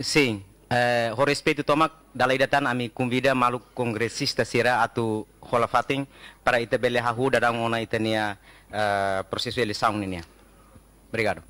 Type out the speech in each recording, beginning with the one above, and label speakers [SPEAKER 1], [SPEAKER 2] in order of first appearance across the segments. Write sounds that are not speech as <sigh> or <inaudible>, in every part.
[SPEAKER 1] Sim, é, eh, o respeito toma da lei da ami convida malu congressista sira atu holafating para ite belehahu dadang ona itania uh, eh, processo de eleição ya. Obrigado.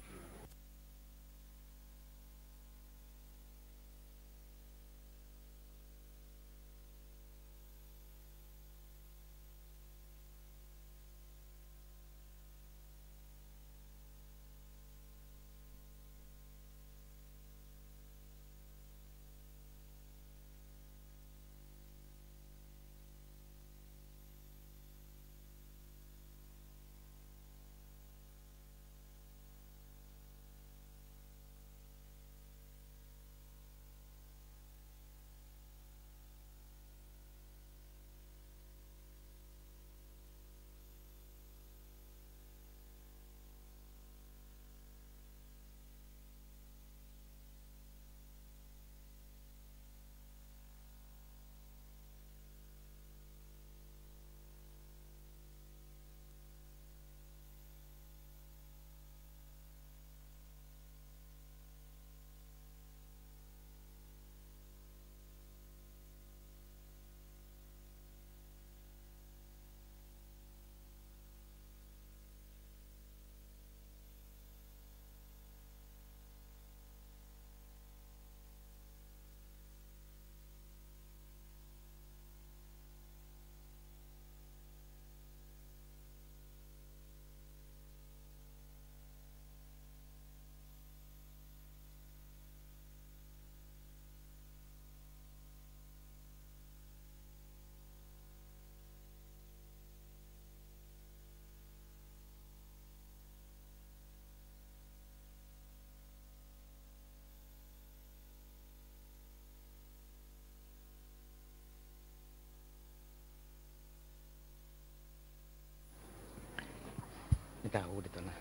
[SPEAKER 2] tahu itu na.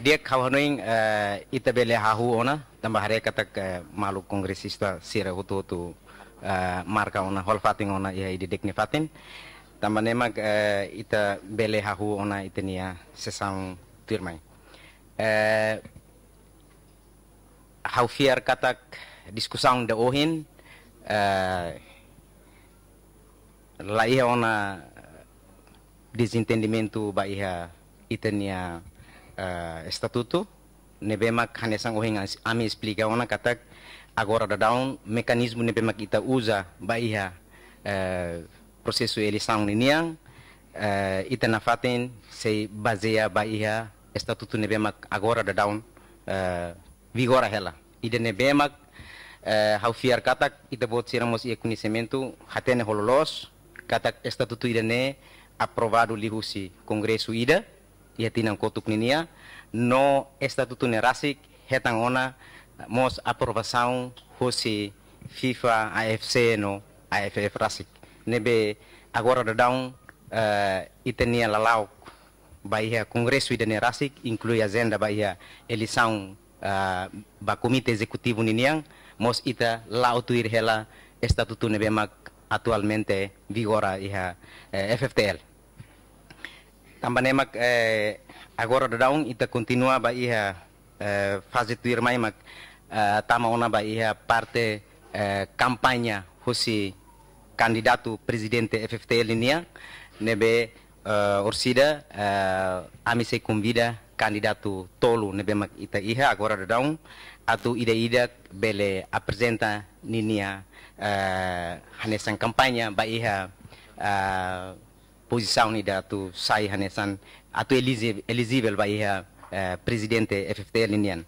[SPEAKER 1] Dia kawanoi eh, ita bele hahu ona tambah hari katak eh, malu kongresista sira hutu hutu eh, marka ona hol fatin ona ya ide iya, nifatin fatin tambah nemak ita bele hahu ona ita nia sesang tirmai. hau fiar katak diskusang da ohin lai ona desentendimento baiha itania uh, eh, estatuto nebemak hanesang ohenga ami explica ona katak agora da down mecanismo nebemak ita uza baiha uh, prosesu eleição niniang uh, ita nafaten se basea baiha estatuto nebemak agora da down uh, vigora hela ida nebemak uh, fiar katak ita bot siramos ia conhecimento hatene hololos katak estatuto ida ne aprovado lihusi Kongresu ida yati nang kotuk ninia no estatuto nerasik hetang ona mos aprovação hosi FIFA AFC no AFF rasik nebe agora dadão uh, eh, itenia lalau Bahia Congresso ida nerasik inclui agenda baia eleição uh, ba comitê eh, executivo niniang mos ita lautuir hela estatuto nebe mak actualmente vigora iha eh, FFTL. Tamba nemak eh, agora daun ita continua ba iha eh, fase tuir mai mak eh, tama ona ba iha parte eh, kampanya husi kandidatu presidente FFTL ini ya. nebe eh, orsida eh, ami se convida kandidatu tolu nebe mak ita iha agora daun atu ide-ide bele apresenta ninia ya Eh, hanesan kampanye ba iha eh, posisau ni datu sai hanesan atu elizibel elegível ba iha eh, presidente FFTL nian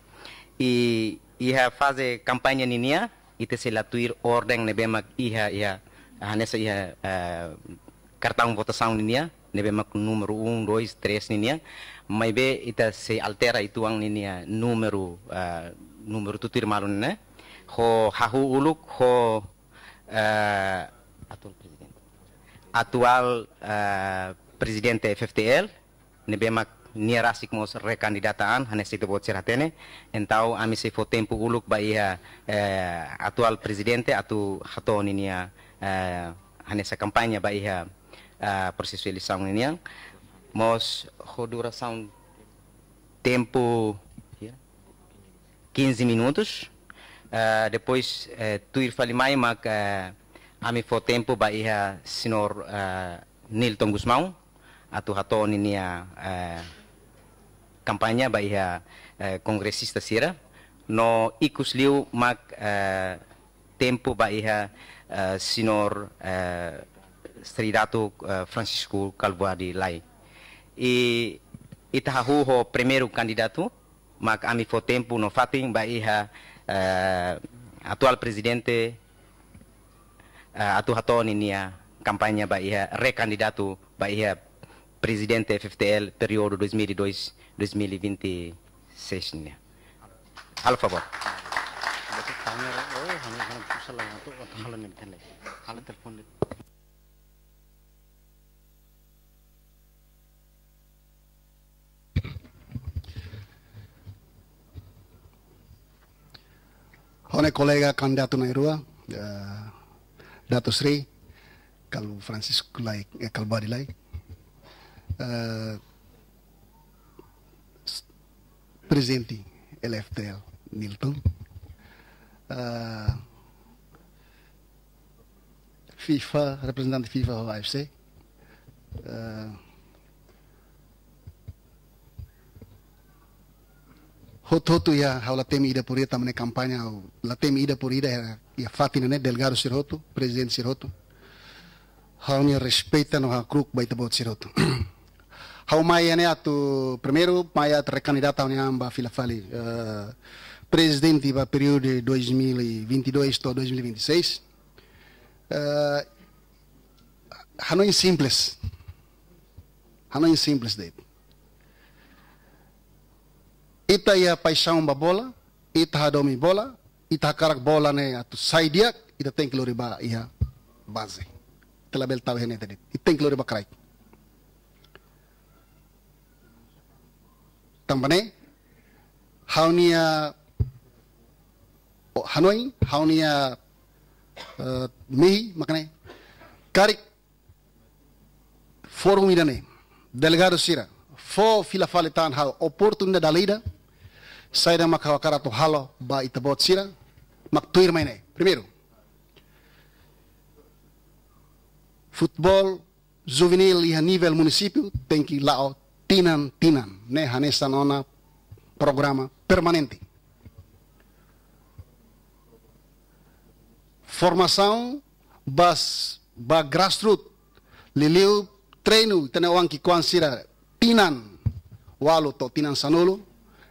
[SPEAKER 1] i iha fase kampanye ninia ite se latuir nebe nebemak iha iha hanesa iha cartão votação ninia nebemak numero 1 2 3 ninia mai be ita se altera ituang ninia numero uh, numero tutir malun ne ho hahu uluk ho Eh, atual presiden atual uh, eh, presidente FFTL, nebemak nierasik mos rekandidataan hanes itu buat ceratene entau ami se tempo uluk ba iha eh, atual presiden atu hato ninia ya hanes kampanye ba proses eh, proses eleição ninia mos rodura são tempo 15 ya, minutos Uh, depois uh, eh, tuir falimai mag uh, eh, ami fo tempo ba iha sinor uh, Nilton Guzmão atu hato ninia uh, kampanya ba iha uh, kongresista sira no ikus liu uh, tempo ba iha uh, sinor uh, Stridatu uh, Francisco Calvoadi lai e itahuho primeiro candidato mag ami fo tempo no fating ba iha uh, atual presidente uh, atu haton ya kampanye baik ya rekandidatu baik ya presidente FFTL periode 2022 2026 nia. Al favor.
[SPEAKER 2] Halo
[SPEAKER 3] Hone kolega kandidat na irua, ya, Dato Sri, kalau Francis kulai, eh, kalau Badi lai. Eh, presenti LFTL Nilton. Eh, FIFA, representante FIFA OFC. Uh, eh, o ia haula temi ida por também na campanha la temi ida por ida ia fatina né delgado sir hotu presidente Siroto hotu haunia respeita no hakruk baita bot sir hotu <clears throat> hau mai ane atu primeiro maia atu recandidata a amba fila fali uh, eh, presidente para período de 2022 ou 2026 uh, eh, hanoi simples hanoi simples dele Ita ya paisão ba bola, ita hadomi bola, ita karak bola ne atu saidiak, ita tem klori ba ia base. Tela bel tawe hene tadi. Ita tem klori ba kraik. Tambane, haunia Hanoi, haunia niya, eh, Mihi, makane, karik forum idane, delegado sira, fo filafale faletan ha oportunidade da saya uma cavacara to halo ba itabotsira maktuir maine. Primero, futebol juvenil e a nível município tem que lao tinan tinan, né? Hanessa nona programa permanente. Formação bas ba grassroots liliu treino tanawang ki sira tinan walu to tinan sanolo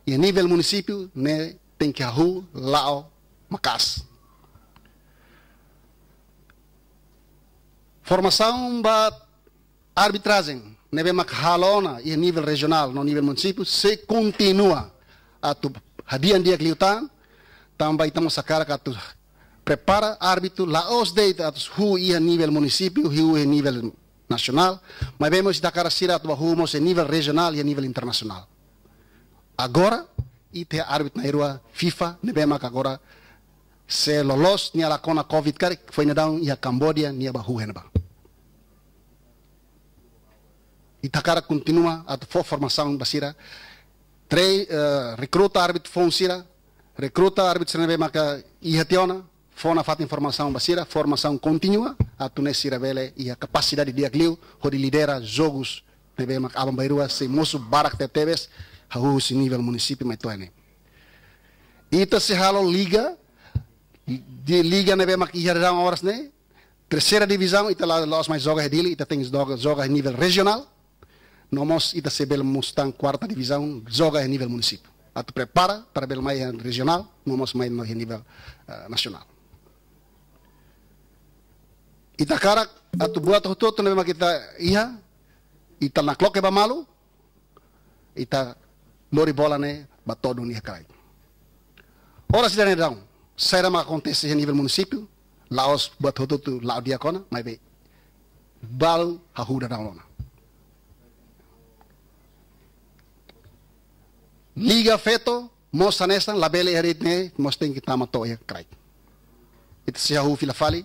[SPEAKER 3] E a nível município, né, tem que a rua Lao Macas. Formação para arbitragem, nível né, Machalona e a nível regional, no nível município, se continua. A tu, a dia dia que tá, também estamos a cara que tu prepara árbitro lá os deitos, hu e a nível município, hu e a nível nacional, mas vemos da cara sira tu a nível regional e a nível internacional agora e ter árbitro na Irua, FIFA, nem agora. Se lolos nialacona COVID kare, foi na down ia Cambodia ni aba huhen ba. E takara continua a fo formação basira. Tre eh, recruta arbit fonsira, recruta arbit sene maka ihationa, fo na fat informação basira, formação continua a tunesira vele e a capacidade de agliu, ho lidera jogos nebe maka abambairua se moço barak te Raúl nível município Metuene. Então, se halo liga, de liga já makiharang horas ne, terceira divisão, ita lá nós mais joga dele, ita tem joga a nível regional, nós ita se bel mustang quarta divisão, joga a nível município. A tu prepara para bel mais regional, nós mais no nível uh, nacional. Ita cara, a tu vem aqui, tá, makita iha, ita na clock é malu, ita Lori bolane ba todo ni kray. ora sidane dang sera ma acontece a nível município laos ba todo tu lao diacona mai be bal ha huda dang lona liga feto mosanesa labele eritne mosteng kita mato ya it itu e siahu filafali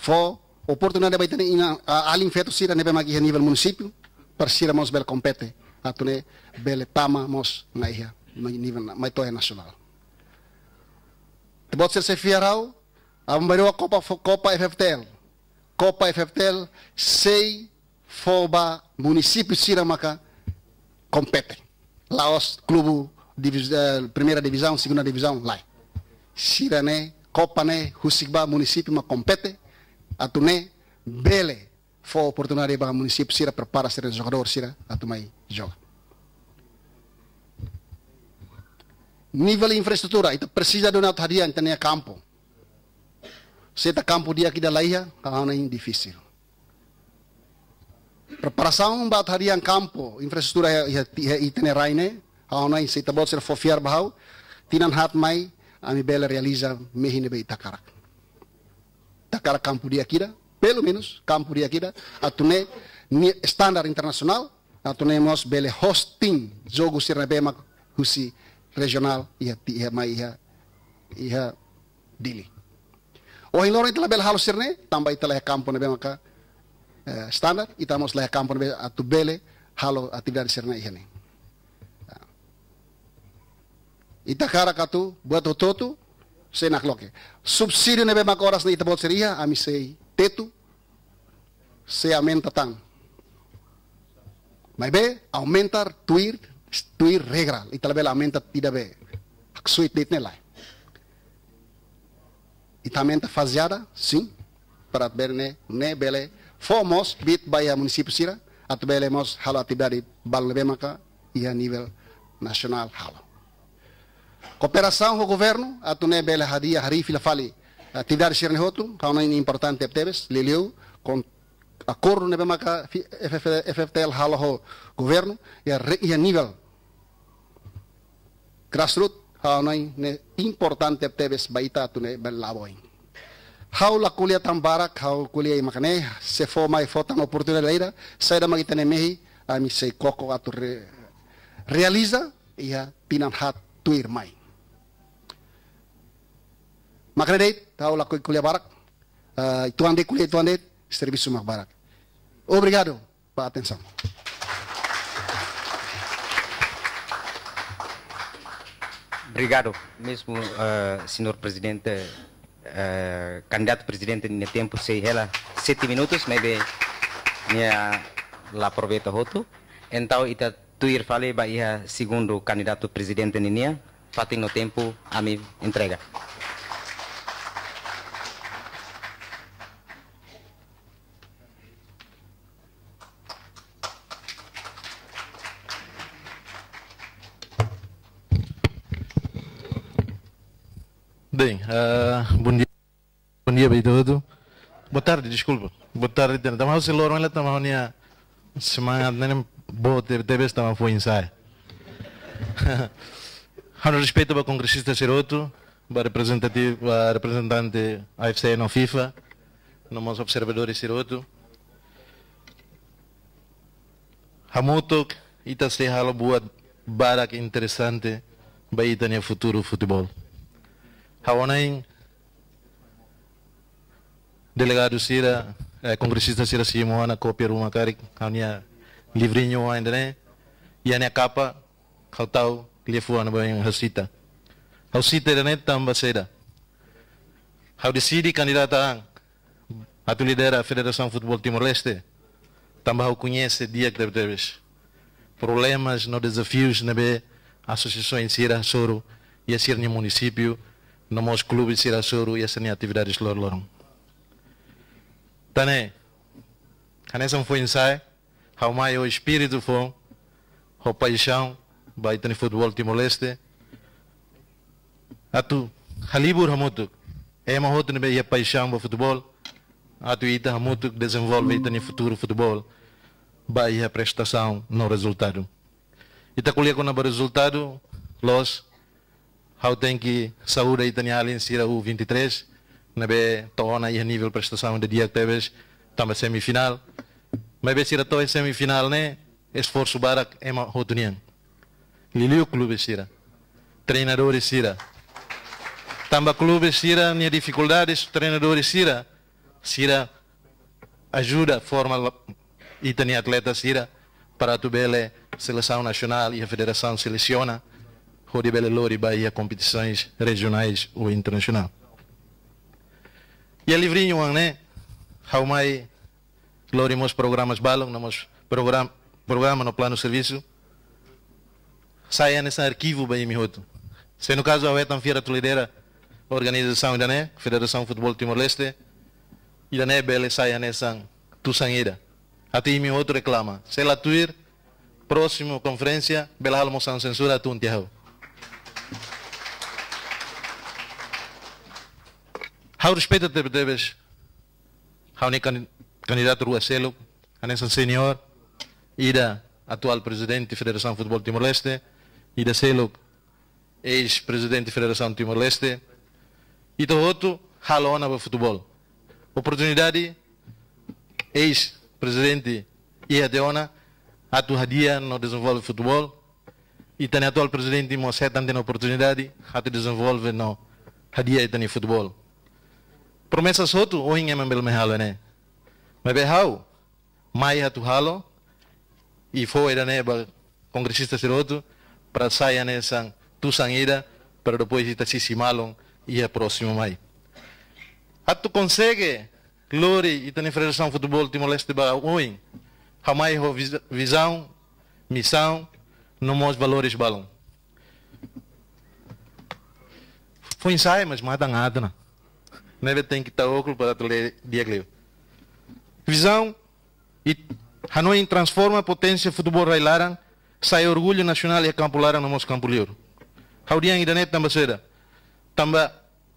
[SPEAKER 3] fo oportunidade baitene ina aling feto sira nebe magi a nível município para sira mos bel compete atune bele tama mos ngai mai toa nacional te bot ser se fiarau a mberewa copa copa fftel copa fftl sei foba município siramaka compete laos clube divis, uh, eh, primeira divisão segunda divisão lá sirane copa ne husigba município ma compete atune bele fo oportunidade ba município sira prepara sira jogador sira atumai joga nível infraestrutura itu precisa de uma hadiah tenia campo se tá campo dia aqui da laia ona in difícil preparação ba hadiah campo infraestrutura ya raine, ne calma in se tá bot fo fofiar bahau tinan hat mai ami bela realiza mehine be takara takarak campo dia kira pelo menos, campo de aqui, a turnê estándar internacional, a turnê bele hosting jogo se rebema husi regional ia a tia mai e ia dili. O em lorente la bele halo sirne, também tela campo bema ka estándar eh, e tamos la campo na a tu bele halo atividade sirne e nem. Ah. Itakara katu buat ototu senak loke. Subsidi nebe makoras na itabot seria ami sei tetu se aumenta tanto. Mas bem, aumenta tuir, tuir regra. E talvez aumenta tida bem. Suíte deit nela. E também está faseada, sim, para ver ne, ne bele. Fomos, bit baia município sira, at bele mos halo atividade balbemaka e a nível nacional halo. Cooperação com o governo, atu ne bele hadia harifila fali. Atividade sira ne hotu, é importante teves, liliu, com accordo nebe makka ffdl haala ho governo ya e ya e nivel grassroot hanoi ne importante tebes baita bel laboi hau haula kulia tambarak hau kulia makane se fo mai fotan oportunidade leira saida magitane mehi mi se koko atu re, realiza ia e pinan hat tuir mai makane deit haula kulia barak uh, ah, tuan de kulia tuan deit serviço mak barak Obrigado pela atenção.
[SPEAKER 1] Obrigado, mesmo, uh, senhor presidente, uh, candidato presidente, no tempo sei ela sete minutos, mas minha la aproveita roto. Então, ita tuir falei ba ia segundo candidato presidente ninia, fatin no tempo a mim entrega.
[SPEAKER 4] Bem, uh, bom dia, bom dia bem todo. Boa tarde, desculpa. Boa tarde, então, mas o Loron ela estava na semana, nem boa, deve estar foi <laughs> ensaio. A respeito para congressista Ciroto, para representativo, para representante AFC na FIFA, nós observadores Ciroto. Hamutok, Ita Serra Laboa, Barak interessante, para Bahia futuro futebol. Hawanai, delegado Sira, eh, é, congressista Sira Simona, copia rumah karik, hanya livrinho ainda, né? E a capa, Hautau, Lifuana, bem, Hasita. Hausita, né? Tamba Sira. Hau decidi candidata atu lidera a Federação Futebol Timor-Leste, também conhece dia que deve problemas, no desafios, na né, be associações Sira, Soro e a Sirne Município, clubes 10 bisira e ia seni atividades lor lorong. Tane, canessa foi ensai, how mai o espírito foi, o paixão, baita futebol timoleste, atu halibur hamutuk, é uma outra que ia paixão para futebol, atu ita hamutuk desenvolve ita ne futuro futebol, a prestação no resultado. Ita colhe com o resultado, los que Saúde e em Sira U23, na vez Tona e a nível prestação de dia que teves, também semifinal. Mas B Sira Toi semifinal, né? Esforço Barak Ema Rotunian. Liliu Clube Sira. Treinadores Sira. Tamba Clube Sira, minha dificuldades, treinadores Sira. Sira ajuda, forma e tem atleta Sira para a Tubele, Seleção Nacional e a Federação seleciona bele Lori Bahia competições regionais ou internacional. E a é livrinho, né? Raumai, mai Lori mos programas balam, nós programa, programa no plano serviço. Saia nesse arquivo bem miúdo. Se no caso a Wetan Fiera Tulidera, organização da né, Federação de Futebol Timor-Leste, e da né, Bele saia nessa Tussangueira. Até mim outro reclama. Se ela tuir, próximo conferência, Bela Almoção Censura, Tuntiahau. How respected the Deves, how ni can, candidato Ruacelo, Anesan Senior, ida atual presidente da Federação de Futebol Timor-Leste, ida Selo, ex-presidente da Federação Timor-Leste, e do outro, Halona para futebol. Oportunidade, ex-presidente de Iadeona, atuadia no desenvolve futebol, e tem atual presidente Mosset, tem oportunidade, até desenvolve no Hadia e tem futebol. Promesas hotu ohin eman bel mehalo ne. Mebehau, mai hatu halo, e foi era né para congressista ser outro para sair né sang tu sangueira para depois ita se simalon e a próximo mai atu consegue lori e ne federação futebol timor leste ba oin hamai ho visão missão no mos valores balão foi ensaio mas mata nada Neve tem que estar óculos para diaglio. Visão e Hanoi transforma a potência futebol railaran, sai orgulho nacional e acampularam no nosso campo livre. Haurian e Danete também será. Também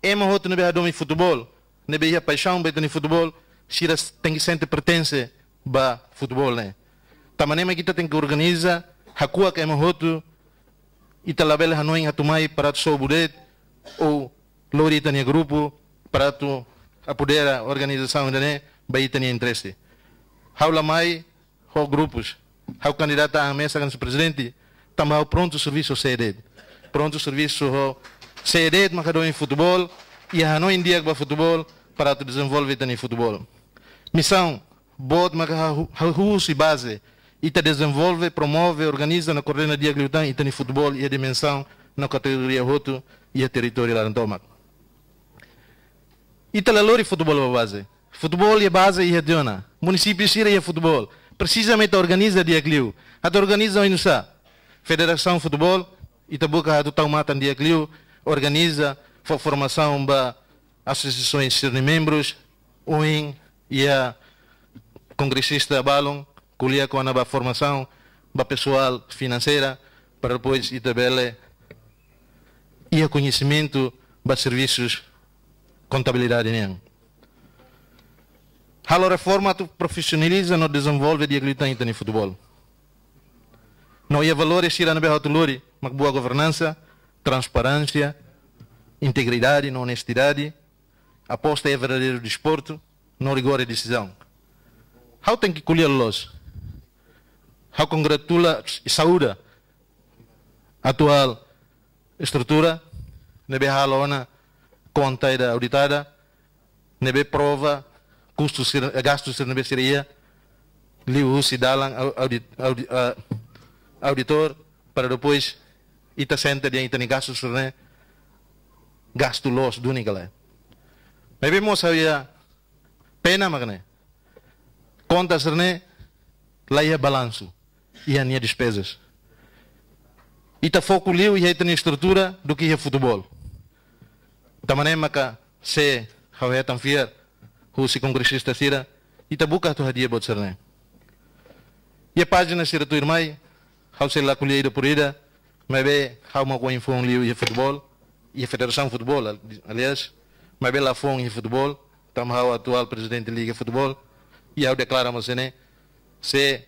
[SPEAKER 4] é uma outra nebe adomi futebol, nebe a paixão beta no futebol, sira tem que sentir pertence ba futebol, né? Também é kita tem que organiza, hakua que é uma rota, e talabela Hanoi tomai para o seu budet, ou Lorita grupo, para tu apoderar poder a organização ainda né vai ter interesse haula mai ho grupos hau candidata a mesa com presidente tamal pronto o serviço CD pronto o serviço ho CD marcador em é futebol e a não india para futebol para tu desenvolver também futebol missão bot marca e base e te desenvolve, promove, organiza na coordenação de Agliutã e tem futebol e a dimensão na categoria Roto e a território lá no Italelori futebol base. Futebol é base e regiona. Município Sira é futebol. Precisamente organiza dia clio. Hat organiza insa. Federação Futebol Itabuca do Taumatan dia clio organiza formação ba associações de membros, UIN e a congressista Balon, colher com a formação ba pessoal financeira para depois Itabele e a conhecimento ba serviços contabilidade. Né? Halo reforma tu profissionaliza no desenvolve dia gritante no futebol. Não ia valores tirando bem luri, mas boa governança, transparência, integridade, não honestidade, aposta é verdadeiro desporto, não rigor e decisão. How tem que colher los? How congratula e saúda atual estrutura, nebe halona conteira auditada, não é prova, custo, gasto de seria lhe o cidadão auditor, para depois, ita senta de ita gasto de gasto los do nigalé. Mas bem, moça, pena, magne. Conta serne, lá ia balanço, ia nia despesas. Ita foco liu e ia estrutura do que ia futebol. Tamanem maka se hawetan fiat husi congressista sira e tabuka tu hadia bot serne. E a página sira tu irmai hau se la por do purida mas be hau ma liu e futebol e a federação futebol aliás mas be la fon e futebol tam hau atual presidente liga futebol e hau declara mas ne se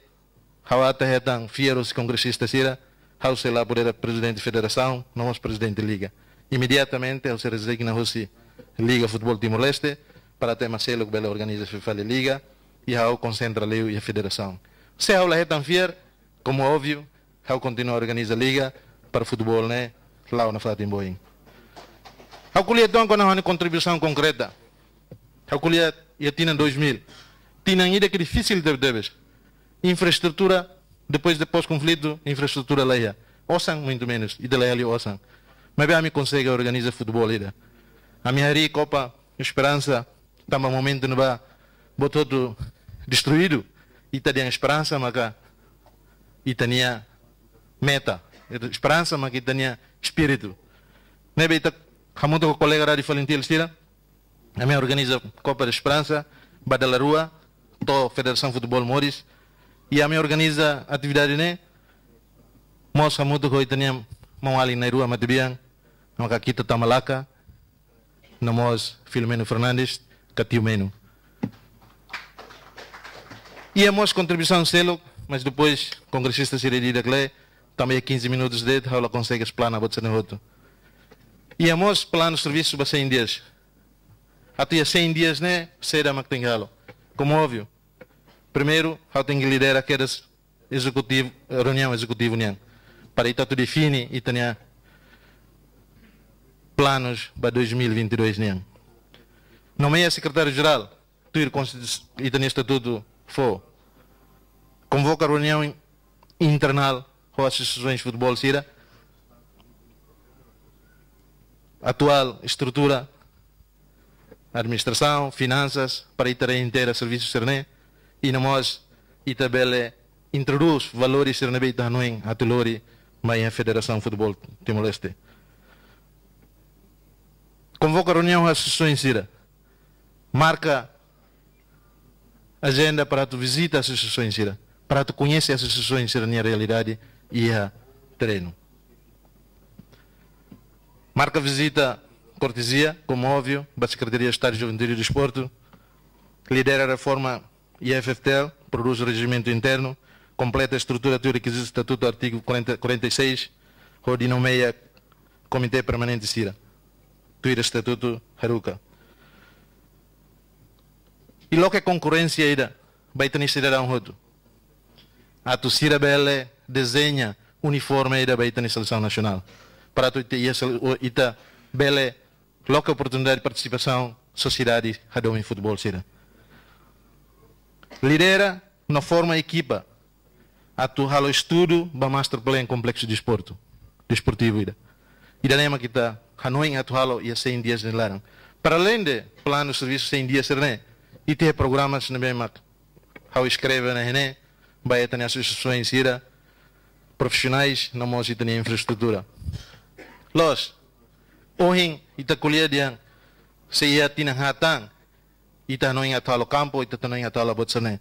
[SPEAKER 4] hau ata hetan fieros congressista sira hau se la purida presidente federação não mas presidente liga Imediatamente, Inmediatamente el na Rossi Liga Futebol Timor-Leste para ter Marcelo que organiza a FIFA Liga e ao concentra e a federação. Se a aula é tão fiel, como é óbvio, ao continua a organizar a liga para o futebol, né? Lá na Flávia Boim. Ao colher então quando uma contribuição concreta. Ao colher e tinha 2000. Tinha ainda que difícil de deves. Infraestrutura depois de pós-conflito, infraestrutura leia. Ossam muito menos e de leia ali ossam. Mas bem, a mim consegue organizar futebol A minha ri, Copa Esperança, está um momento no ba botou tudo destruído. E está de esperança, mas cá, e tinha meta. Esperança, mas que tinha espírito. Não é bem, o colega lá de Falentil, A minha organiza Copa de Esperança, Badalarua, to Federação Futebol Mores. E a minha organiza atividade, né? Moça, muito que eu tinha mão ali na rua, mas não maka kita tamalaka tá namos Filomeno Fernandes Catiumeno. E a é nossa contribuição selo, mas depois congressista Siredi da Clé, também a 15 minutos de ela consegue explanar a ser roto. E a é nossa plano de serviço para 100 dias. Até 100 dias, né? Será que tem galo. Como óbvio, primeiro, ela tem que liderar aquelas executivo, reunião executiva, Para isso, tá tu define e tenha planos para 2022 nem. Nomeia secretário-geral, tu ir e neste estatuto for. Convoca reunião internal com as associações de futebol Sira. Atual estrutura, administração, finanças, para a inteira serviços Serne. E mais, Itabele, introduz valores Serne Beitanuen, Atulori, mas a Federação Futebol Timor-Leste convoca reunião às sessões Cira. Marca agenda para tu visita às sessões Cira. Para tu conhecer as sessões Cira, minha realidade e é a treino. Marca visita cortesia, como óbvio, da Secretaria de Estado de Juventude e Desporto. Lidera a reforma IFFTEL, produz o regimento interno, completa a estrutura do requisito do Estatuto, artigo 40, 46, onde nomeia Comitê Permanente de Cira do Estatuto Haruka. E logo a concorrência ira, vai ter necessidade um outro. A sira bele desenha uniforme ira, vai ter seleção nacional. Para tu ter ita bele logo a oportunidade de participação sociedade hadom em futebol sira. Lidera na forma equipa a tu halo estudo ba master plan complexo de esporto desportivo ida. Ida nema kita Hanoi atu halo ia 100 dias de larang. Para além de plano serviço 100 dias rene, e ter programas na bem mat. How escreve na rené, vai ter associações ira profissionais na e tem infraestrutura. Los, hoje ita kulia dia se ia tina hatang ita no ingat halo campo ita no ingat halo botsane.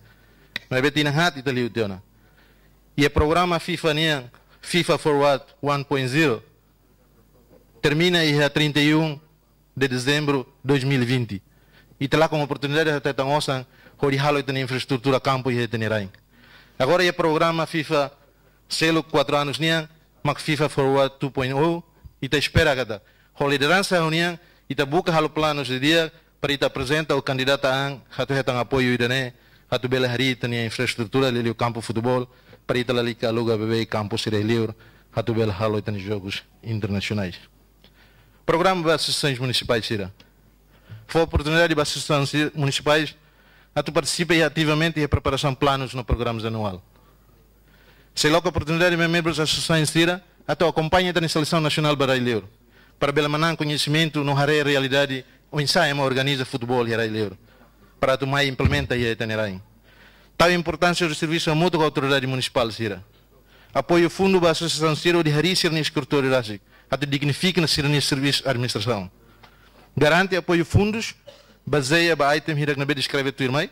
[SPEAKER 4] Mas beti na hat ita liu tiona. E programa FIFA nian, FIFA Forward 1.0 termina a 31 de dezembro de 2020. E está lá com oportunidade de ter nossa, Horihalo tem infraestrutura campo e Tenerain. Agora é programa FIFA selo 4 anos mas FIFA Forward 2.0 e está espera gata. A liderança da União e está planos de dia para está o candidato a hatu retan apoio idane, hatu bela hari a infraestrutura lili o campo futebol para está a liga luga bebê campo sireliur, hatu bela halo tenia jogos internacionais. Programa de Associações Municipais Cira. Foi a oportunidade das associações municipais a tu ativamente em preparação de planos no programa anual. sei logo a oportunidade de membros da Associação Cira a tu acompanha na Seleção Nacional Brasileiro para belamanar conhecimento no haré realidade o ensaio organiza futebol brasileiro para tu mais implementa e itinerário. Tal importância do serviço mútuo com a autoridade municipal Cira. Apoio fundo da Associação Cira de Harícia no escritório Rásico a te dignifica na serviço à administração. Garante apoio fundos, baseia para item que na escreve tu irmã,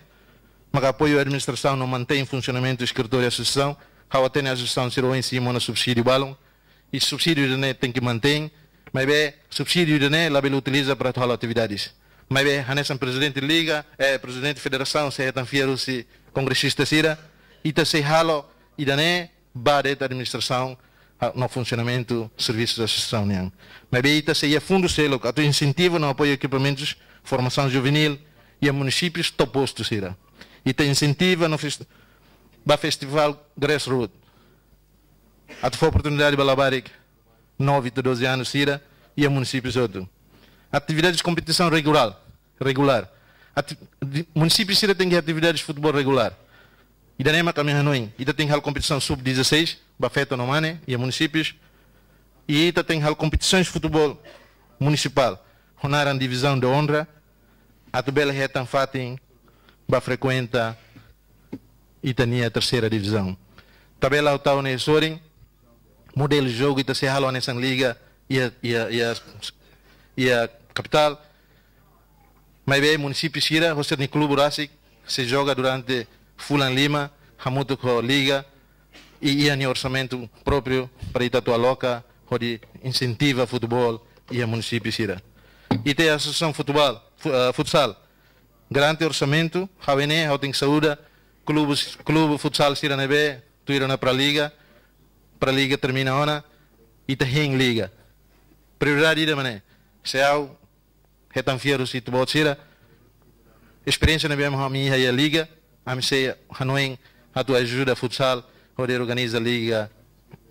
[SPEAKER 4] mas apoio à administração não mantém funcionamento do escritório e associação, ao até na associação se em cima na subsídio balão, e subsídio de né, tem que manter, mas bem, subsídio de né, lá ele utiliza para todas as atividades. Mas bem, a nessa presidente liga, é, presidente da federação, se é tão fiel, se congressista sira, e se halo, e da né, da administração, no funcionamento dos serviços da Associação União. Mas aí está é a fundo selo, é a incentivo no apoio a equipamentos, formação juvenil e a municípios topostos posto, E tem incentiva no fest... festival Grassroot. A tua oportunidade de balabaric, 9 a 12 anos, irá e a municípios outro. Atividades de competição regular. regular. Ati... Município Sira tem atividades de futebol regular Idanema também Hanoi. É. Ita tem hal competição sub-16, Bafeta Nomane né? e municípios. E tem hal competições de futebol municipal. Ronaran divisão de honra. Tubela Retan é Fatin, ba frequenta Itania é terceira divisão. Tabela o tal né? Sorin, modelo de jogo Ita se halo nessa liga e a, e a, e a, e a capital. Mas bem, município Sira, você tem clube Jurassic, se joga durante Fulan Lima, a Liga e ia em orçamento próprio para Loca, onde incentiva futebol e a município Sira. E tem a Associação Futebol, eh, Futsal, grande orçamento, Ravené, Rauting Saúda, Clube, Clube Futsal Sira Nebe, Tuirana para a Liga, para a Liga termina ona, e tem Liga. Prioridade de mané, se há retanfiar o sítio Sira, experiência na minha Liga, AMC a tua ajuda futsal, onde organiza a liga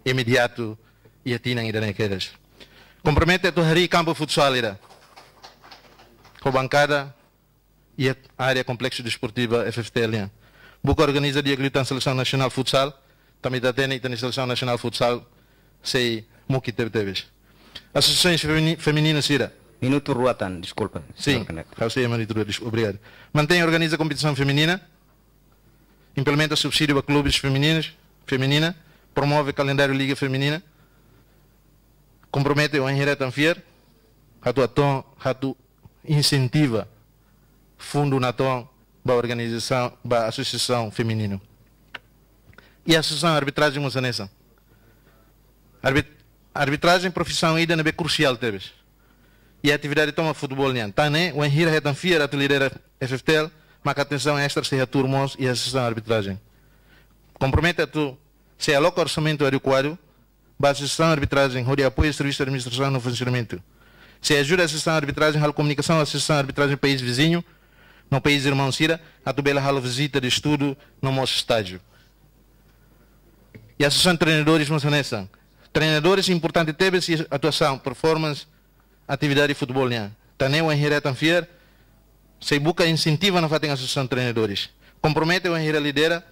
[SPEAKER 4] imediato e atina ainda nem queres. Compromete tua hari campo futsal ira. Com bancada e a área complexo desportiva FFTL. Boca organiza dia glita seleção nacional futsal, também da tênis e seleção nacional futsal sei muki tebes. Associações femininas ira. Minuto Ruatan, desculpa. Sim, José né? Maria obrigado. Mantém e organiza competição feminina, implementa subsídio a clubes femininos, feminina, promove calendário Liga Feminina, compromete o Henrique Tanfier, rato atom, incentiva fundo natom da organização, a associação feminina. E a associação arbitragem moçanesa? Arbit, arbitragem profissão ainda é crucial teves. E a atividade toma futebol nian. Né? Tá né? O Henrique Tanfier, a liderança FFTL, uma atenção extra se a turmos e a sessão arbitragem. Comprometa-te se aloca orçamento adequado para a sessão arbitragem, arbitragem, de apoio ao serviço de administração no funcionamento. Se ajuda a sessão arbitragem, a comunicação, a sessão arbitragem no país vizinho, no país irmão Cira, a bela a visita de estudo no nosso estádio. E a sessão de treinadores moçanessa. Treinadores importante teve atuação, performance, atividade de futebol. Né? Também o Henrique Tanfier, Seibuca incentiva na fatem a Associação de Treinadores. Compromete a Engenharia Lideira,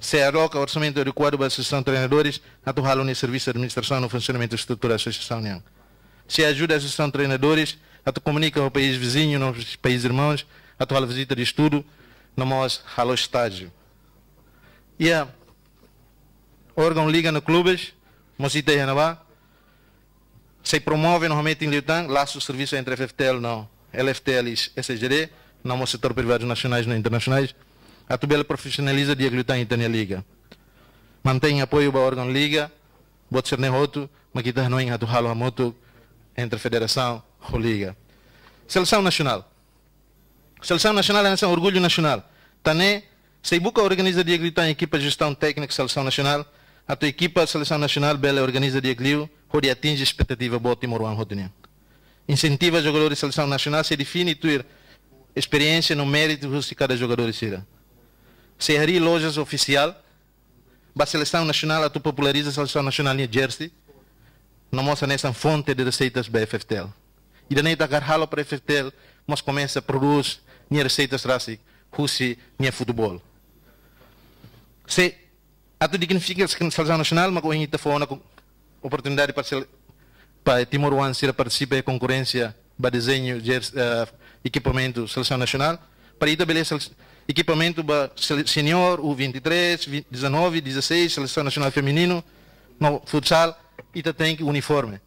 [SPEAKER 4] se o orçamento adequado para a Associação de Treinadores, a torrala no serviço de administração no funcionamento da estrutura da Associação União. Se ajuda a Associação de Treinadores, a tu comunica ao país vizinho, nos países irmãos, a tua visita de estudo, no nosso halo estágio. E a órgão liga no clubes, Mosita e Renabá, se promove normalmente em Liutan, laço serviço entre FFTL não LFTLs, SGD, não ao setor privado nacionais nem internacionais, a Tubela profissionaliza de aglutar então a Liga. Mantém apoio ao órgão Liga, pode ser nem mas que não em atuá-lo a moto entre a Federação e Liga. Seleção Nacional. Seleção Nacional é um orgulho nacional. Também, Seibuca organiza de aglutar a equipa de gestão técnica Seleção Nacional, a tua equipa Seleção Nacional Bela organiza de aglio, onde atinge expectativa boa Timor-Wan Rotunian incentiva jogadores de seleção nacional se define tuir experiência no mérito de cada jogador será. Se abrir lojas oficial, a seleção nacional a tu populariza a seleção nacional em Jersey, não mostra nessa fonte de receitas da FFTL. E da neta garralo para a FFTL, nós começa a produzir minha receitas raci, russi, minha futebol. Se a tu dignifica a seleção nacional, mas a gente foi oportunidade para para Timor One se participa da concorrência para desenho de uh, equipamento seleção nacional, para estabelecer equipamento para senhor o 23 19, 16, seleção nacional feminino, no futsal, e tem uniforme.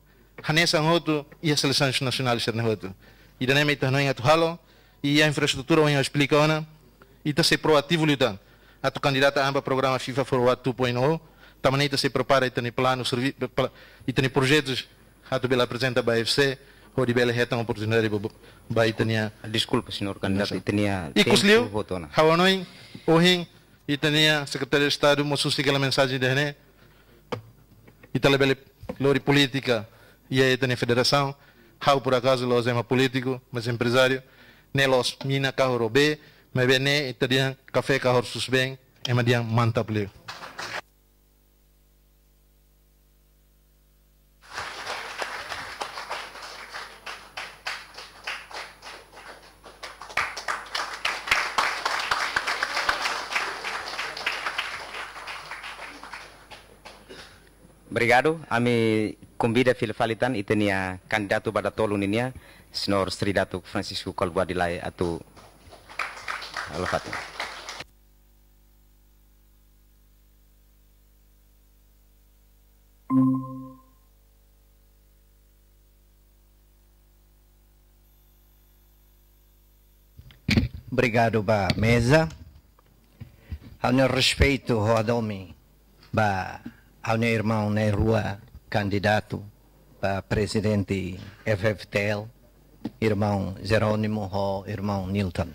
[SPEAKER 4] Hanessa outro e a seleção nacional externa outro. E daí me tornou em atualo, e a infraestrutura onde eu explico, e está se proativo lutando. A tu candidata amba programa FIFA Forward 2.0, também está se prepara e tem planos e tem projetos pela presente presenta BFC hodi bele hetan de ba itania desculpa senhor candidato itania ikusliu hawanoi ohin itania secretário de estado mosusi aquela mensagem dene itala bele lori política e a itania federação hau por acaso los ema político mas empresário nelos né, mina carro robe mas bene itania café carro susben é uma dia manta pliu
[SPEAKER 1] Obrigado. Ami convida fil falitan itenia candidato pada tolong ini senor Sridatuk Francisco Kolbua dilai atau Al-Fatihah.
[SPEAKER 5] Obrigado, ba mesa. Ao meu respeito, Rodomi, ba ao meu irmão na rua, candidato para presidente FFTL, irmão Jerônimo Ho, irmão Nilton.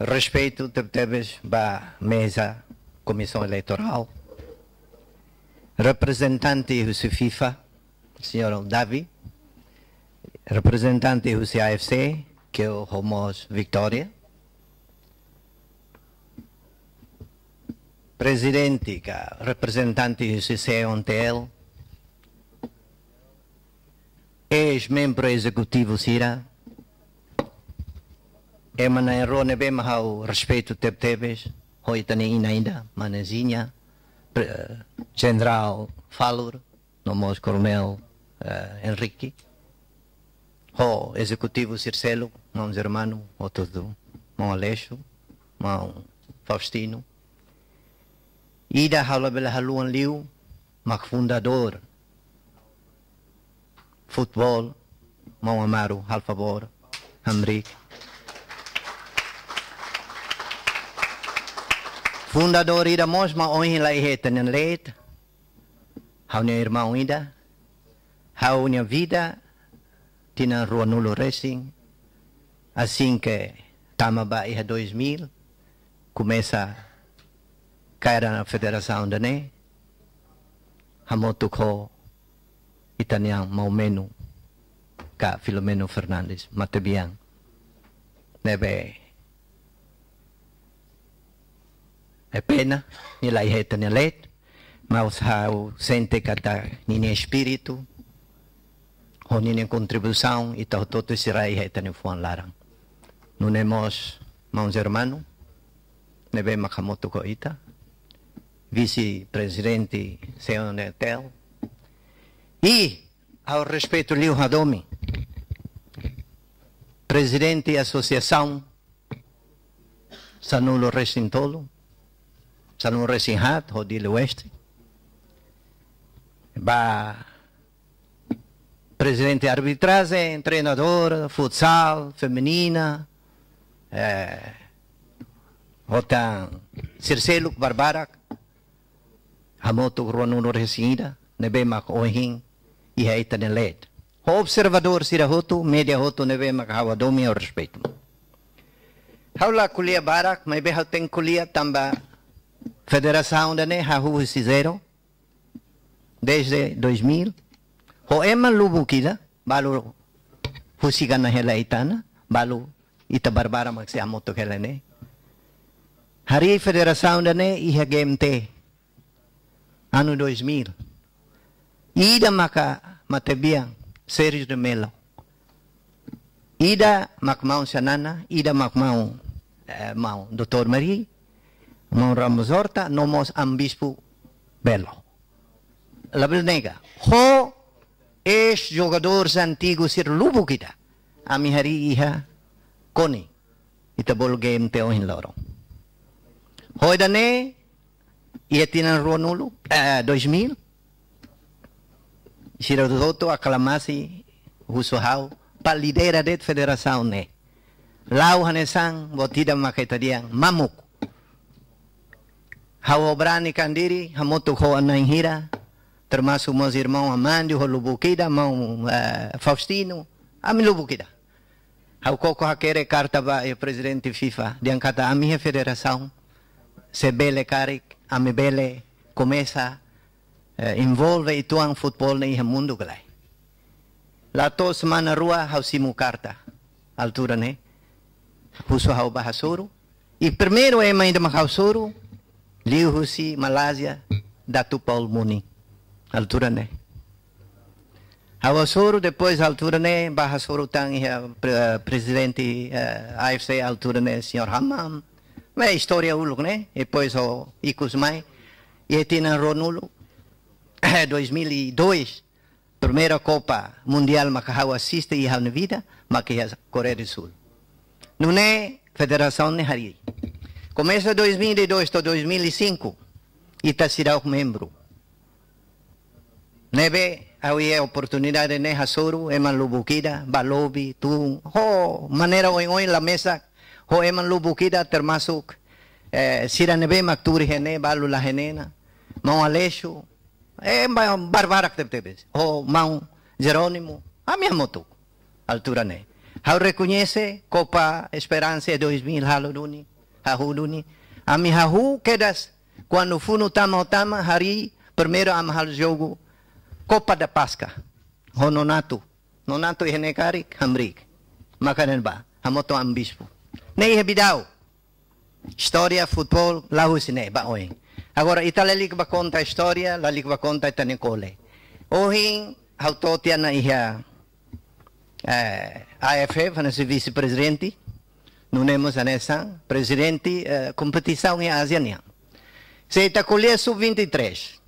[SPEAKER 5] Respeito tertebes ba mesa, comissão eleitoral, representante do FIFA, senhor Davi, representante do CAFC, que é o Romos Vitória, presidente, representante do CCNTL, ex-membro executivo CIRA, é maneirona bem ao respeito de tebes, hoitanina ainda, manezinha, general Falur, nomos coronel uh, eh, Henrique, o executivo Circelo, mãos irmão, o tudo, mão Aleixo, mão Faustino, Ida Haluan Liu, mas fundador. Futebol, mão amaro, al favor, América. Fundador Ida Mosma, onde lá é nem Leit, Hau nem irmão Ida. Hau nem vida. Tina Rua Nulo Racing. Assim que Tamaba ia 2000, começa na Federação da é, NE, né? Hamotuko mau Maumenu, Ka Filomeno Fernandes, Matebian, Nebe. É pena, nila iheta nilet, mas hau sente kata nini espírito, ho nini contribuição, e tal todo será iheta ni fuan larang. Nunemos, mãos hermano, nebe makamotuko ita, vice-presidente Senhor Netel, e ao respeito Liu Hadomi, presidente da Associação Sanulo Recintolo, Sanulo Recinhat, Rodilho Oeste, ba presidente de arbitragem, treinadora, futsal, feminina, é, Rotan Circelo Barbarac, Hamoto Ronunor Resina, Nebema Ohin, e Nelet. O observador Sirahoto, Media Hoto Nebema Hawadomi ao respeito. Haula Kulia Barak, mas bem tem Kulia Tamba Federação da Neha Ruas fizeram desde 2000. O Ema Lubukida, Balu Husigana Helaitana, Balu Itabarbara Maxi Hamoto Helene. Hari Federação da Neha IHGMT ano 2000. Ida maka matebia Sergio de Melo. Ida macmão sanana, ida macmão eh, mau Dr. Marie, mau Ramos Horta, nomos ambispo Belo. Label nega. Ho es jogadores antigos sir lubu kita. Ami hari iha koni. Ita bol game teo hin lorong. Hoy ne? Ietina Ronulu, uh, é, 2000. Girodoto aclamasse para liderar de federação né. Lau hanesan botida maketadian mamuk. Hawobrani kandiri hamotu ho ananhira, termasuk meus irmão Amandio, Holubukida, mão uh, Faustino, Amilubukida. Hau Coco hakere carta ba e presidente FIFA, a minha federação, sebele karik, Mebele começa, eh, envolve e tuan futebol no mundo glai. Lá toda semana rua, hausimu carta, altura, né? Puso hau bahasuru. E primeiro é mãe de mahausuru, liuhusi, Malásia, da paul muni, altura, né? Hawasuru, depois altura, né? Bahasuru tang, eh, eh, presidente uh, AFC, altura, né? Senhor Hammam. 왜 스토리에 울고네? Depois Icos Mai, e tinha Ronulo, 2002, primeira Copa Mundial Macau assiste e na vida, Maquia Coreia do Sul. Não é Federação de Hari. Começa 2002 até 2005, e está será membro. Neve, havia oportunidade, né, Hasuru, Eman Lubukida, Balobi, Tum, oh, maneira oi oi, la mesa, Hoeman Lubukida termasuk eh, Siranebe Makturi Rene Balula Renena, Mão Aleixo, é eh, barbara que teve tebes. O Mão Jerônimo, a minha moto altura né. Hau reconhece Copa Esperança 2000 Haluruni, Hahuluni. A mi Hahu quedas quando fu no Tama Tama Hari, primeiro am hal jogo Copa da Pasca. Hononato, nonato e Renekari, Hamrik, Macarenba, Hamoto Ambispo. Nem Rebidal. História, futebol, lá o sine, baoin. Agora, Itália ligba conta a história, lá ligba conta a Tanicole. Hoje, autotia na ia eh, AFF, é, nosso vice-presidente, não temos nessa, presidente, eh, competição em Ásia. Se colhe sub-23,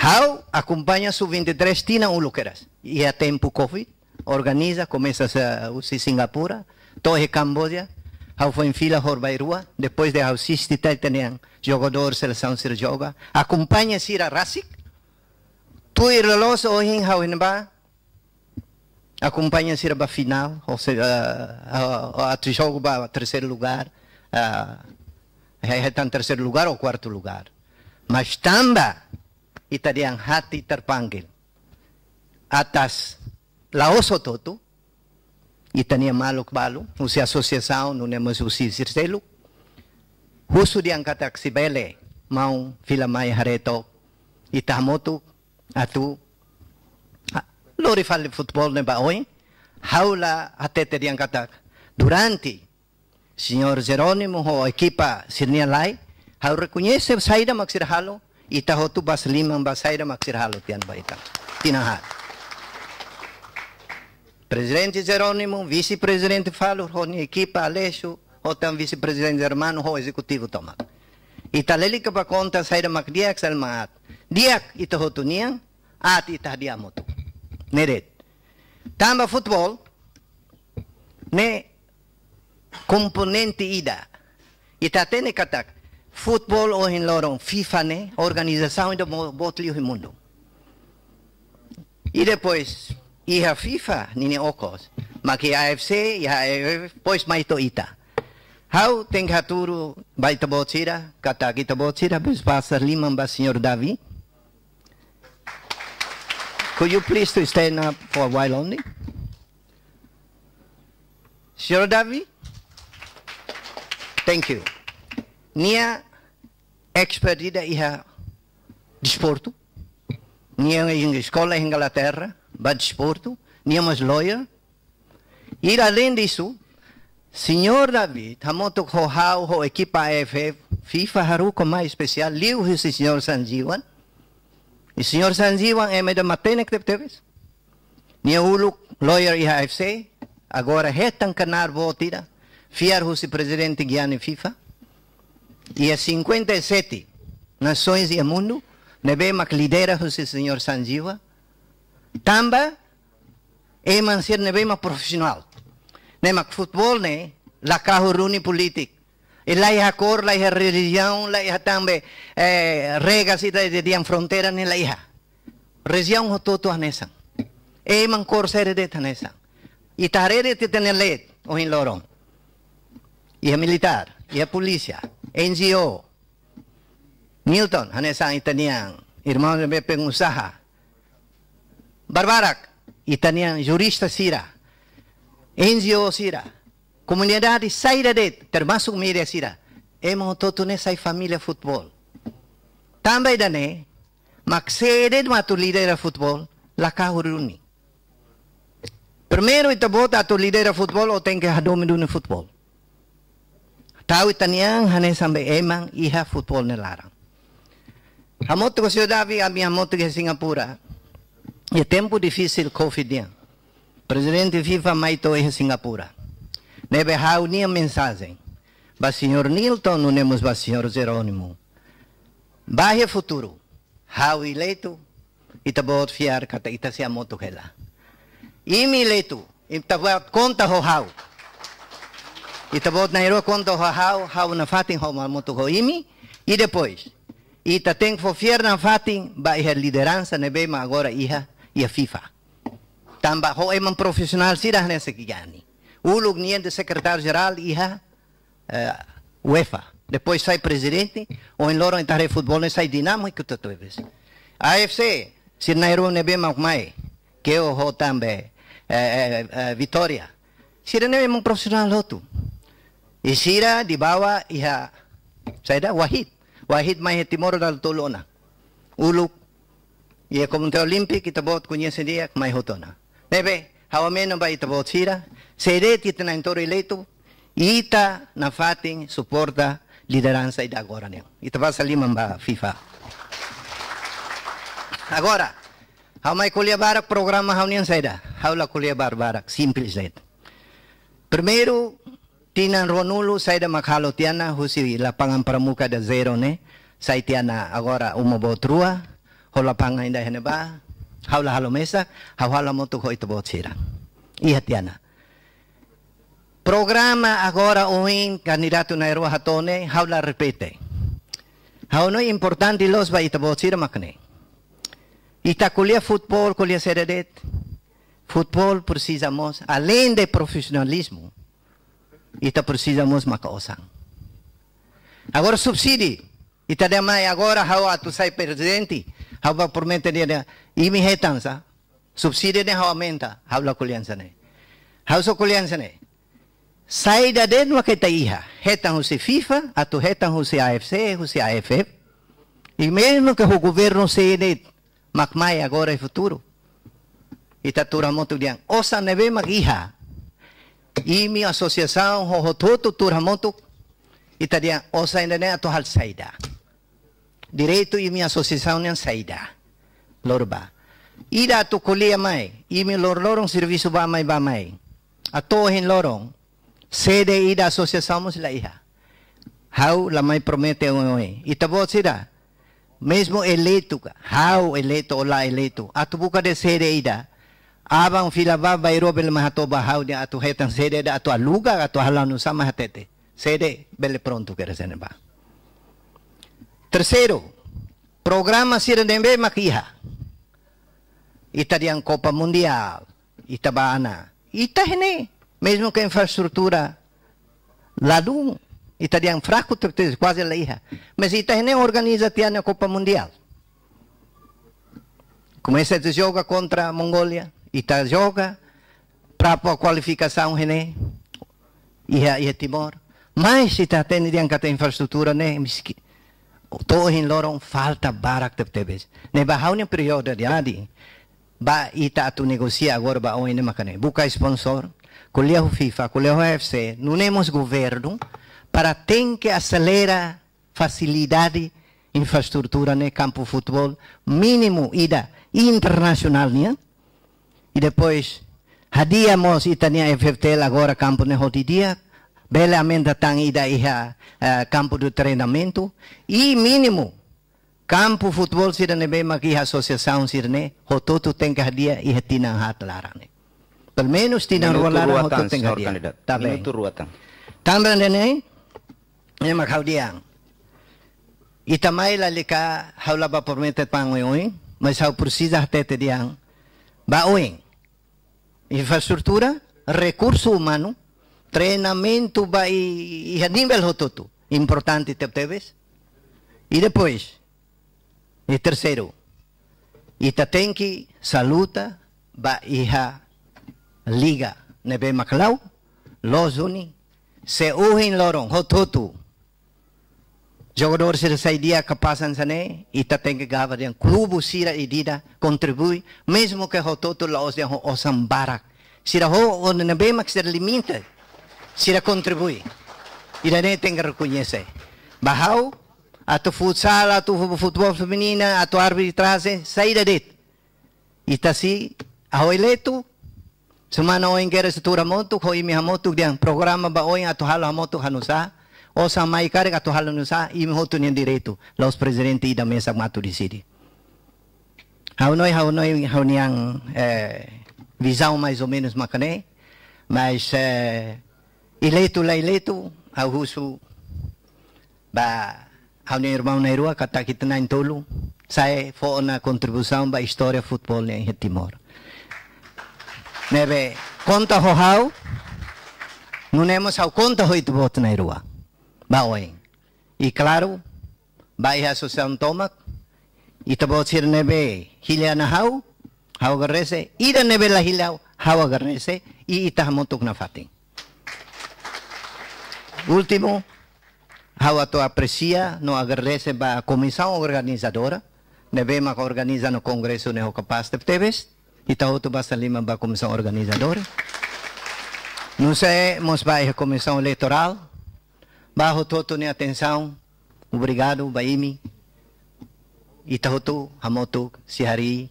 [SPEAKER 5] How acompanha sub-23, tinha o Luqueras. E a tempo Covid, organiza, começa a, a Singapura, Torre Cambodia, eu fui em fila Horbairua, depois de assistir Taitanian, jogador seleção Sir Joga, acompanha Sir Rasik, tu ir lá hoje em Hauenba, acompanha Sir a final, ou seja, a, jogo terceiro lugar, a, a, a, é terceiro lugar ou quarto lugar. Mas também, italian hati terpanggil atas laosototo, itania maluk balu, usia se associação, não é mais o Husu di angkata ksibele, mau filamai hareto, ita atu, lori fale futebol ne baoi, haula atete di angkata. Durante, senhor Jerônimo, ho equipa lai, hau reconhece saída maxirhalo, ita hotu bas basaida maxir halo, tian baita. tinahat. Presidente Jerônimo, vice-presidente Falo, Rony Equipa, Aleixo, Otan vice-presidente Hermano, o executivo toma. E talélica para conta, saíram a makdiak sa mga diak ito hotunian at itahdiamo to. Neret. Tamba futebol ne componente ida. e Itatene katak ou o loron, FIFA ne organização do botli mundo. E depois i FIFA nini okos. Maki AFC i ha pois mai to ita. Hau tem haturu baita botira, katakita botira, bus passa liman ba senhor Davi. Could you please to stand up for a while only? Senhor Davi? Thank you. Nia expertida iha desporto. Nia em escola em Inglaterra bad desporto, tínhamos lawyer. E além disso, senhor David, Hamoto Kohau, ho equipa FF, FIFA Haruko mais especial, liu o senhor Sanjiwan. E senhor Sanjiwan é medo matene que teve. Minha ulu, lawyer e AFC, agora canar votira, fiar o presidente Guiana FIFA. E as 57 nações e mundo, nebema que lidera o senhor Sanjiwan. Tamba eman ser ne bema profesional. Nemak fútbol, ne la kahu runi politik. E la hija cor, la hija religión, la hija tambe eh, regas y de dian frontera ne la hija. Religión hototo e Eman cor ser de tanesan. Y tarere te tener led o en lorón. Y militar, y policía, NGO. Newton, anesan itanian. de me pengusaha. Barbarak, italiano, jurista Sira, NGO Sira, comunidade saída de, termasuk media Sira, emang ne sai familia futbol. Também dane, maksede matu lidera la lakahuruni. Primero ita bota atu lidera futbol o tenke que football. futbol. Tau itanian hane sambe emang iha futbol nelarang. Hamotu ko siya davi ami ke Singapura. É tempo difícil covid covidiano. Presidente Viva em Singapura. Neve reunir mensagem. Ba senhor Nilton, não temos ba senhor Jerônimo. Barre futuro. Hau eleito. Ita bot fiar kata ita se amoto hela. Imi eleito. Ita bot conta o hau. Ita bot nairo conta o hau. Hau na fatin ho moto ho imi. E depois. Ita tem fofier na fatin. Ba liderança nebe ma agora iha. ya FIFA. Tambah ho emang profesional sirah nih gani. Ulu niente de secretário geral iha uh, UEFA. Depois sai presidente, ou em loro entrar futbol futebol, sai dinamo ikut que tudo isso. AFC, se Nairobi nebe mau mai. keo ho também, eh, eh, eh Vitória. emang profesional é um profissional loto. E iha, saya dah wahid. Wahid mai timor dal tolona. Uluk Iya, कमते Olimpik itu कुनिया से दिया मैं होतो ना ने बे हवा में नबा sira. सीरा सेरे तितना इंतोरे लेतो ita nafating suporta lideransa e agora né ita passa ali mamba FIFA agora hau mai kuliah barak programa hawa nian saida hau la kuliah barak barak simpel said primeiro tinan ronulu saida makhalo tiana husi lapangan pramuka da zero ne, Saya tiana agora umobot rua, hola panga inda hene ba haula halo mesa haula moto ko ito botira hatiana programa agora oin candidato na erwa hatone haula repete hauno importante los ba ito makne ita kulia fútbol, kulia seredet Fútbol, precisamos além de profesionalismo, ita precisamos makaosang agora subsídio ita demais agora hawa atu sai presidente Habla por dia dia i mi hetan sa. subsidi ne hawa menta. Habla kulian sana, ne. Hausa kulian sana. saida Saída de numa kita iha. Hetan husi FIFA, atu hetan husi AFC, husi AFF. E mesmo que o governo se ele macmai agora e futuro. Itatura monto dia. Osa neve mak iha. E minha associação, rohototo, turamonto. Itadian, osa ainda ne atu hal saída. direito e minha associação não Lorba. Ida tu colher mãe. e me lor lorong servicio ba mai ba mai. A torre lorong. Sede ida associação mos la iha. Hau la mai promete oi. Itabo sida. Eh. Ah, Mesmo eleito, hau eleito ola eleito. tu boca de sede ida. Abang filaba bairo bel mahatoba hau de atu tan sede da atu aluga a halanu sama hatete. Sede bele pronto que resenba. terceiro programa Sirendembe Makiha. Ita de Copa Mundial, Itabana. Ita René, mesmo que a infraestrutura lá do Ita de fraco, quase leiha. Mas Ita René organiza a Copa Mundial. Começa a jogar contra a Mongólia. Ita joga para a qualificação René e a Timor. Mas Ita tem de infraestrutura, né? tohin loron falta barak teptebes. Ne bahau ni prioridade ba ita tu negocia agora ba oine makane. Buca sponsor, colher o FIFA, colher o UFC, não temos governo para tem que acelerar facilidade infraestrutura no né? campo futebol mínimo ida internacional né? e eh? depois hadiamos itania FFTL agora campo né dia belamente tang ida iha uh, eh, campo de treinamento e mínimo campo futebol sira ne bem aqui a associação sira ne hototo tem dia e tina hat larane pelo menos tina rolara hototo tem cardia tá bem minuto ruatan também ne ne ma kaudiang itamay lalika hawla ba permitted pangoi, mas hau precisa tete dia ba baoing infraestrutura recurso humano treinamento vai Jardim nível Hototo. Importante teves. E depois, e terceiro, ita tem que saluta vai a liga Neve maklau los uni se uhin lorong hototo. Jogador se sai dia kapasan sane ita tem que gava de clube sira dida, contribui mesmo que hototo laos de osam barak. Sira ho on limita sila contribui. Irane tem que reconhecer. a ato futsal, ato futebol feminino, ato arbitragem, saída de E está assim, a eleito, semana oin gera setura montu, hoi mi hamotu, dian programa ba oin ato halo hamotu hanusa, osa mai kare ato halo hanusa, e mi hotu nian direito, los presidente da mesa matu di haunoi Hau noi, hau noi, hau niang eh, visão mais ou menos macané, mas... Eh, Iletu lá iletu, ao husu ba ao nem irmão na rua, kata kita na entolo, sai foi na contribuição para a história futebol em Timor. Neve conta hohau, não temos ao conta hoito bot na rua. Ba oi. E claro, vai a associação tomac, e tabo sir neve hilha na hau, hau garrese, ida neve la hilha, hau garrese, e ita hamontuk na fating. Último, a tu aprecia, não agradece a comissão organizadora, devemos organizar no congresso no capaz de teves, e tal basta lima a comissão organizadora. Não sei, mas vai a comissão eleitoral, barro todo a atenção, obrigado, baimi, e tal tu, hamotu, sihari,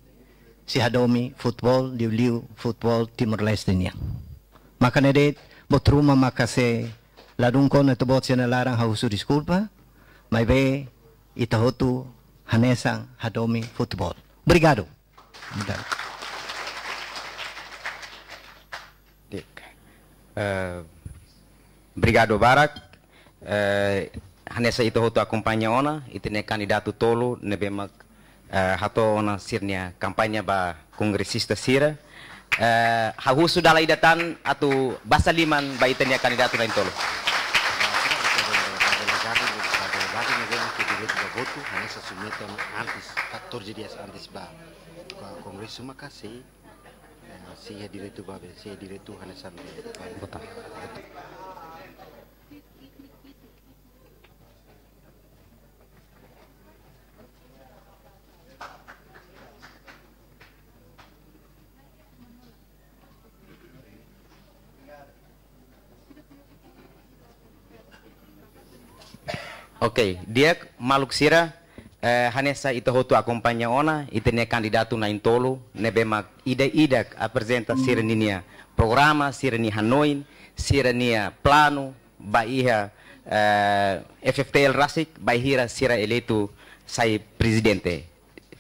[SPEAKER 5] sihadomi, futebol, liu liu, futebol, Timor-Leste, Macanede, botruma makase, ladung kon to bot sena larang hausu disculpa mai be hotu hanesang hadomi football obrigado
[SPEAKER 1] Uh, eh, Brigado Barak, uh, hanesa itu hoto akompanya ona, itu ne tolu tolo, ne bemak uh, eh, hato ona sirnya kampanye ba kongresista sira, uh, hahusu dalai datan atau basaliman ba itenya kandidatu lain tolo.
[SPEAKER 2] que se sometan antes, 14 días antes va a Congreso Makasi, sigue direto va a ver, sigue direto a Betul.
[SPEAKER 1] Oke, okay. dia makhluk sirah eh, Hanessa itu hotu akompanya ona ita ne candidato na intolo ne bema ida ida eh, a mm. sirenia programa sirenia Hanoi sirenia plano baiha eh, FFTL Rasik baihira sira eleito sai presidente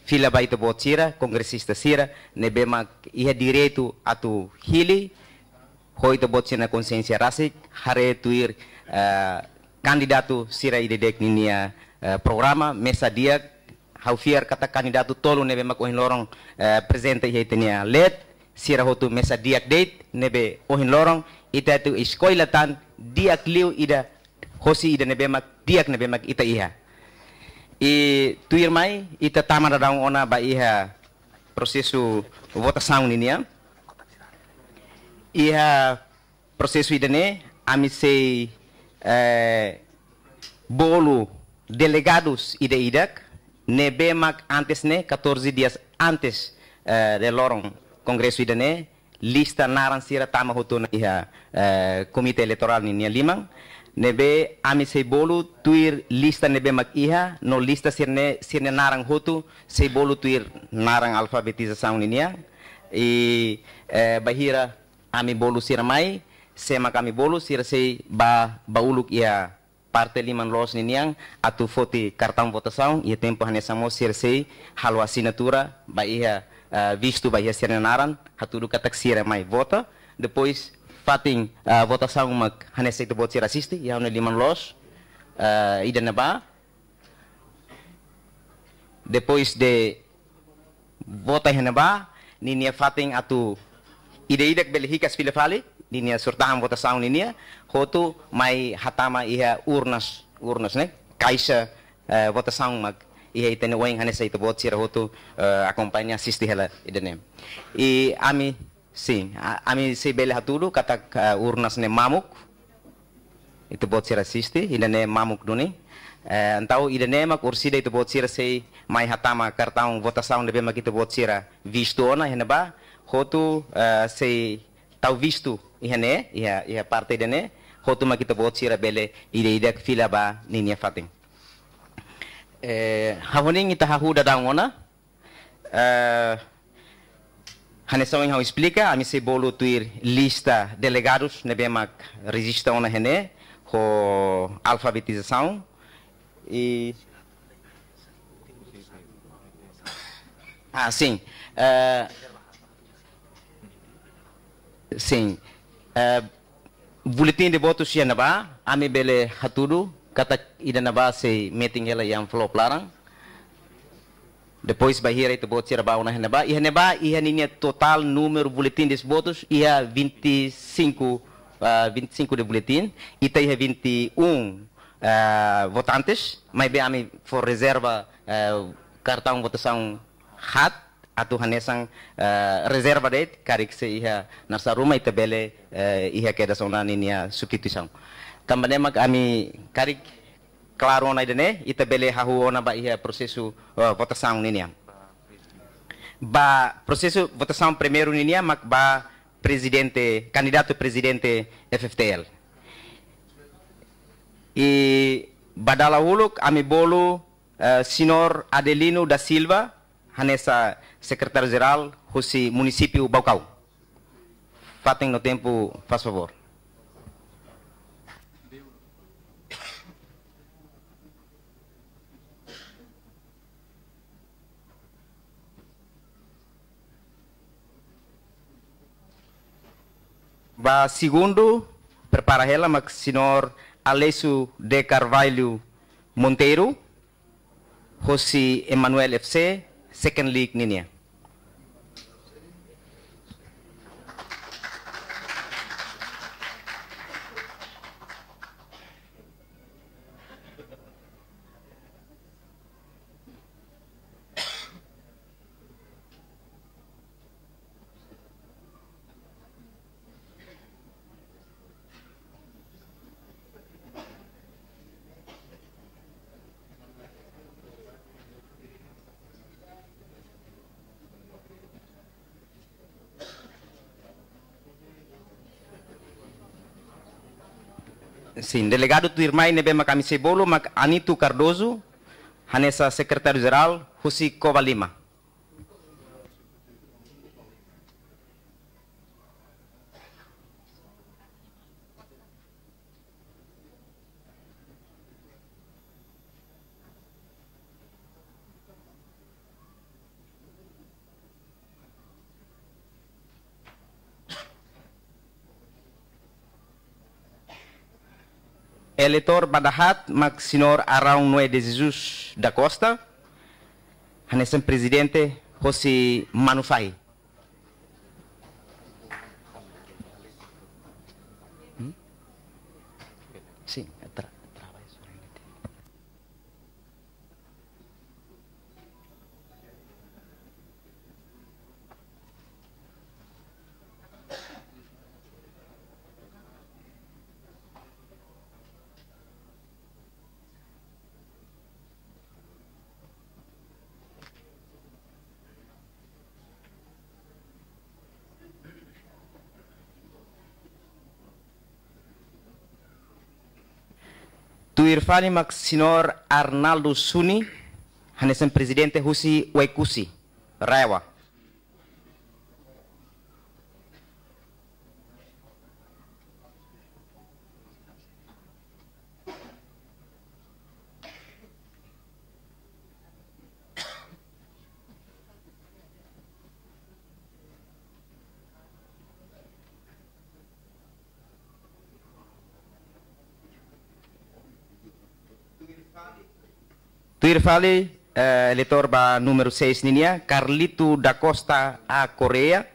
[SPEAKER 1] fila to bot sira kongresista sira ne bema ia direito atu hili to bot sira consciência Rasik tuir eh, kandidatu sira dek ninia Eh, programa mesa dia hafir kata kandidatu tolu nebe makohin lorong eh, presente yaitu nia let sira hotu mesa dia date nebe ohin lorong ita itu iskoilatan dia kliu liu ida hosi ida nebe mak dia nebe mak ita iha i tuir mai ita tamar daung ona ba iha prosesu ini ya iha prosesu ida ne ami eh, bolo delegados de IDEC ne bemak antes ne 14 dias antes uh, de lorong congresso ne lista naran sira tama hotona iha uh, komite elektoral ni nia limang nebe ami bolu tuir lista nebe mak iha no lista sirne sirne narang hotu bolu tuir narang alfabetizasaun ni nia i eh, bahira ami bolu mai sema kami bolu sira sei ba bauluk iha parte liman los niniang niang atu foti cartão votação e tempo hanesa mo sersei halo assinatura iha uh, eh, visto hatu du katak kataksira mai vota depois fatin uh, eh, votação mak sei itu vot serasiste ya ona liman los uh, eh, neba, depois de vota hanaba ni ninia fatin atu ide idak belhikas fali Dinia surtahan wota saun ninia ya. hotu mai hatama iha urnas urnas ne kaisa vota eh, saun mag iha itene wain hanesa itu bot sira hotu eh, akompanya sisti hela idene i ami si ami si bele hatulu kata eh, urnas ne mamuk itu bot sira sisti idene mamuk duni Então, ele mak cursida itu bot sira sei mai hatama kartão votação lebe mak bot sira visto ona ba, hotu sei tau vistu ihane iha iha parte dene hotuma kita bot sira bele ide ide filaba ninia fatin eh hahoning ita hahu dadangona eh Haneção em explica, a mim se bolo tuir lista delegados nebemac resistão na rene, com alfabetização e Ah, sim. Uh, sim. Eh, bulletin de boto sia naba ami bele hatudu kata ida naba se meeting ela yang flow larang depois bahira itu boto sia naba una naba ia naba ia ninia total número bulletin de botos iha 25 uh, 25 de bulletin ita ia 21 uh, votantes mas bem ami for reserva uh, eh, cartão votação hat atu hanesang uh, eh, reserva deit karik se iha nasa ruma ite bele uh, iha keda sonani nia substituição tambane mak ami karik klaro na idene ite bele hahu ona ba iha prosesu uh, eh, sang ninia ba prosesu vota sang premieru ninia mak ba presidente kandidatu presidente FFTL i badala huluk ami bolu uh, Sinor Adelino da Silva hanesa secretário-geral, Rossi, município Baucau. Fatem no tempo, faz favor. Ba segundo, prepara ela, mas senhor Alessio de Carvalho Monteiro, José Emanuel FC, Second League Ninia. Sim, delegado Turmai Nebema Kamisebolo, Anito Cardoso, Hanessa secretário-geral, Rossi Covalima. eleitor badahat mak senhor arão Noé de Jesus da Costa, hanesan presidente José Manufai. Tuirfani Maxinor Arnaldo Suni, hanesen presidente Husi Waikusi, Rewa. Tu irfale eh, eleitor ba número 6 ninia, Carlito da Costa a Coreia,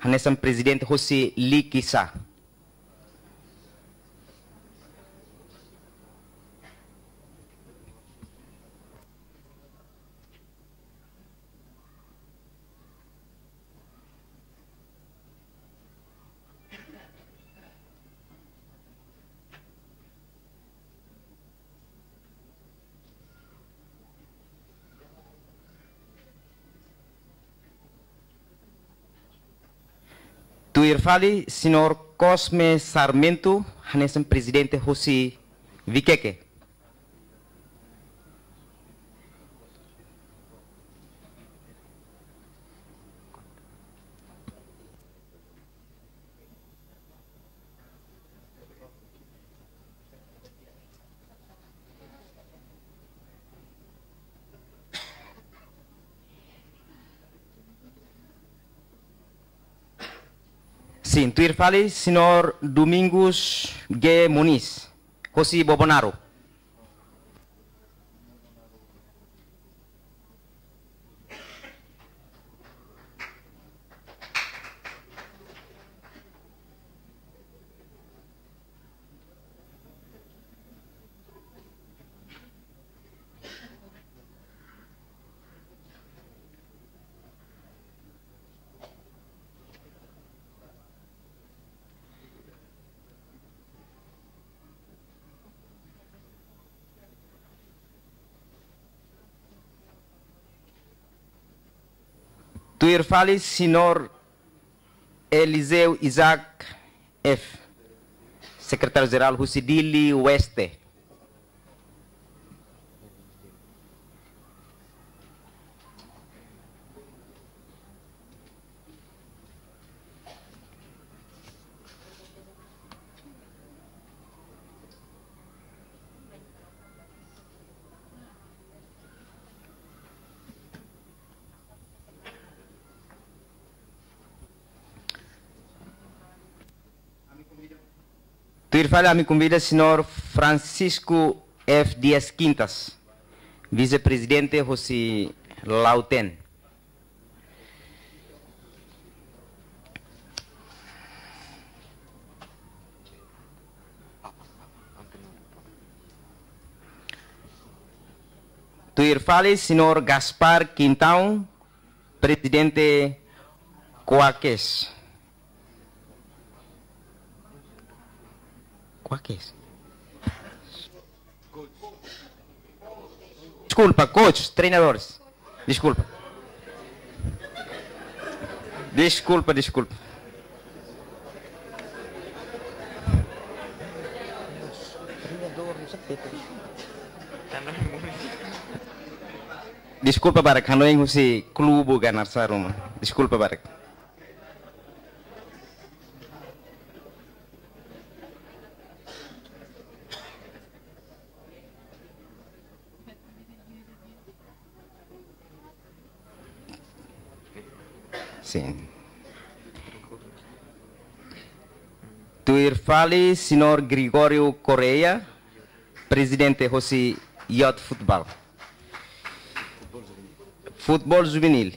[SPEAKER 1] hanesan presidente José Likisa. do Irvali, senhor Cosme Sarmento, Hanesan presidente José Viqueque. Sim, tuir falis, senhor Domingos G. Muniz, Cosi Bobonaro. Suir Fale, senhor Eliseu Isaac F. Secretário-Geral Husidili Oeste. a minha convida o senhor Francisco F. Dias Quintas, vice-presidente José Lauten. Tuir fale, senhor Gaspar Quintão, presidente Coaques. es? Disculpa, coach, treinadores. Disculpa.
[SPEAKER 6] Disculpa, disculpa.
[SPEAKER 1] Disculpa, Barak. que si clubo ganar Saruma. Disculpa, Barak. Sim. Tuirfali Senhor Gregório Correia, presidente Rossi Yacht Futebol. Futebol juvenil.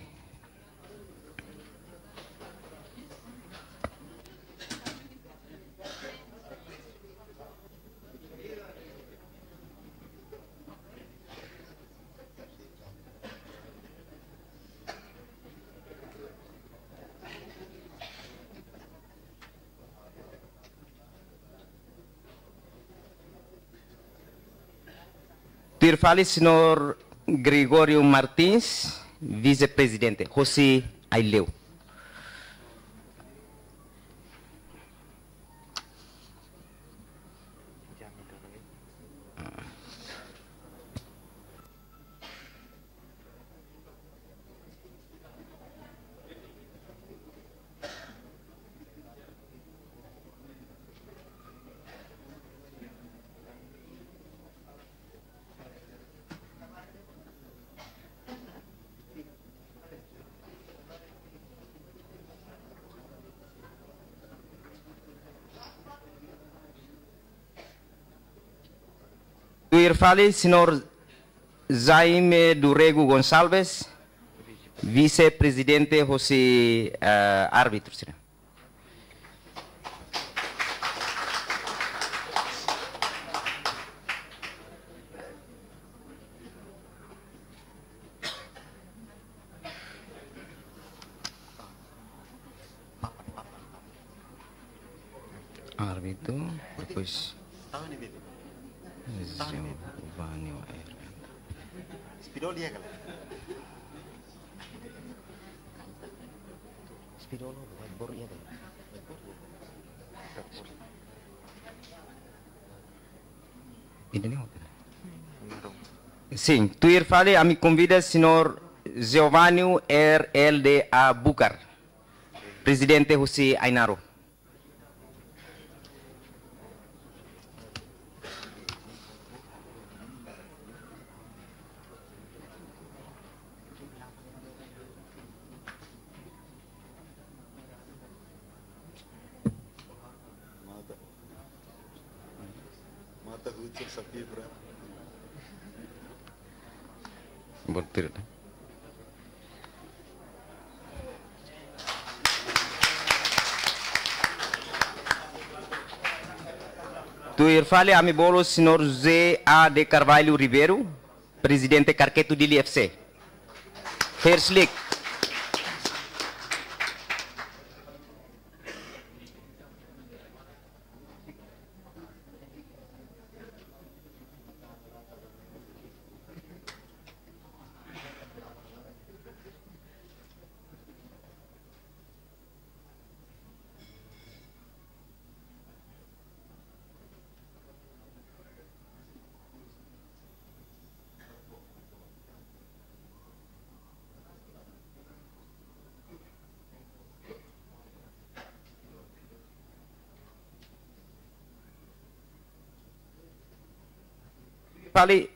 [SPEAKER 1] ouvir falar, senhor Gregório Martins, vice-presidente. José Aileu. Mirfali, señor Jaime Durego González, vicepresidente José eh, Árbitro.
[SPEAKER 2] Sim, tu ir dia kali. Spidol lo bukan bor ya
[SPEAKER 1] kali. fale, a me convida senhor Giovanni de Abucar, presidente José Ainaro. ಬರ್ತಿರಲ್ಲ né? Do Irfale Amibolo, senhor José A. de Carvalho Ribeiro, presidente Carqueto de LFC. First League.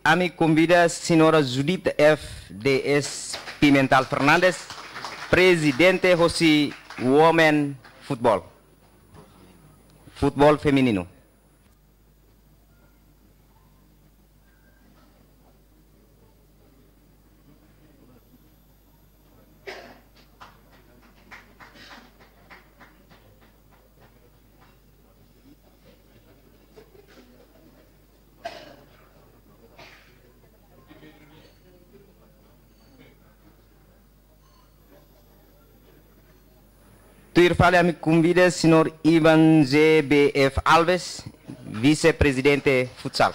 [SPEAKER 1] a mi convida señora Judith F. S. Pimental Fernández, presidente Rossi Women Football, Fútbol Femenino. Falei a me convida o senhor Ivan GBF Alves, vice-presidente futsal.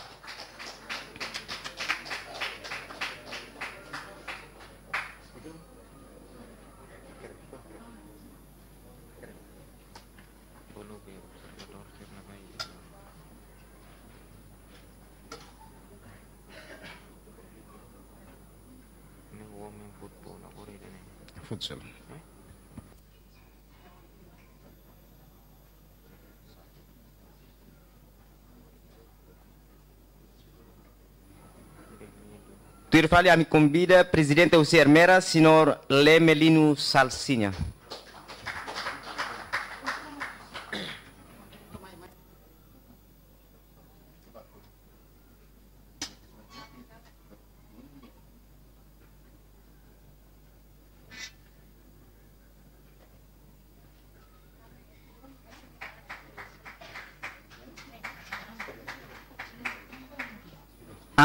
[SPEAKER 1] Virtuale a mi convida presidente UCR Mera, senhor Lemelino Salsinha.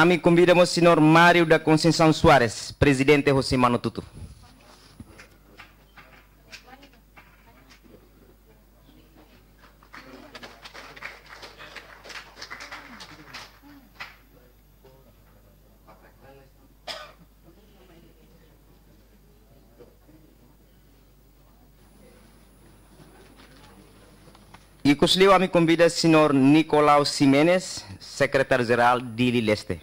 [SPEAKER 1] Nami convidamos o senhor Mário da Conceição Soares, presidente Mano Tutu. E conselheiro, me convida o senhor Nicolau Simenes, secretário-geral de Leste.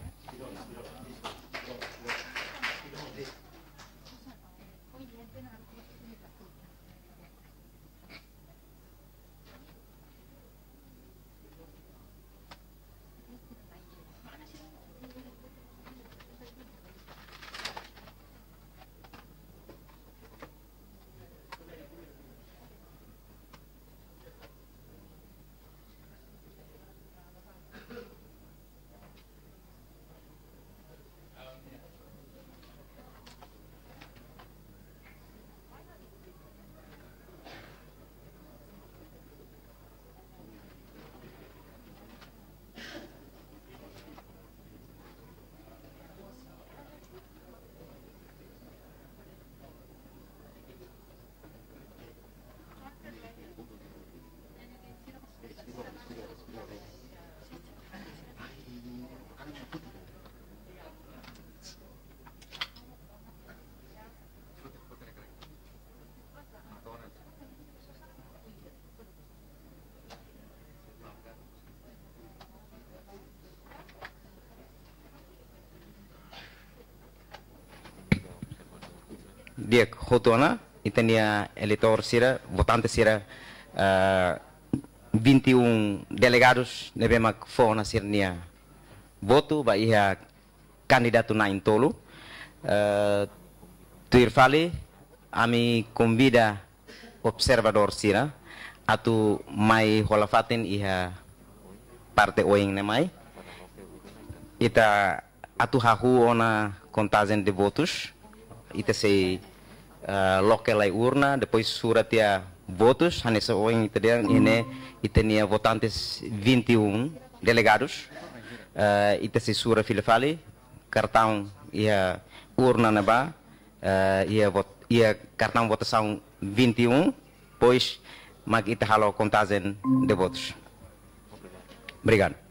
[SPEAKER 1] Rotona eh, e tinha eleitor Cira, votante uh, 21 delegados na que foram na Cirnia voto, vai a candidato na Intolo. Uh, eh, ir fale, ami convida observador a tu mai holafatin a parte oing na mai. Ita atu hahu ona contagem de votos, ita sei uh, ah, local urna, depois suratia votos, Hanessa Owen Italian, hmm. ine itenia votantes 21 delegados, uh, ah, itese sura filifali, cartão ia urna na ba, uh, ah, ia, vot, ia cartão votação 21, pois mag itahalo contagem de votos. Obrigado.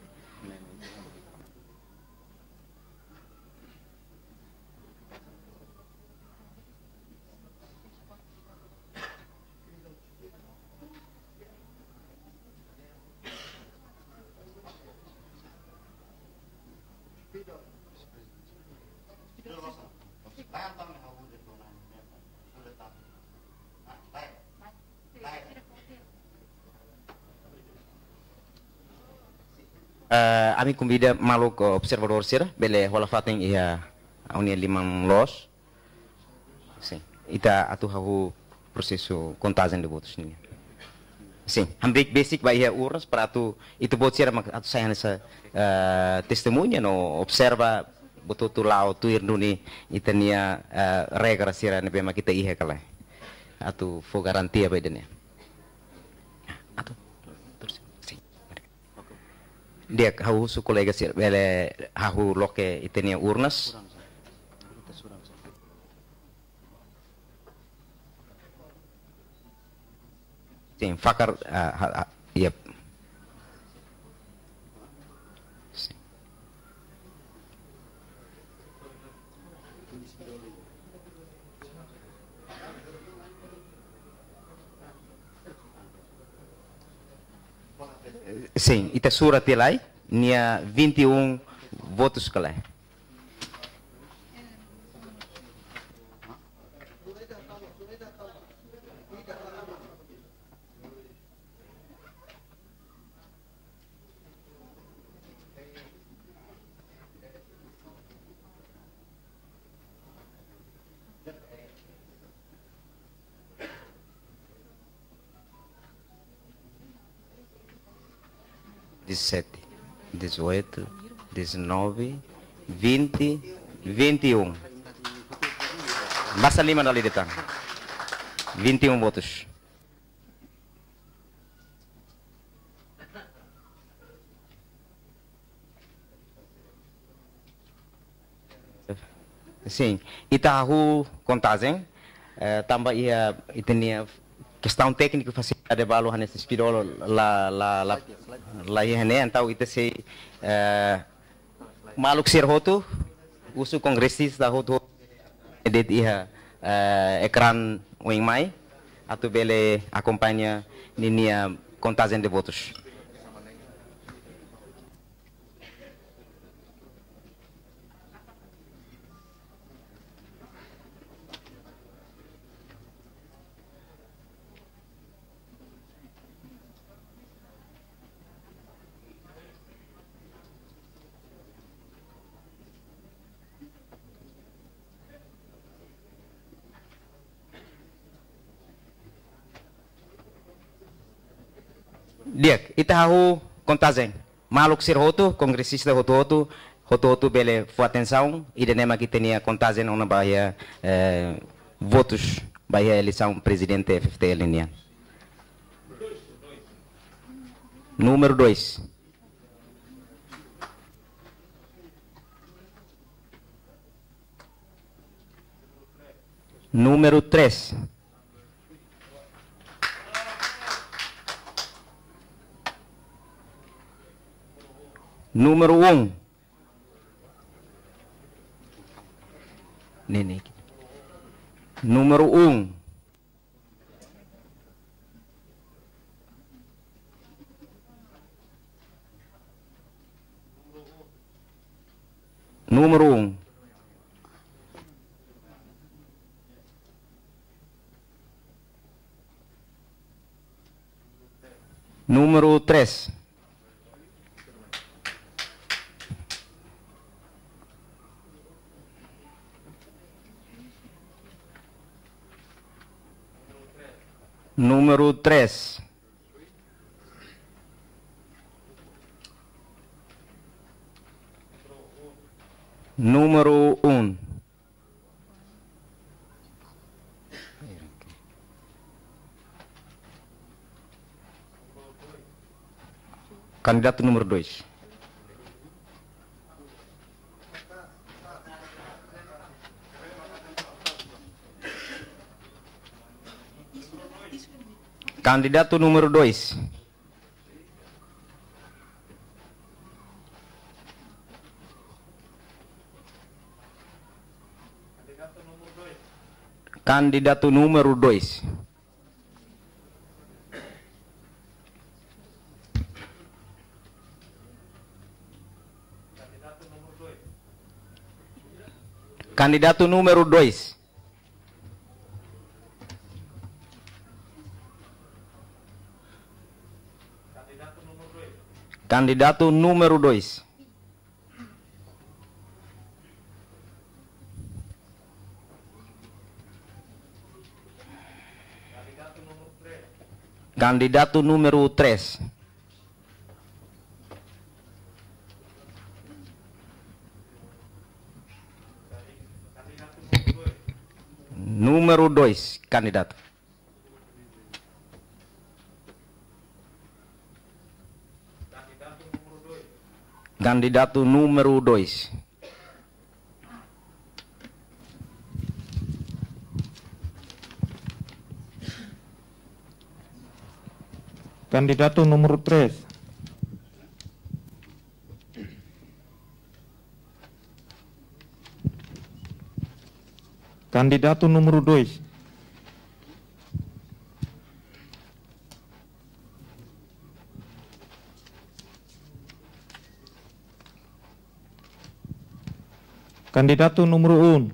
[SPEAKER 1] uh, ami malu maluco eh, observador orsir bele wala fatin ia unia limam los si ita atu hahu prosesu kontazen de botus nia sim hambrik basic ba ia urus para atu itu bot sir mak atu sayan sa uh, no observa bototu lao tuir nuni itania uh, regra sira be makita ihe kala atu fo garantia bedenia dia hau su kolega sir bele hau loke itenia urnas tim fakar uh, ah, yep. Iya. Sim, Itassura até lá, tinha 21 votos que lá. 17, 18, 19, 20, 21. Massa Lima da tá? e 21 votos. Sim, Itahu contazen uh, eh, também eh, ia, ia questão técnica fasi ade balo hanes lá lá lá lá então, e né então ite se maluk ser hotu usu kongresis da hotu eh, edit ecrã o wing mai atu bele acompanha ninia contagem de votos
[SPEAKER 2] Liek, itahu
[SPEAKER 1] contagem. Maluco ser roto, congressista roto roto, roto roto bele foi atenção, e denema que tinha contagem na Bahia, eh, votos, Bahia eleição presidente FTL linha. Número 2. Número 3. número um. Nini. Gitu. Número um. Número um. Número três. número 3. Número 1. Um. Candidato número 2. Candidato número 2. Candidato número 2. Candidato número 2. candidato numero dois. Candidato numero tres, Numero dois, candidato. Candidato número 2.
[SPEAKER 6] Candidato nomor 3. Candidato nomor 2. Candidato número 1.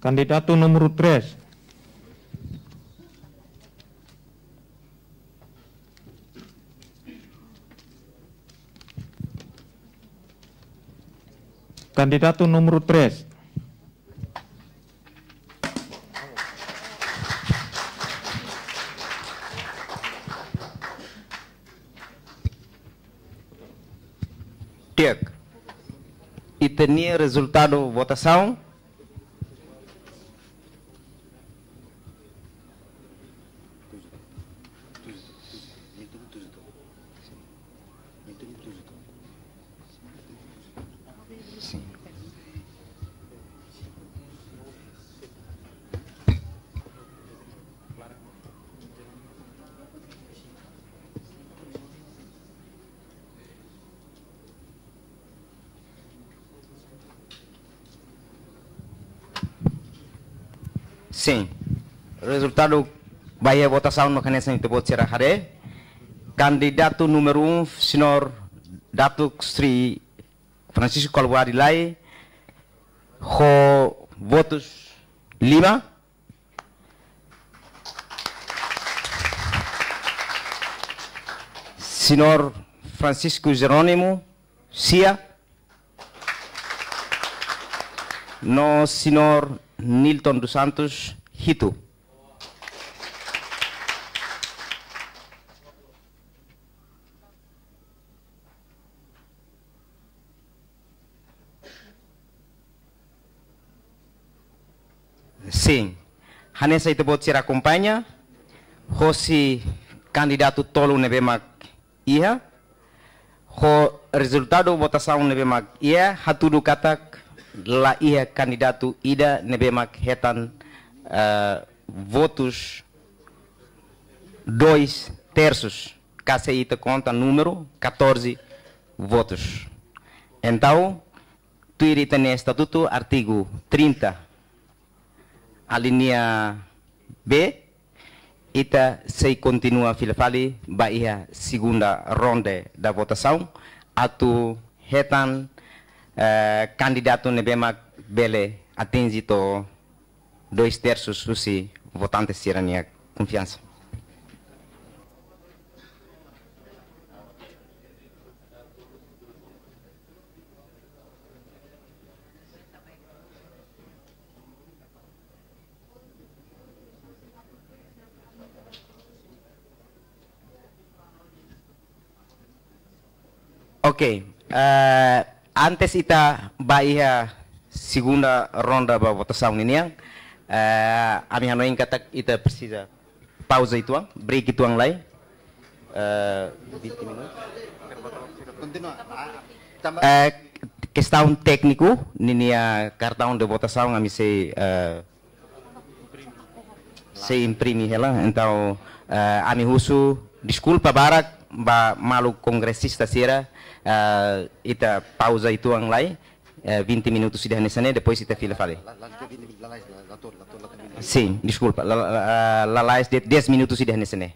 [SPEAKER 6] Candidato número 3. Candidato número 3.
[SPEAKER 1] resultado, votação. Deputado Baye bota saun makanya de voto será hare. Candidato número datuk Sri Francisco Kalwari Lai, ho votus Lima. sinor Francisco Jeronimo sia, No sinor Nilton dos Santos Hito. Hanesa itu buat sira kumpanya, hosi kandidatu tolu nebe mak iya. ho resultado saun nebe mak ia, hatudu katak la iya kandidatu ida nebe mak hetan uh, votus dois terços. KCIT konta numero 14 votos. Entau tu irita no artigo 30 a linha B Ita se continua filfali Bahia segunda ronda da votação atu retan eh, candidato nebema bele atingi to dois terços dos votantes tirania confiança Oke, uh, antes ita bahia segunda ronda bawa votação ini yang uh, eh, hanya ingin kata ita persisa pausa itu ang break itu ang lain. Uh, eh, uh, ini ya ninia cartão de votação ami se uh, se imprimi hela kami uh, ami husu diskul barak ba malu kongresista sira uh, ita pausa itu ang lai uh, 20 minutos de nesane, depois ita fila fale. Sim, desculpa, la, la, la, la, la, la,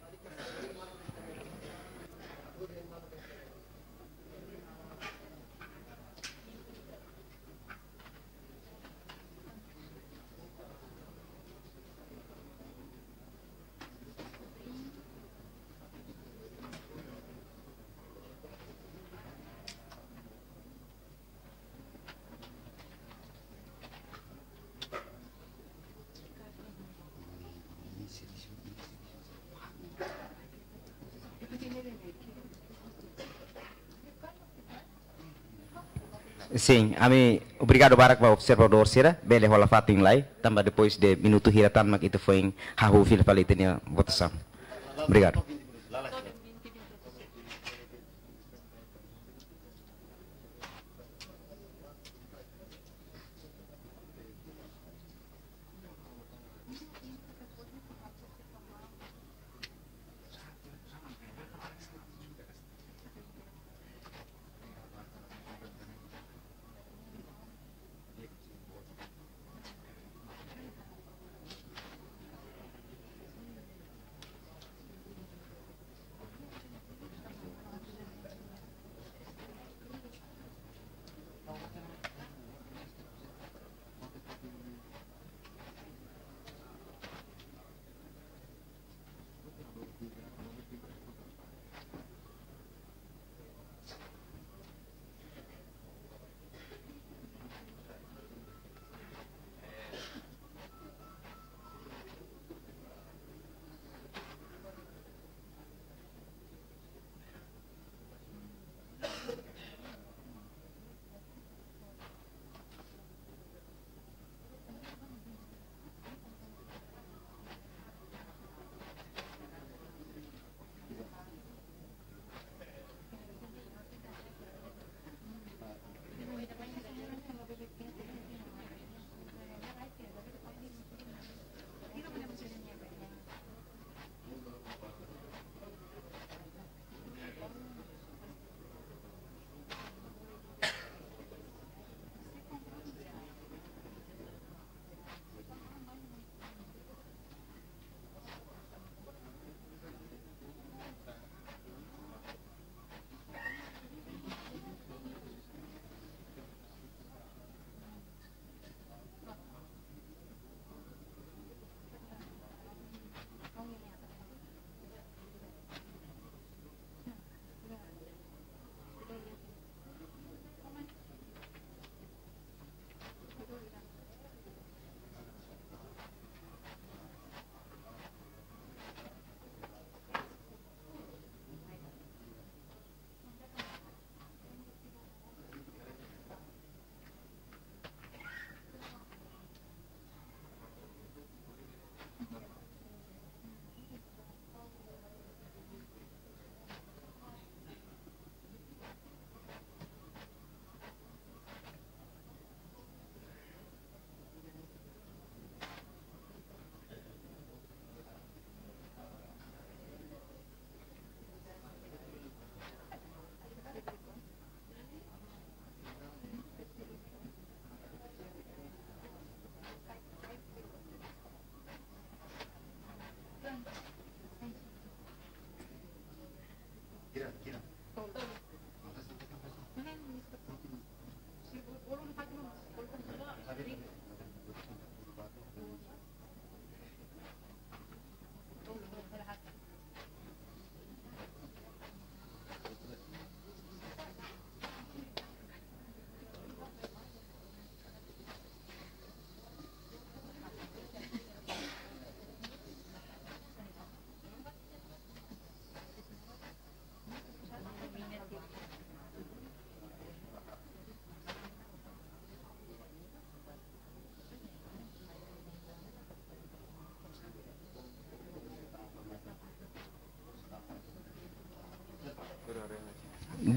[SPEAKER 1] Sim, ami obrigado para o observador Sira, bele rola fatin lai, também depois de minuto hiratan mak itu foi em fil Filipalitania votação.
[SPEAKER 3] Obrigado.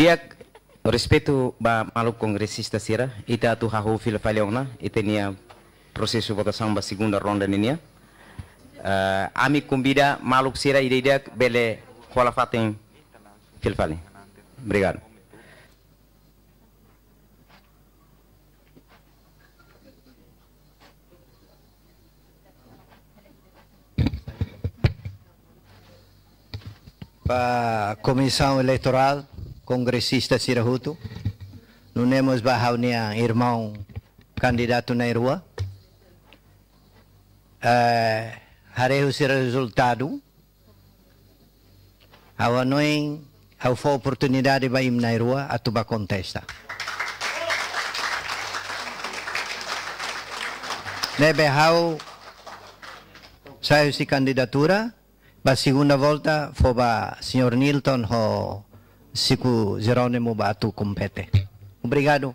[SPEAKER 6] dia
[SPEAKER 1] respeito ba Maluk congressista sira ita tu hahu fil falhona e tinha processo de votação segunda ronda ninia uh, eh, ami convida Maluk sira e ideia bele qual a fil falhe obrigado
[SPEAKER 5] Para a Comissão Eleitoral, congressista Sirahuto. Não temos barrado nem irmão candidato na rua. Uh, eh, Hareu resultado. Ao noite, ao for oportunidade para ir na rua, a tuba contesta. Neberhau saiu-se candidatura. Para segunda volta, foi o senhor Nilton, o Siku Jerônimo Bato Compete. Obrigado.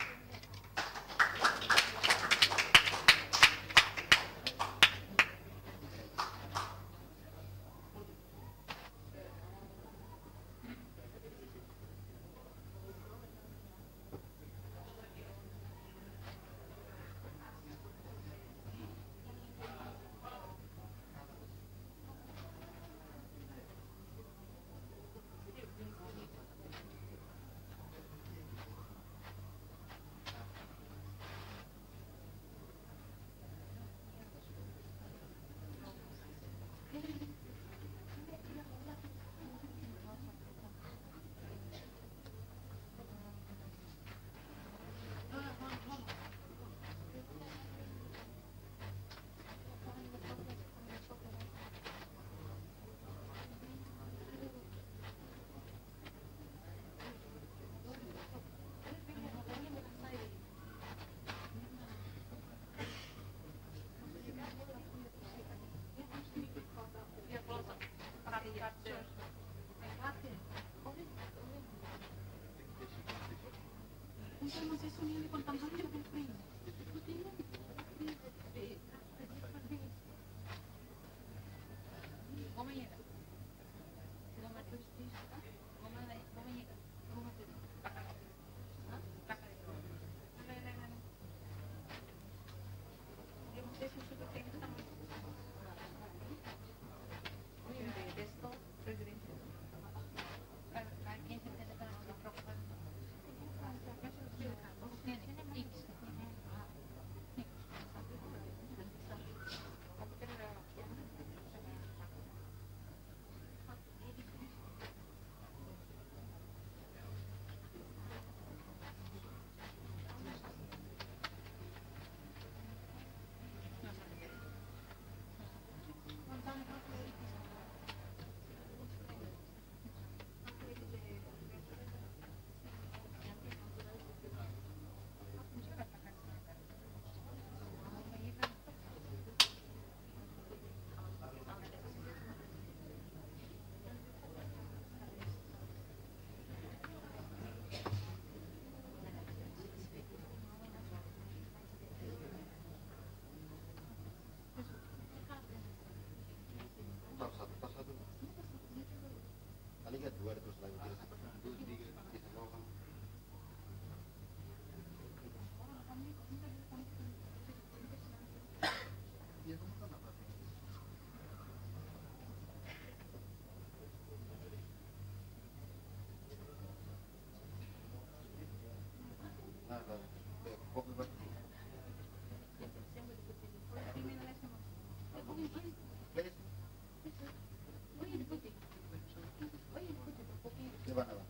[SPEAKER 2] ¿Qué
[SPEAKER 4] van a dar?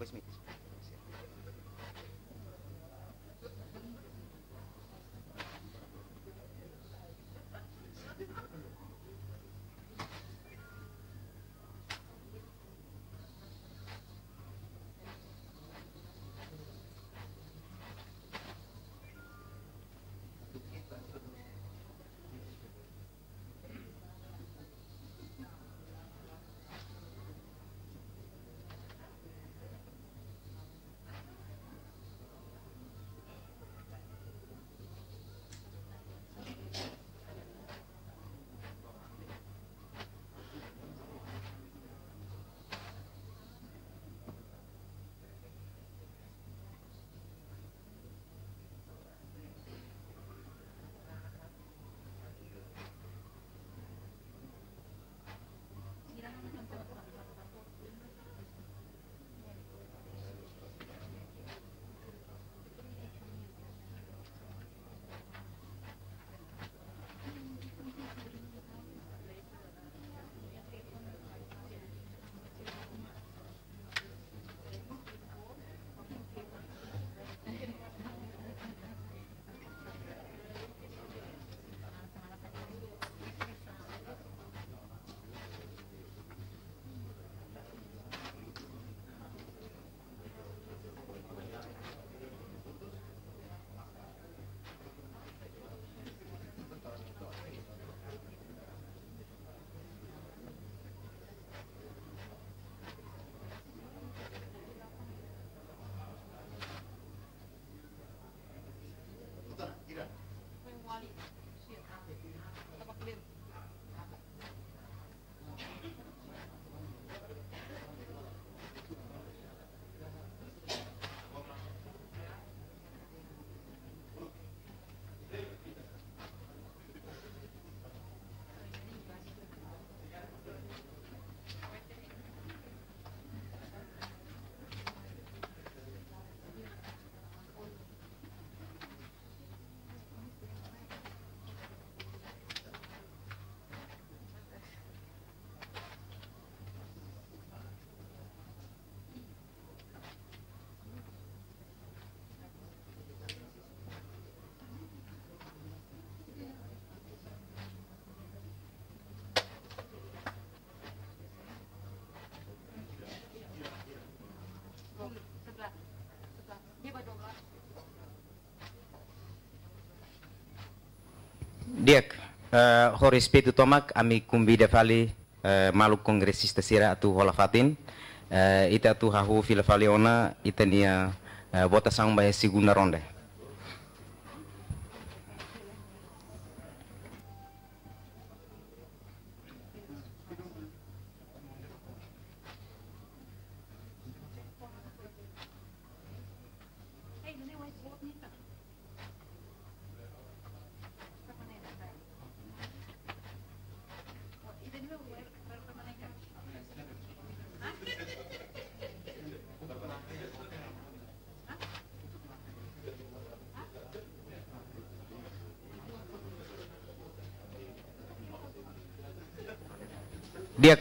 [SPEAKER 1] pues mire. Diak, uh, Pitu tomak ami kumbi defali uh, eh, maluk kongresista sira tu holafatin. Uh, eh, ita tu hahu filafaliona ita nia uh, votação vai segunda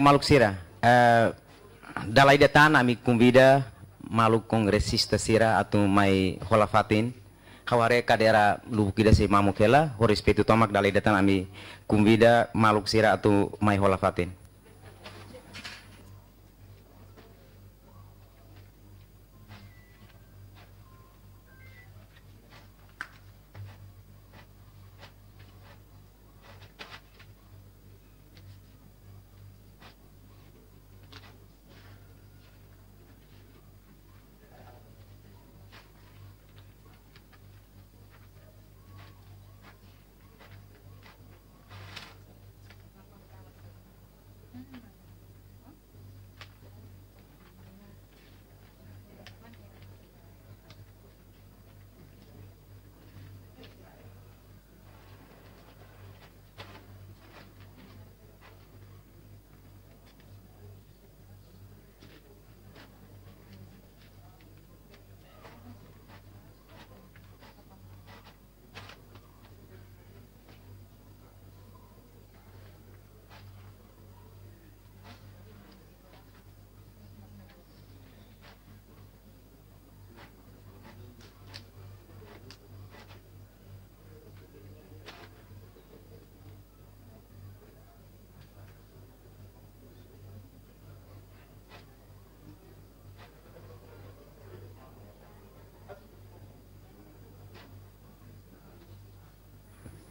[SPEAKER 1] Maluk Sira. Eh, dalai datan ami kumbida Maluk kongresista sira atau mai holafatin haware kadera lubuk kita si mamukela petu tomak dalai datan ami kumbida maluk sira atau mai holafatin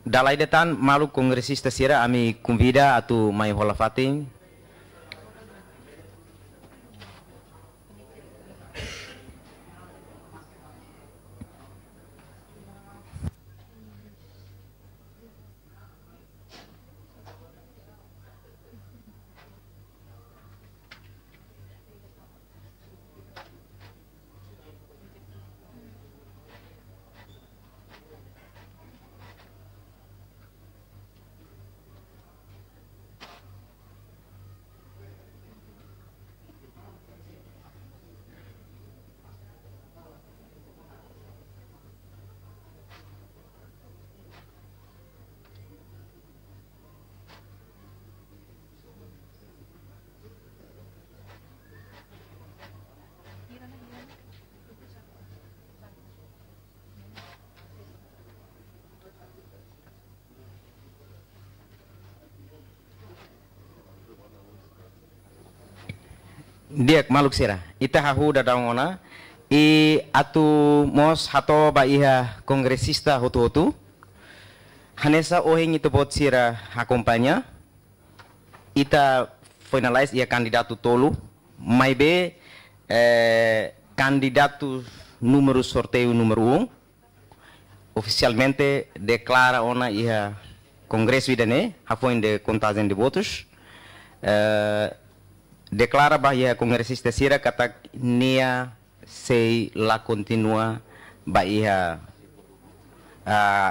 [SPEAKER 1] dalai detan malu kongresista sira ami kumbida atu mai holafating diak maluk sira ita hahu dadangona i atu mos hato ba iha kongresista hotu hotu hanesa oheng itu bot sira hakompanya ita finalize ia kandidatu tolu mai be eh, kandidatu número sorteu número um oficialmente declara ona iha kongres idane Hafoin de kontasin de votos eh, declaraba ya congresista sira kata nia sei la continua ba iha uh,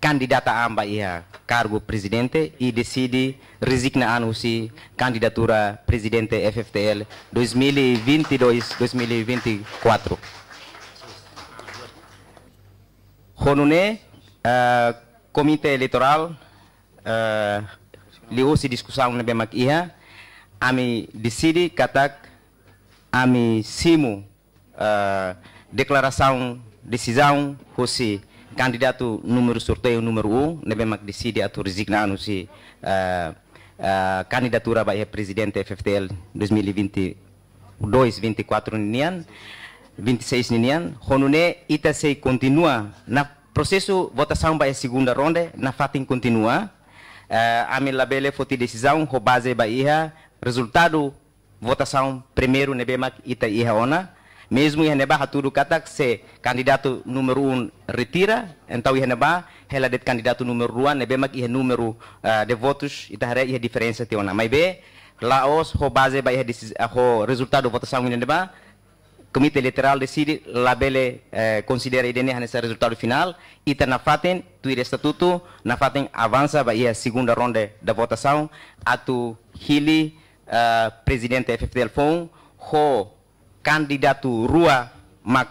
[SPEAKER 1] kandidata amba iha kargo presidente i decide resignar anusi kandidatura presidente FFTL 2022-2024. E e Honune uh, komite elektoral uh, liusi discussão anu na iha ami disidi katak ami simu uh, eh, declaração decisão fosse candidato número sorteio u, 1 um, nebe mak disidi atu anu si uh, eh, uh, eh, candidatura ba presidente FFTL 2020 24 nian, 26 nian honune ita sei continua na processo votação ba segunda ronde na fatin continua uh, ami labele foti decisão ho base ba iha resultado votação primeiro mak ita iha e ona mesmo iha neba hatudu katak se candidato número um retira Entau iha neba hela det candidato número dua um, mak iha número uh, de votos ita hare iha diferença ti ona mai be Laos ho base ba iha ah, ho resultado votação iha neba literal literal decide labele eh, considera idene nesse resultado final ita na faten tuir estatuto na faten ba iha segunda ronde da votação atu hili Eh, presidente presidente Fon ho candidato rua mak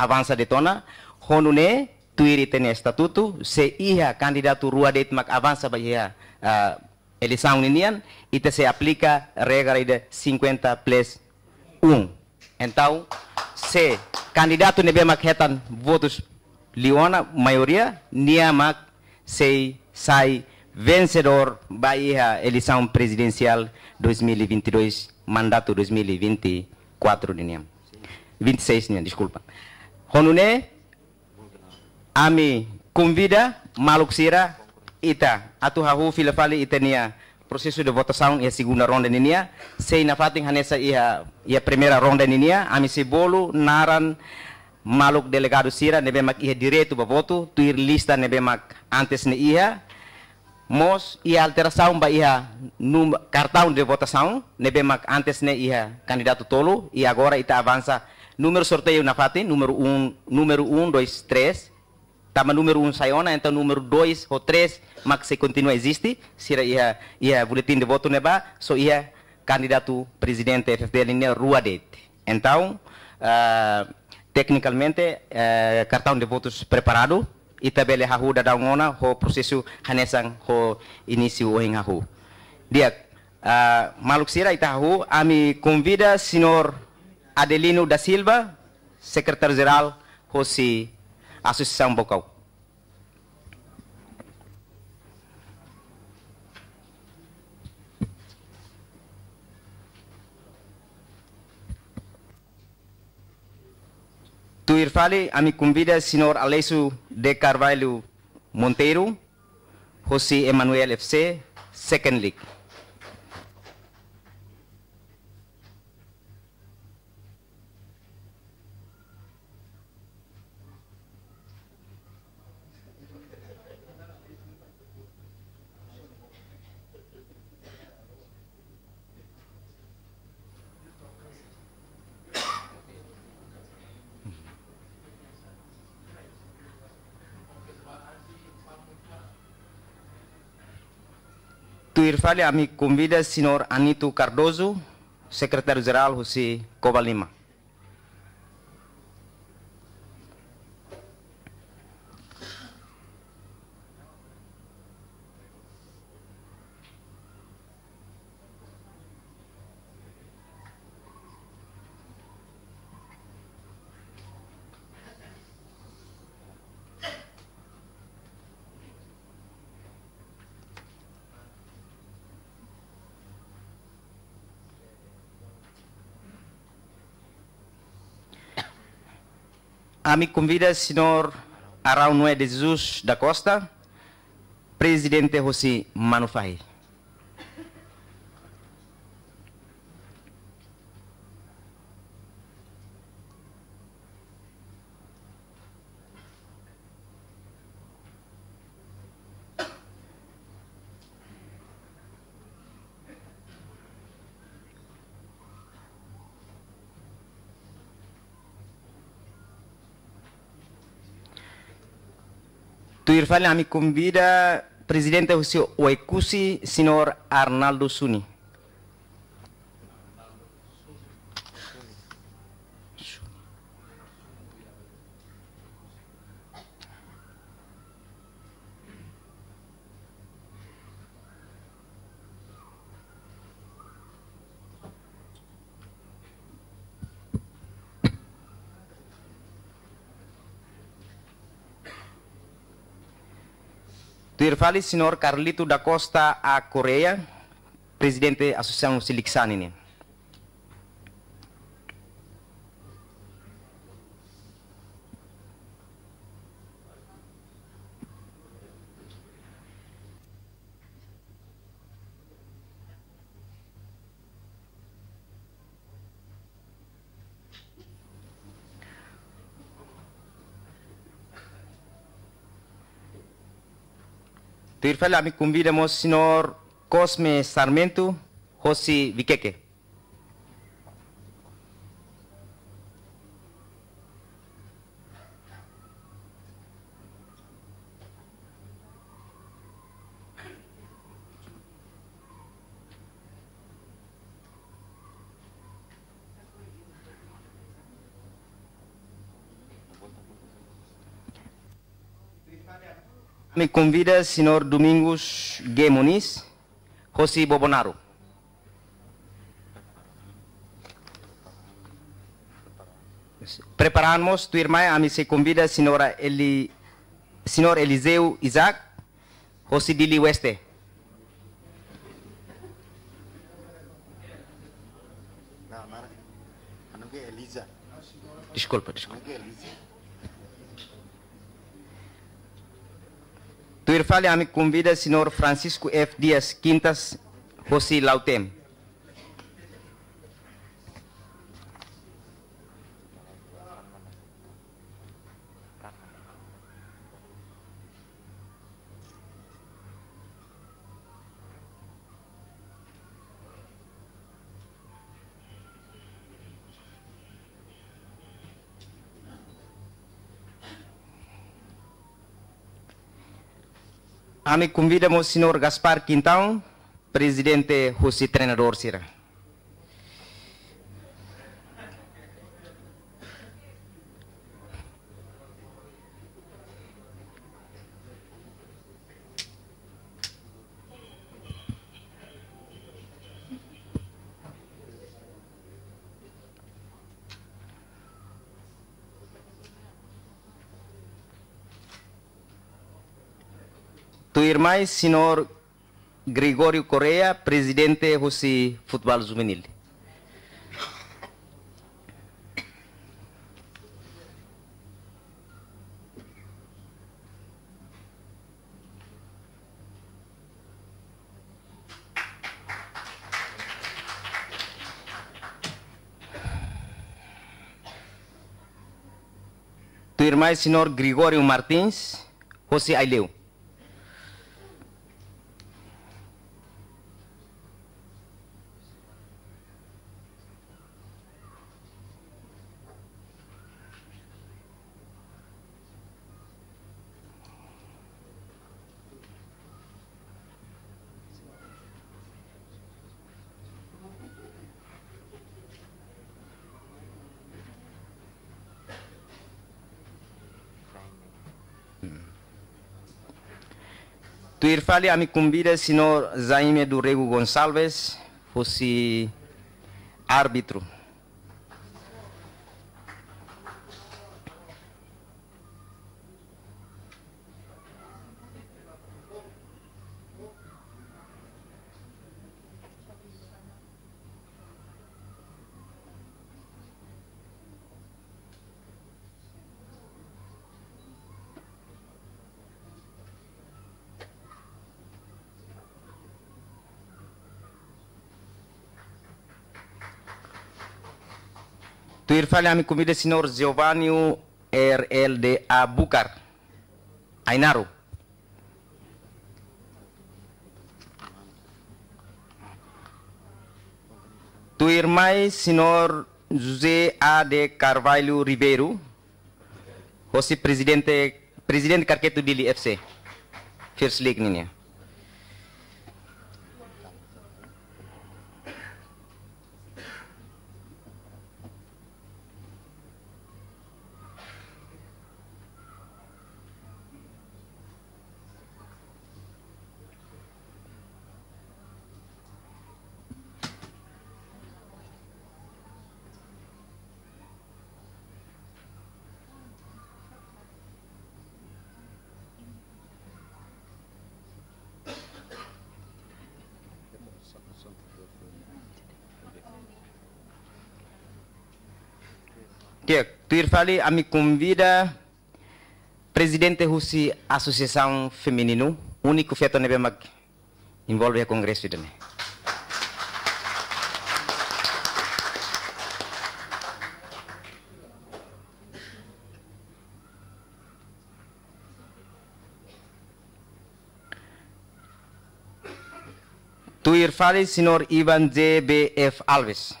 [SPEAKER 1] avansa de tona honune tuiri tene statutu se iha candidato rua det mak avansa bahia uh, eh, elisa uninian ite se aplica regra de 50 plus 1 Entau se candidato nebe mak hetan votus liona maioria nia mak se sai vencedor bahia eleição presidensial. 2022, mandato 2024 dinheiro. 26, né? desculpa. Honune, ami convida maluksira ita atu hahu filafali itania prosesu de votação ia segunda ronda nia sei na fatin hanesa ia ia primeira ronda nia ami sebolu naran maluk delegado sira nebe mak ia diretu ba voto tuir lista nebe mak antes ne ia Mos ia alteração ba ia no cartão de votação, nebe mak antes ne ia candidato tolo e agora ita avança número sorteio na fate número 1, um, número 1, 2, 3. Tama número 1 um saiona, então número 2 ou 3 mas se continua existe, sira ia ia boletim de voto neba, so ia candidato presidente FFDL ne rua dete. Então, uh, ah, tecnicamente, uh, eh, cartão de votos preparado, bele hahu ngona ho prosesu hanesang ho início ohin hahu. Dia uh, maluksira itahu ami convida sinor Adelino da Silva, secretário ho si Associação bokau. Tu Irfale, a me convida o senhor Alessio de Carvalho Monteiro, José Emanuel FC, Second League. Tuirfali Ami convida senhor Anito Cardoso, secretário-geral José Cobalima. me convida o senhor Araunoé de Jesus da Costa, presidente José Manufai. Irfan me convida Presidente do seu Oecusi, senhor Arnaldo Suni. kembali Senhor Carlito da Costa a Korea, presidente Asosiação Silixan ini. Pirfel, me videmos, señor Cosme Sarmento, José Viqueque. Me convida o senhor Domingos Gemonis, José Bobonaro. Preparamos tu irmã, a me se convida o senhora Eli, senhor Eliseu Isaac, José Dili Oeste.
[SPEAKER 4] Desculpa, desculpa.
[SPEAKER 1] Tuir fale a mi convida senhor Francisco F. Dias Quintas, José Lautem. Ame convida o senhor Gaspar Quintão, presidente José Treinador Sira. Tu Tuirmais, senhor Gregório Correia, presidente Rossi Futebol Juvenil. Tuirmais, senhor Gregório Martins, Rossi Aileu. Mir fale a mi convida senhor Jaime do Rego Gonçalves, fosse árbitro. Mirfale comida, senhor Giovanni RL de Abucar. Ainaro. irmãe senhor José A. de Carvalho Ribeiro, José presidente, presidente Carqueto Dili FC, First League Ninha. Ouvir Fale, a me convida presidente Rusi Associação Feminino, único feto que mag envolve o congresso dele. Tuir Fale, senhor Ivan J.B.F. Alves,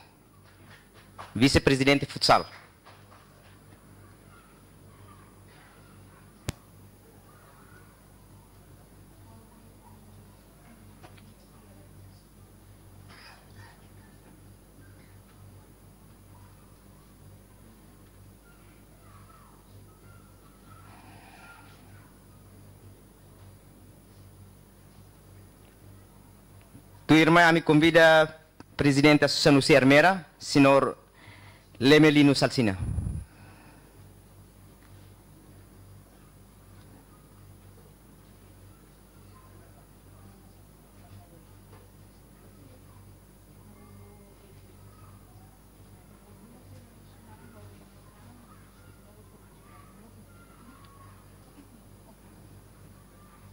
[SPEAKER 1] vice-presidente futsal. Irmã, a mi convida Presidenta Susanusi Armera, senhor Lemelino Salsina.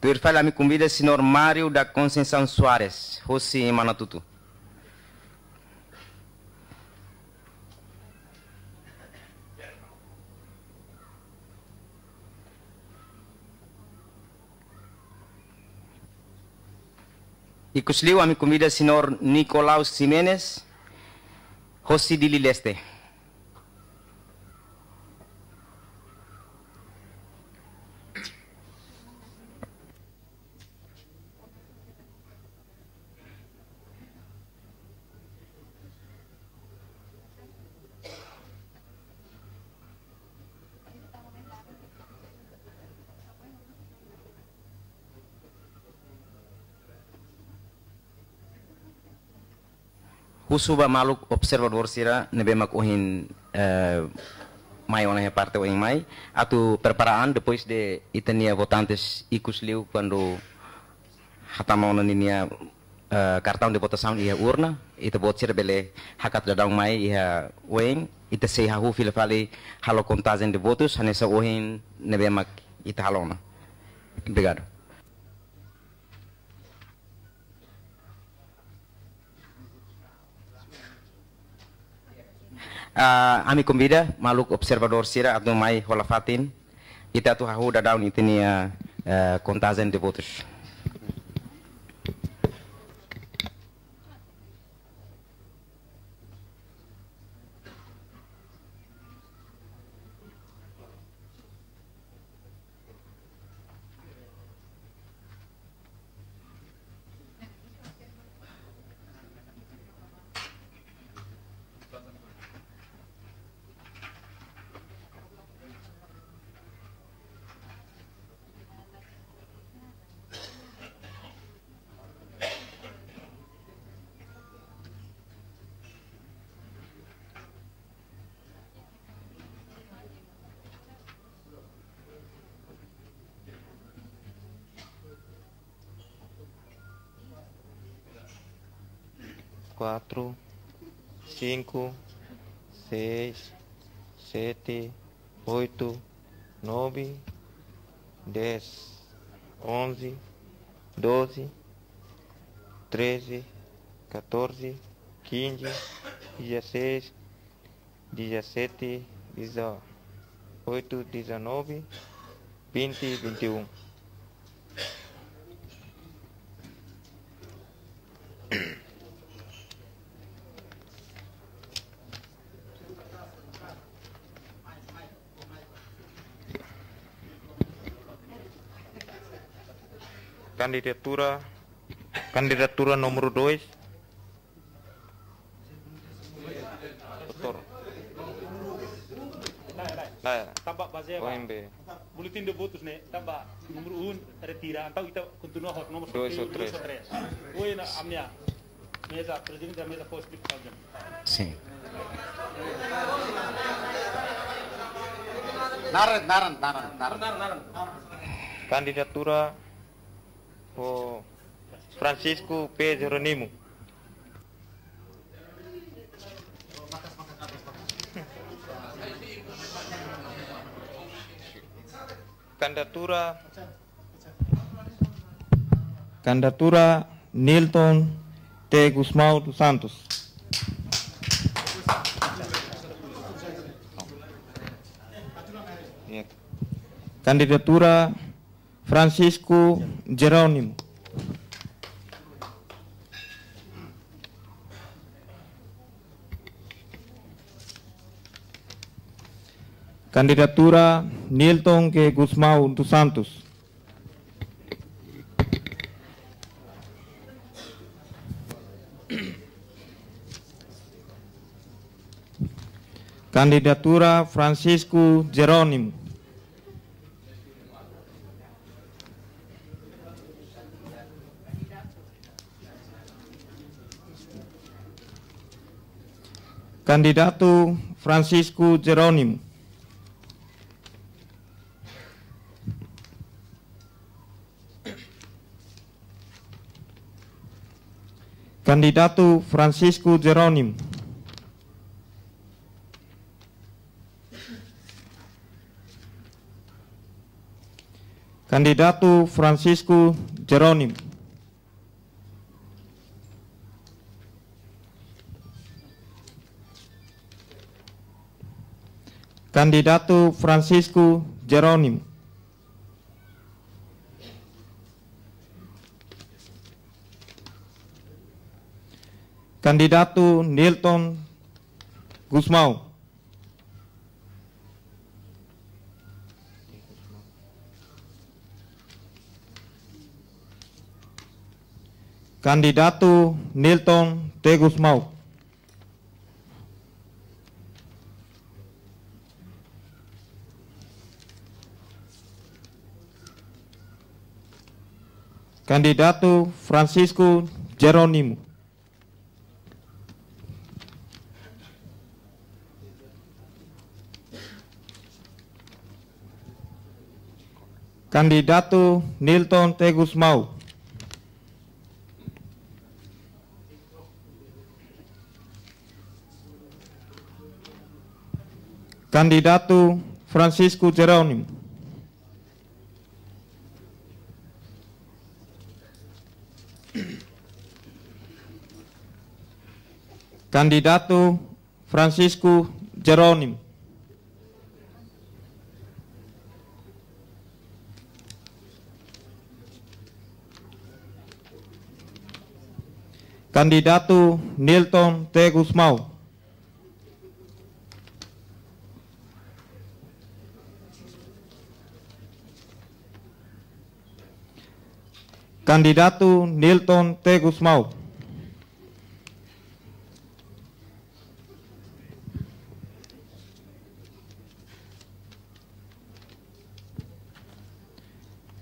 [SPEAKER 1] Perfala me convida senhor Mário da Consenção Soares, Rossi em Manatutu. E cusliu a me convida senhor Nicolau Simenes, Rossi de Lileste. kusuba maluk observer sira nebe mak ohin eh, mai onahe parte uhin mai atu perparaan depois de itenia votantes ikus liu quando hatama ona ninia uh, de votação ia urna ite vot sira bele hakat dadang mai ia uhin ite sei hahu fil fali halo kontazen de votus hanesa uhin nebe mak ita halona obrigado uh, ami kumbida maluk observador sira atau mai holafatin ita tu hahu da daun itinia uh, eh, kontazen
[SPEAKER 6] cinco, seis, sete, oito, nove, dez, onze, doze, treze, quatorze, quinze, dezesseis, dezessete, dezoito, dezenove, vinte, vinte e um. kandidatura nomor nomor 2 Nah, tambah ya, de votos, Tambah nomor un retira, kita continua hot 2 3. Oi, na presidente da mesa Sim.
[SPEAKER 2] Naran, naran, naran, naran.
[SPEAKER 6] kandidatura Oh, Francisco Pedro Jeronimo. Candidatura Candidatura Nilton T. Guzmán dos Santos. Candidatura Francisco Jerónimo. Candidatura Nilton G. Guzmán dos Santos. Candidatura Francisco Jerónimo. Kandidatu Francisco Jeronim, kandidatu Francisco Jeronim, kandidatu Francisco Jeronim. Candidato Francisco Jeronim, Candidato Nilton Gusmao. Candidato Nilton T. Gusmao. Candidato Francisco Geronimo. Candidato Nilton Tegusmau. Candidato Francisco Geronimo. Candidato Francisco Jeronim. Candidato Nilton T. Gusmao. Candidato Nilton T.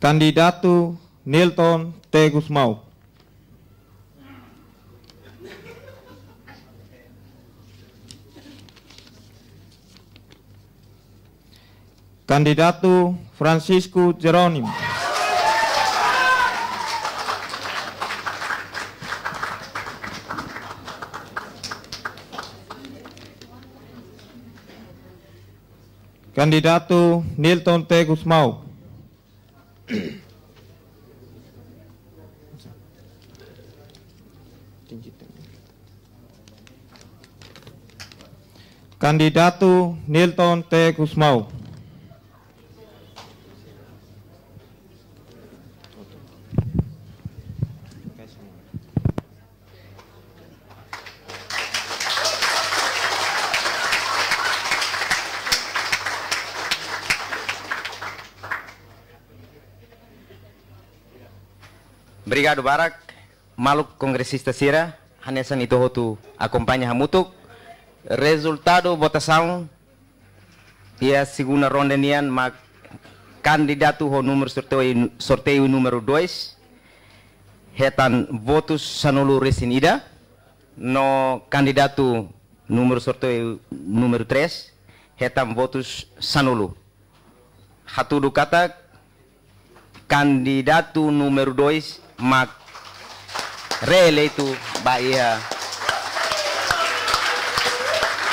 [SPEAKER 6] Kandidatu Nilton T. Gusmau, kandidatu Francisco Jeronim. kandidatu Nilton T. Gusmau. Kandidatu Nilton T. Kusmau.
[SPEAKER 1] Brigado Barak, Maluk Kongresista Sira, Hanesan Itohotu, akompanya Hamutuk, resultado votação e a segunda ronda nian ma candidato ho número sorteio sorteio número 2 hetan votos sanulu resinida no candidato número sorteio número 3 hetan votos sanulu hatudu kata candidato número 2 ma reeleito baia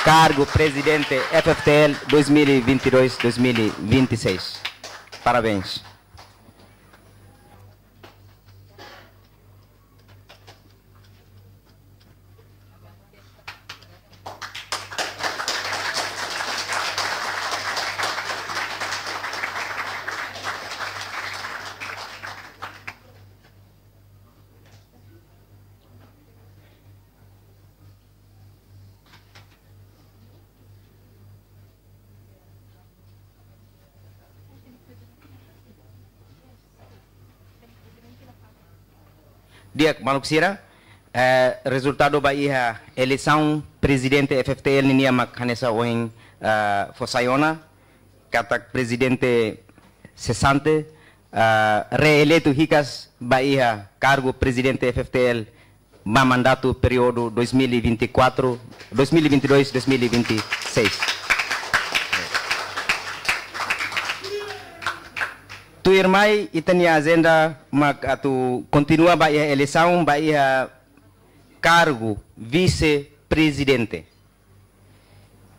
[SPEAKER 1] cargo presidente FFTL 2022-2026. Parabéns. dia maluxira é, eh, resultado bahia eh, eleição presidente FFTL ninia Macanessa Oen uh, eh, fosayona kata presidente cessante uh, reeleito ricas bahia cargo presidente FFTL mandato período 2024 2022 2026 tu irmai itani ya agenda mak atu continua ba ya ya ia eleição ba ia cargo vice-presidente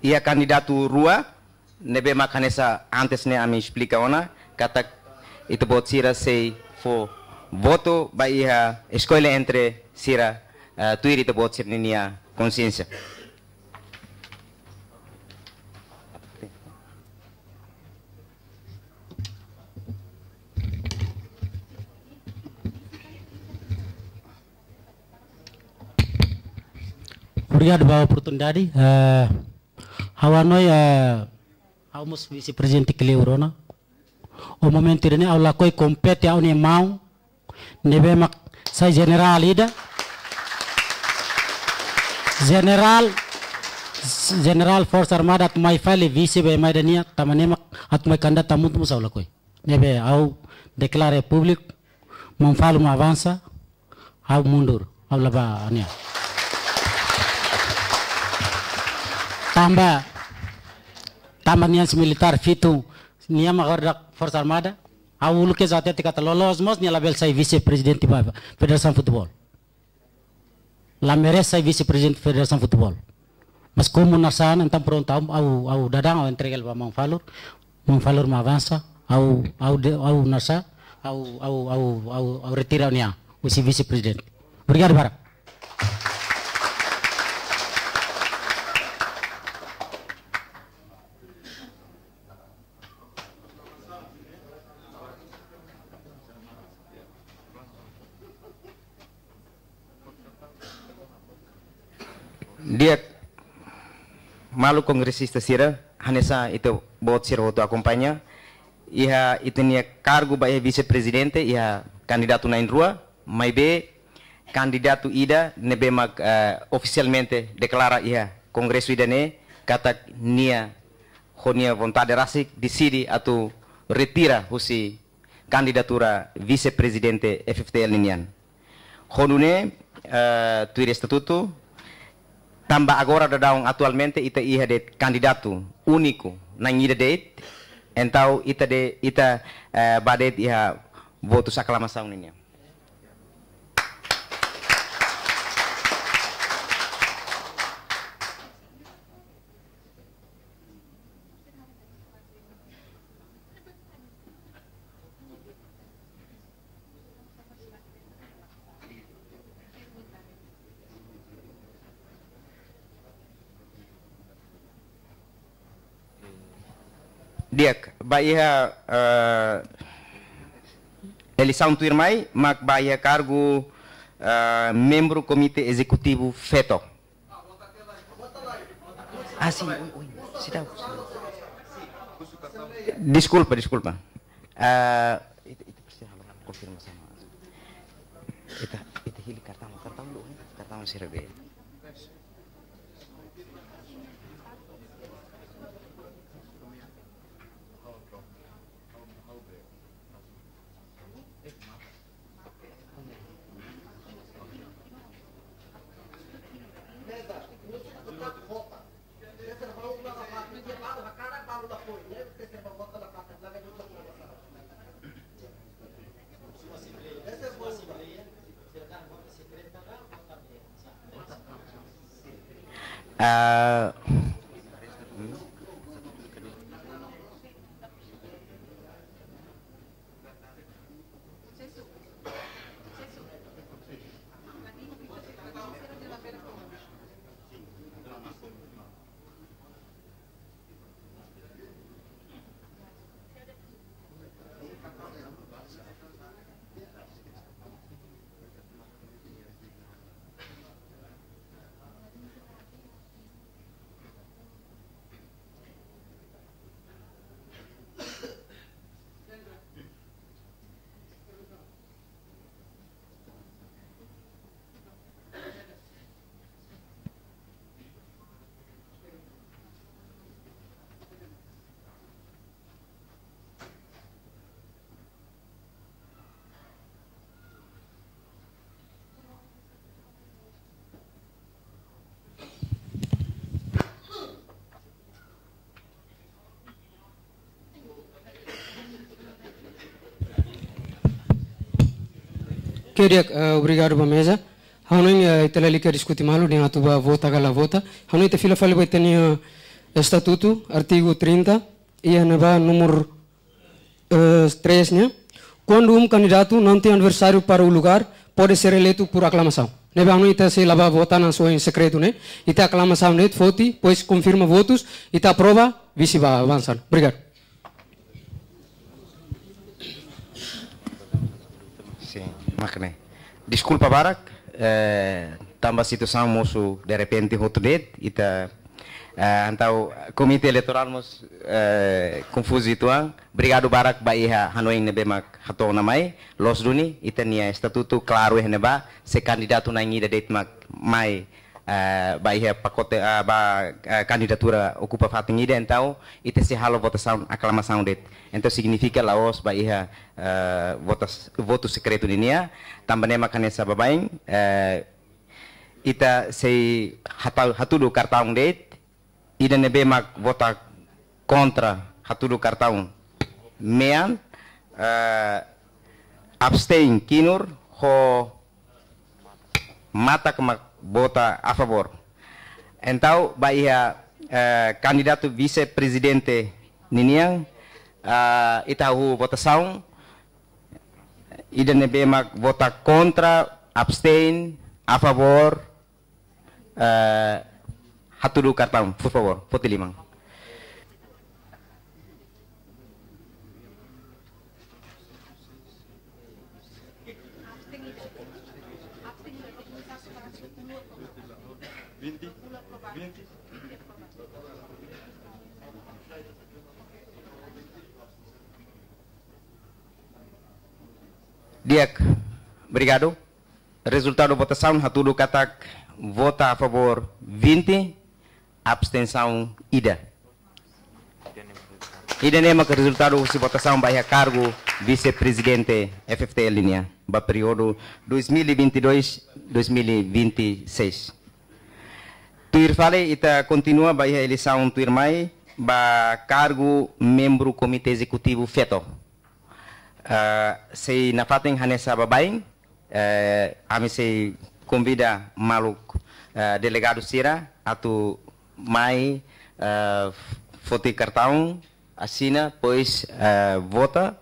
[SPEAKER 1] ia candidato rua nebe makanesa antes ne ami explica ona kata itu bot sira sei fo voto ba ia escolha entre sira uh, tuir itu bot sira nia consciência
[SPEAKER 2] obrigado pela oportunidade. Eh, é, hawa noi ya, é,
[SPEAKER 3] almos vice-presidente
[SPEAKER 2] que leurona. O momen ini au lakoi kompet ya, au ne mau. Nebe mak sai general ida. General General Force Armada at mai fali vice be mai dania tamane mak at mai kanda tamut musa lakoi koi. Nebe au declare public. Mumfalu avansa au mundur, au laba ania. Tamba. Tamba nias militar fitu. Nia magarda forza Armada. au luke que zate tika catalolo mos nia label sai vice president tiba Federação Futebol. La merece sai vice president Federação Futebol. Mas komo nasan entam então au au au dadang au entrega ba mang falur mang falur ma avança au au au nasa au au au au au retira nia usi vice president Obrigado, Bara.
[SPEAKER 1] dia malu kongresista sira hanesa itu buat sira waktu akompanya ia itu nia kargo bayar vice presidente ia candidato nain rua mai be candidato ida nebe mak uh, eh, officialmente deklara ia kongres ida ne kata nia honia vontade rasik disidi atau retira husi kandidatura vice presidente FFTL nian honune uh, eh, tuir statutu Tambah agora ada daun atualmente ita iha de kandidatu uniku na de entau entau ita de ita uh, eh, badet iha votos aclamação ini. Dia baiha uh, eh, ele irmai mak baia cargo uh, eh, membro comitê executivo feto.
[SPEAKER 2] Ah, sim, oi, oi. Sidau.
[SPEAKER 1] Desculpa, desculpa. Uh, eh, konfirmasi. Itu itu ita hili kartão, kartão do, kartão sirabel.
[SPEAKER 2] uh, Queria, uh, eh, obrigado, Bamesa. Hanoi uh, eh, ali que discutir nem de atuba vota gala vota. Há Hanoi te fila falei o eh, estatuto, artigo 30, e anaba número uh, 3, né? Quando um candidato não tem adversário para o lugar, pode ser eleito por aclamação. Neve ano ita se lava votar na sua em secreto, né? Ita aclamação net, vote, pois confirma votos, ita aprova, vice vai avançar. Obrigado.
[SPEAKER 1] makne disculpa barak eh, tambah situação musu de repente hot dedo ita eh, antau komite eleitoral mos eh, confuso ituang obrigado barak baiha hanoing nebe mak na namai los duni ita nia estatuto claro eh neba se kandidatu na ngida date mak mai Uh, eh, bahia eh, pacote uh, eh, ba uh, candidatura ocupa fato entau ite e te halo votação aclamação det ente significa laos oh, bahia uh, votas voto secreto dinia também makane essa babain uh, ita se hatau hatudu kartão det ida nebe mak vota kontra hatudu kartão mean uh, abstain kinur ho mata kemak vota a favor. Então, a uh, eh, candidato vice-presidente Ninian, uh, Itaú votação, IDNBMAC vota contra, abstain, a favor, uh, hatudu Kartam, por favor, vote limang. Diak, obrigado. Resultado da votação, tudo Katak vota a favor 20, abstenção ida. Idenema que resultado da votação vai a cargo vice-presidente FFT Linha, para o período 2022-2026. Tuir fale, ita continua vai a eleição tuir mai, para cargo membro comitê executivo FETO. Eh, sei na fatin hanessa uh, ami sei maluk uh, delegado Sira atu mai uh, foti kartau Asina pois vota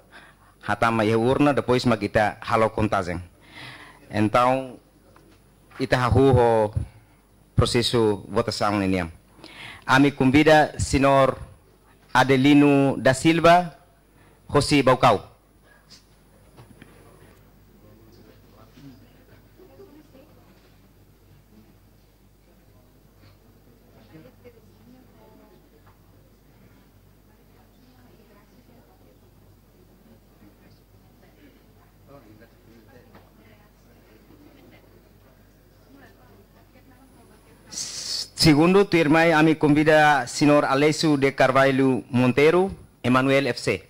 [SPEAKER 1] hatama ye urna de mag magita halo kontazen entau ita hahuho processo votação niniam ami Kumbida sinor Adelino da Silva Josi Baukau. Segundo, tu irmã a me convida Alessio de Carvalho Monteiro, Emanuel FC.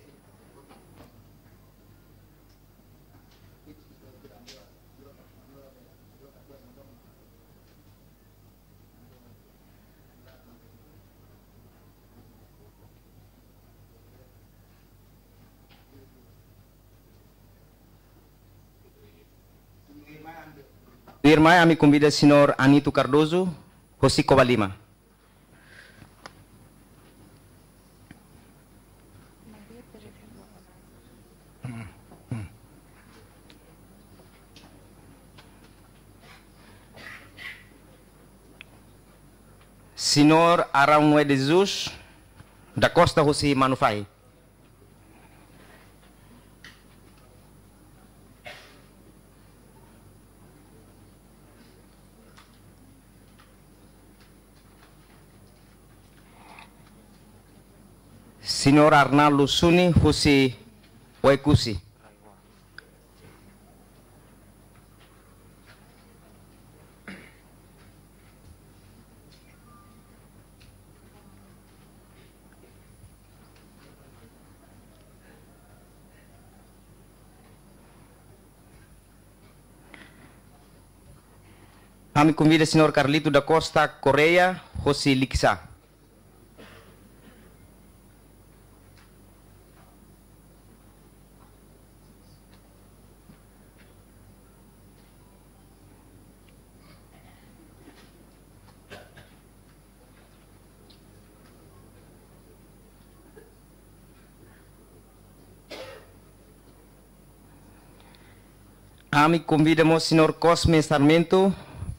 [SPEAKER 1] Tu irmã a me Ani senhor Anito Cardoso, José Cobalima. Senhor de Jesus, da Costa José Manufai. Signor Arnaldo Suni Husi Waikusi. Kami convida o Sr. Carlito da Costa Correia, Rossi Lixá. Kami convidamos o senhor Cosme Sarmento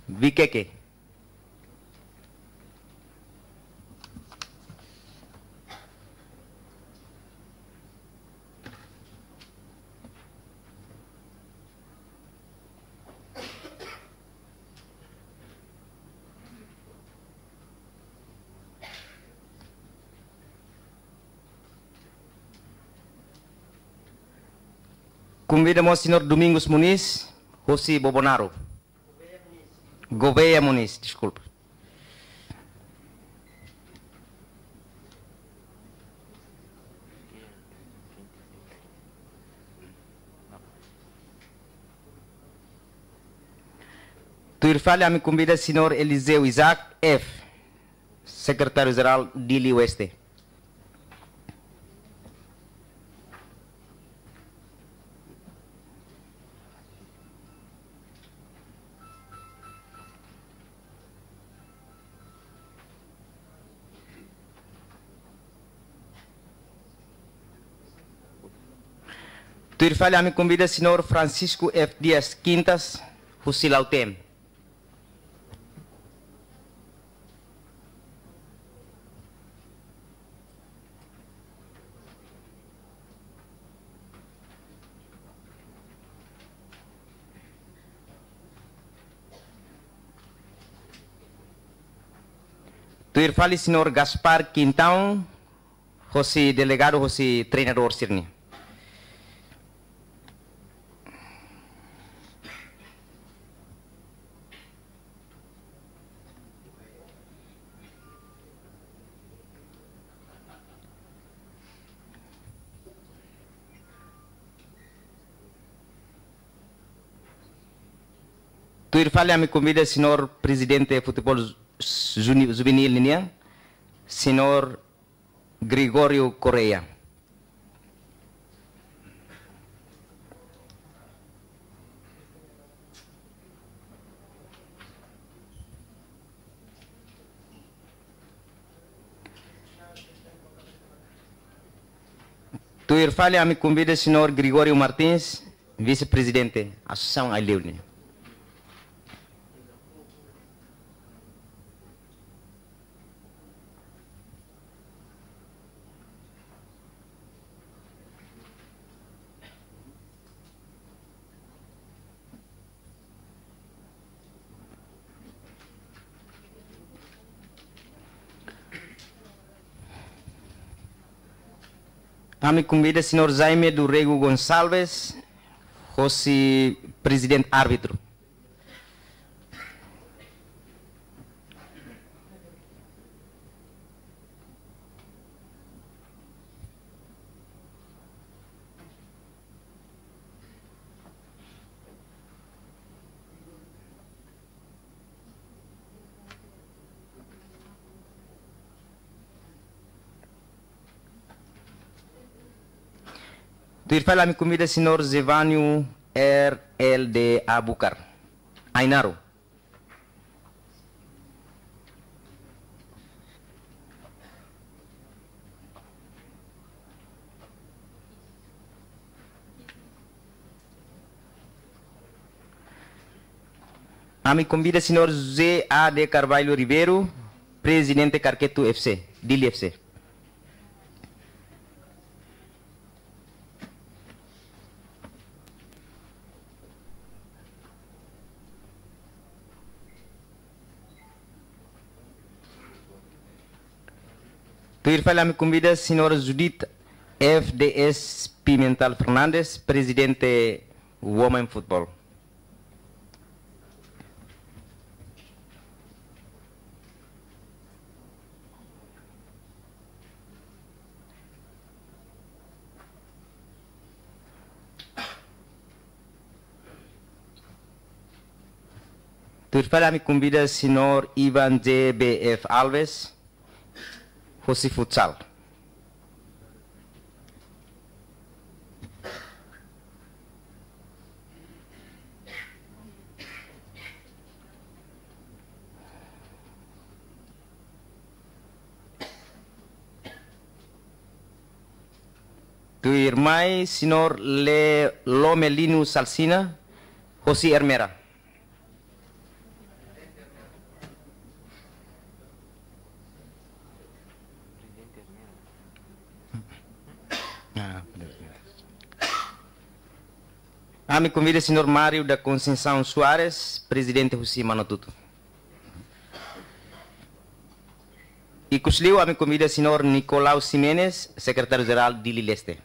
[SPEAKER 1] Viqueque. Convida senhor Domingos Muniz, Rossi Bobonaro. Gouveia Muniz, desculpe. Tu Turfalha me convida o senhor Eliseu Isaac F, secretário-geral de Lioeste. Tervel aan mijn comedie senhor Francisco F. Dias Quintas, Fusilautem. o senhor Gaspar Quintão, José delegado, José treinador Sirni. Juir, fale-me convida, senhor presidente de futebol juvenil, senhor Gregório Correia. Tuir, fale-me convida, senhor Gregório Martins, vice-presidente, Associação Aileune. A me convida o senhor Jaime do Rego Gonçalves, Rossi, presidente árbitro. Për fala mi kumida senhor Zevaniu RLD Abukar. Ainaro. A me convida o senhor José A. de Carvalho Ribeiro, presidente Carqueto FC, Dili FC. me convida a senhora Judith FDS Pimental Fernandes, presidente Women Football. Turfala me convida o senhor Ivan J.B.F. Alves, José Futsal. Tu irmãe, señor Le Lomelino Salsina, José Hermera. me convida o senhor Mário da Conceição Soares, presidente Rossi Manotuto. E com o me convida o senhor Nicolau Simenes, secretário-geral de Lileste.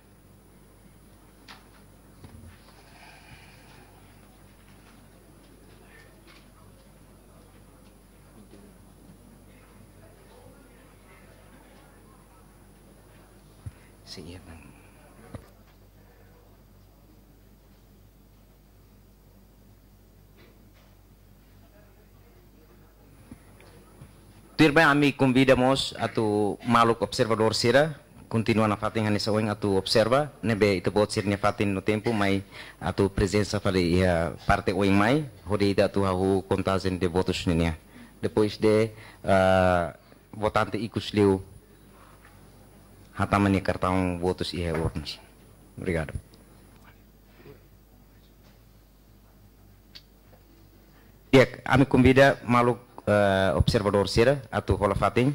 [SPEAKER 1] Tuirbai ami convida mos atu maluk observador sira continua na fatin hani sa atu observa nebe itu bot sir ne fatin no tempo mai atu presensa fali ia parte oing mai hodi da tu hahu kontazen de botus ninia depois de uh, votante ikus liu hatamani kartang botus e revotos obrigado Ya, kami kumbida maluk uh, observador Sira atau Khulafatin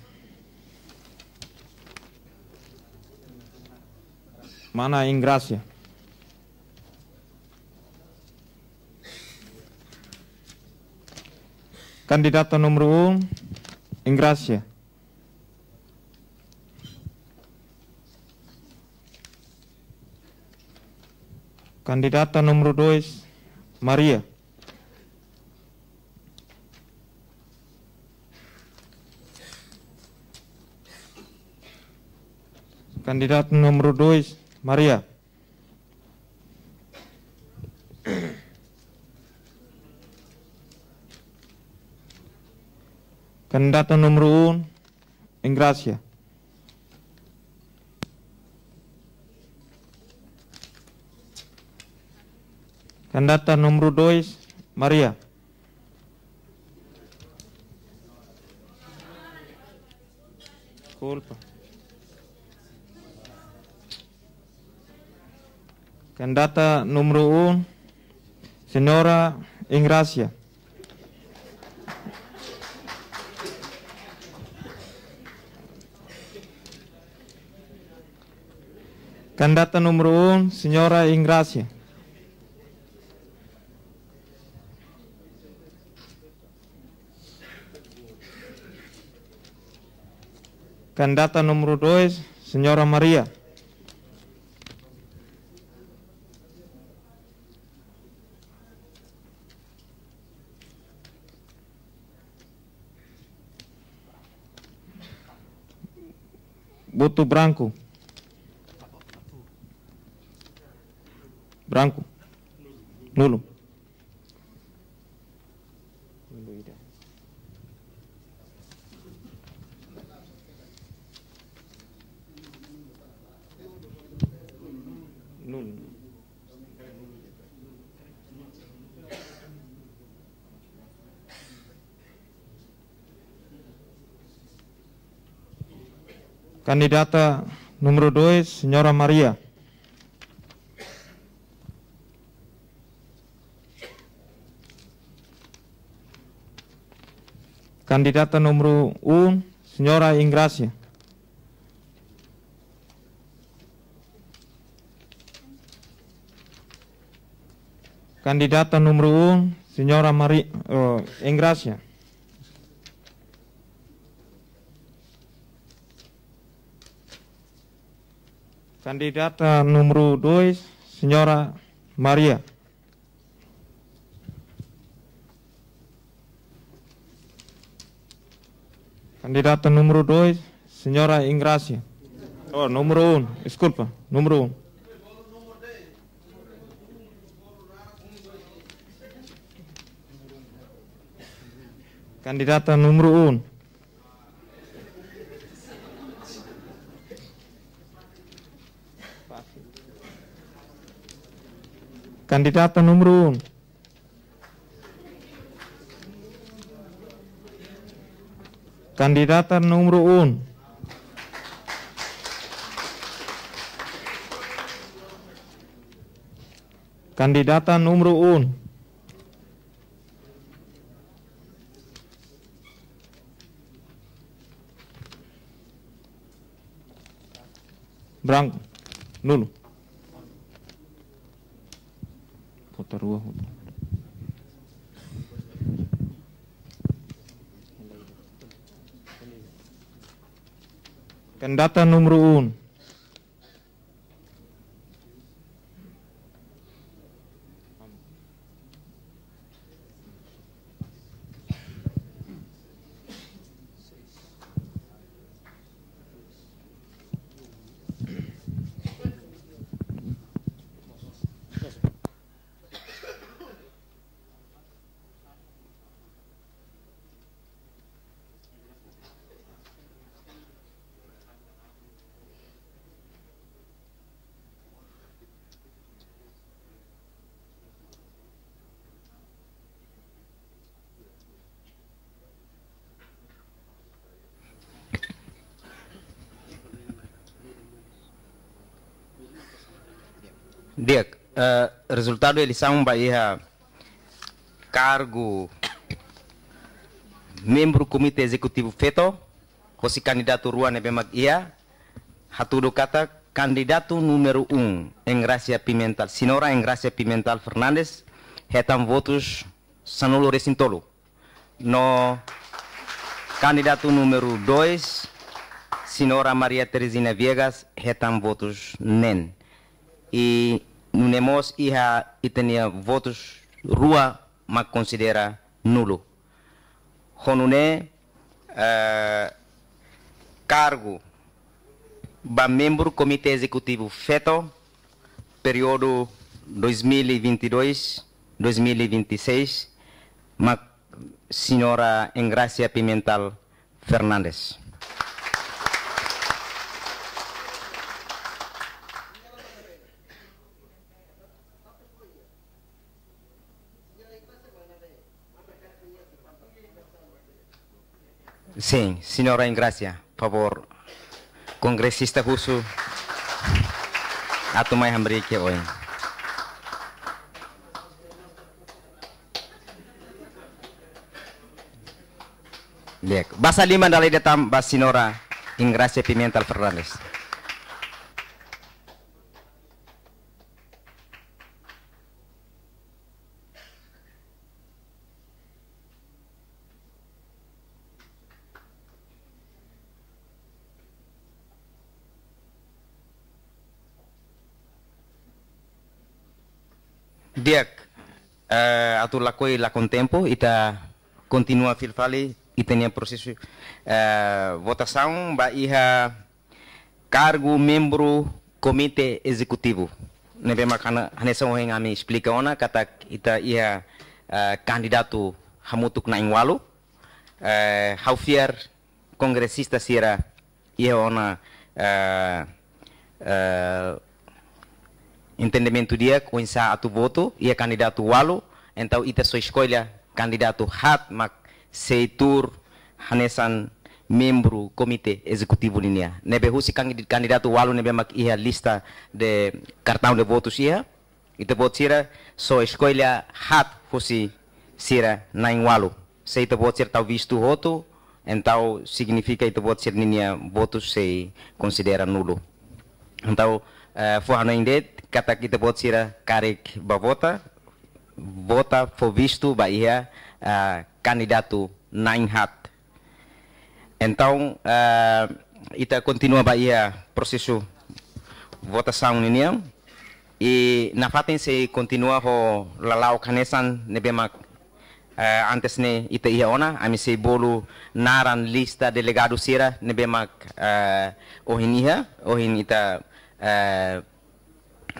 [SPEAKER 6] Mana Ingracia. Ya? Candidato número 1, um, Ingrácia. Ya? Candidata número 2, Maria. Candidato número 2, Maria. Kandidat nomor uno, Ingracia. Kandidat nomor 2, Maria. Culpa. candidata nomor 1, Senora Ingracia. Candidata nomor 1, Senora Ingracia. Candidata nomor 2, Senora Maria. Voto branco. Branco. Nulo. Kandidata nomor 2, Senyora Maria. Kandidata nomor 1, Senyora Ingracia. Kandidata nomor 1, Senyora María uh, eh, Ingracia. Candidata nomor 2, Senyora Maria. Candidata nomor 2, Senyora Ingrasia. Oh, nomor 1, um, desculpa, 1. Um. Candidata 1. Kandidat nomor kandidat Candidata numero uno. Candidata numero uno. Branco, Kendata Nomor 1.
[SPEAKER 1] Eh, resultado eleição Bahia cargo membro comitê executivo feto posi candidato Ruan Ebemak ia hatudo kata candidato número 1 um, Engracia Pimental senhora Engracia Pimental Fernandes retam votos Sanulo Recintolo no candidato número 2 senhora Maria Teresina Viegas retam votos NEN e Nemos iha itenia votos rua mas considera nulo. Honune uh, cargo ba membro comitê executivo feto período 2022-2026 ma senhora Engrácia Pimental Fernandes. Sí, señora Ingracia, por favor. Congresista Jusu, a tomar hambre que hoy. Liek. Bahasa de tam, datam señora Ingracia Pimental Fernández. Diak, uh, atur lakoi lakon tempo, ita continua filfali, e tenha processo uh, eh, votação, ba iha cargo membro comitê executivo. Neve makana hanesan hoeng ami explica ona, kata ita iha uh, eh, candidato hamutuk na ingwalu, uh, congressista sira iha ona uh, uh, entendimento dia com tu voto e kandidatu candidato walo então ita sua escolha candidato hat mak seitur hanesan membro comitê executivo linha nebe husi candidato walo nebe mak ia lista de cartão de votos ia ita vot sira so escolha hat husi sira nain walo se ita vot sira tau visto voto então significa ita vot sira linha voto se considera nulo então Eh, forno em det kata kita buat sira karik bavota vota fovisto bahia uh, eh, candidato hat. então uh, eh, ita continua bahia processo votação ninia e i fatin se continua ho lalau kanesan ne nebemak uh, antes ne ita ia ona ami se bolu naran lista delegado sira ne nebemak uh, ohin iha ohin ita Eh,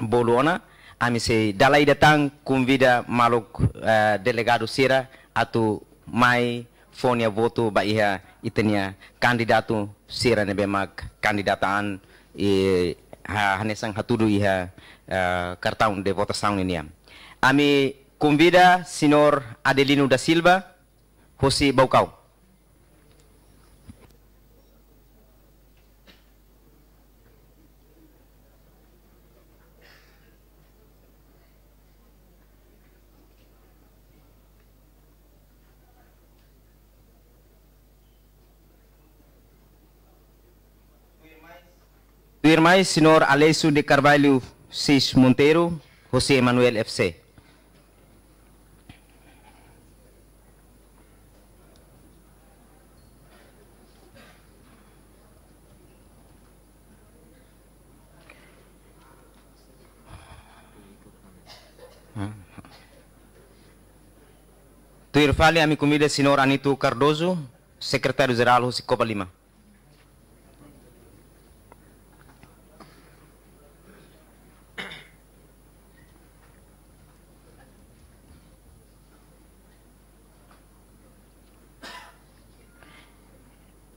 [SPEAKER 1] Bolona ami se dalaida tan maluk maluk eh, delegado Sira atu mai fonia voto ba iha itenia kandidatu Sira nebe mak kandidataan i ha hanesang hatudu iha eh, kartaun de votação ini ami kumvida sinor Adelino da Silva baukau kau. confirma senhor Alessio de Carvalho Cis Monteiro, José Emanuel FC. Tuir Fale, a minha comida, senhor Anito Cardoso, secretário-geral José Copa Lima.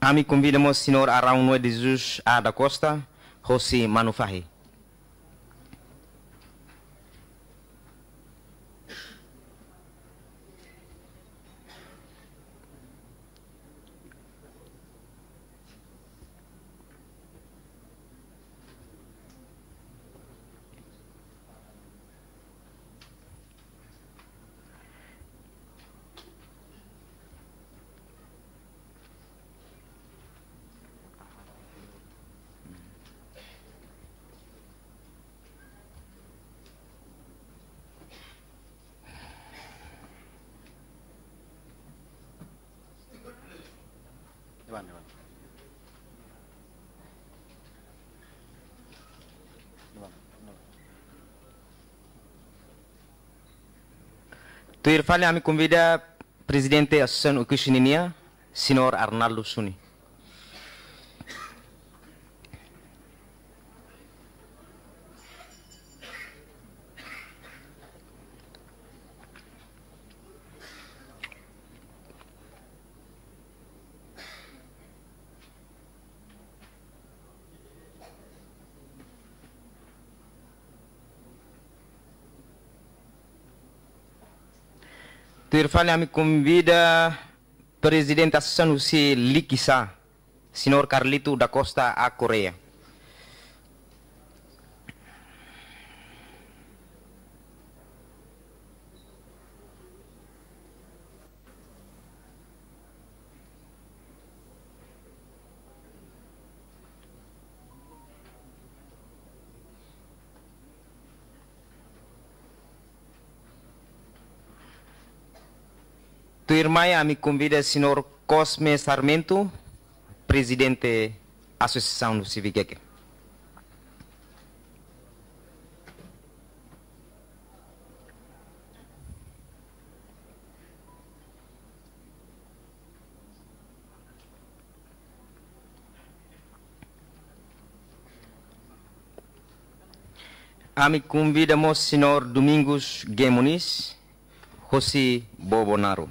[SPEAKER 1] Ami convidamos o senhor Araújo de Jesus A. da Costa, José Manufahi. primeiro falha, me convida presidente da Associação Sinor Arnaldo Suni. Irfan me convida presidente Sanusi Likisa, senhor Carlito da Costa, a Coreia. Firmai a me convida o senhor Cosme Sarmento, presidente da Associação do Civiqueque. A me convida o senhor Domingos Gemonis, José Bobonaro.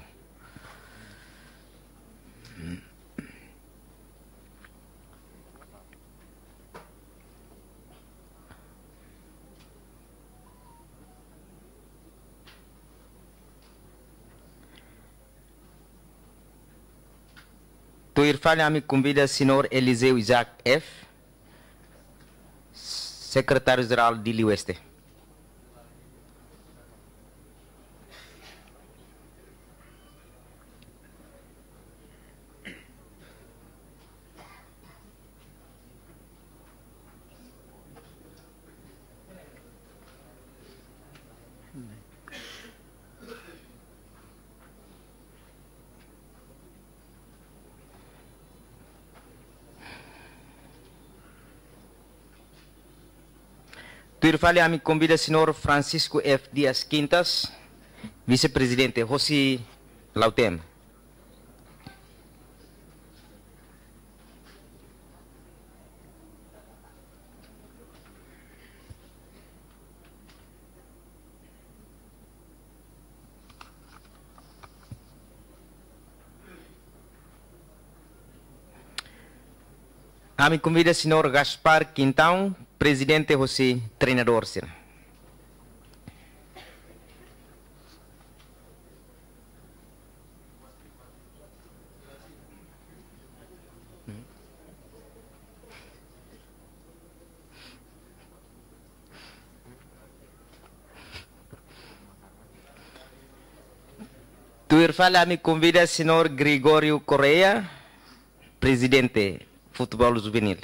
[SPEAKER 1] Concluir fala-me convida o senhor Eliseu Isaac F., secretário-geral de Lioeste. a me convida o senhor Francisco F. Dias Quintas, vice-presidente José Lautem. A me convida o senhor Gaspar Quintão, presidente José treinador sir. Tu fala me convida senhor Gregório Correia, presidente futebol juvenil.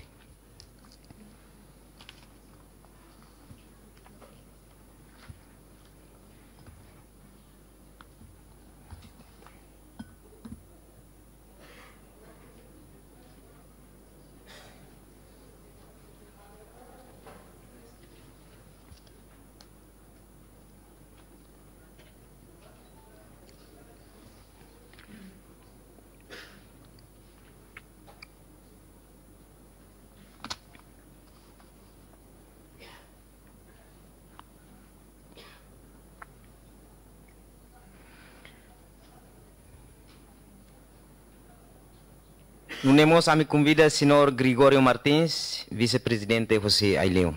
[SPEAKER 1] temos a mi convida, señor Gregorio Martins, vicepresidente José Aileu.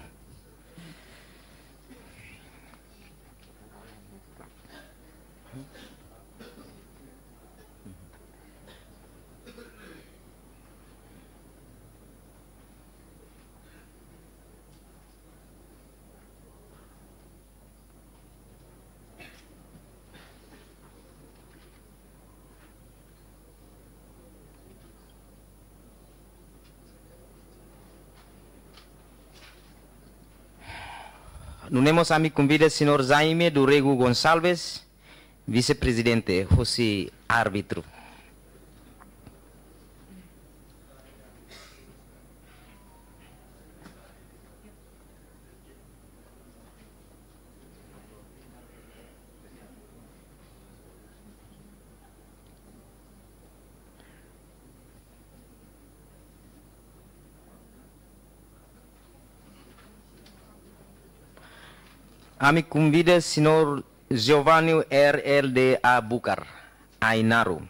[SPEAKER 1] Agradecemos a me convida, senhor Jaime Durrego Gonçalves, vice-presidente, José Árbitro. Ami convide signor Giovanni RLD Abucar, Ainaru.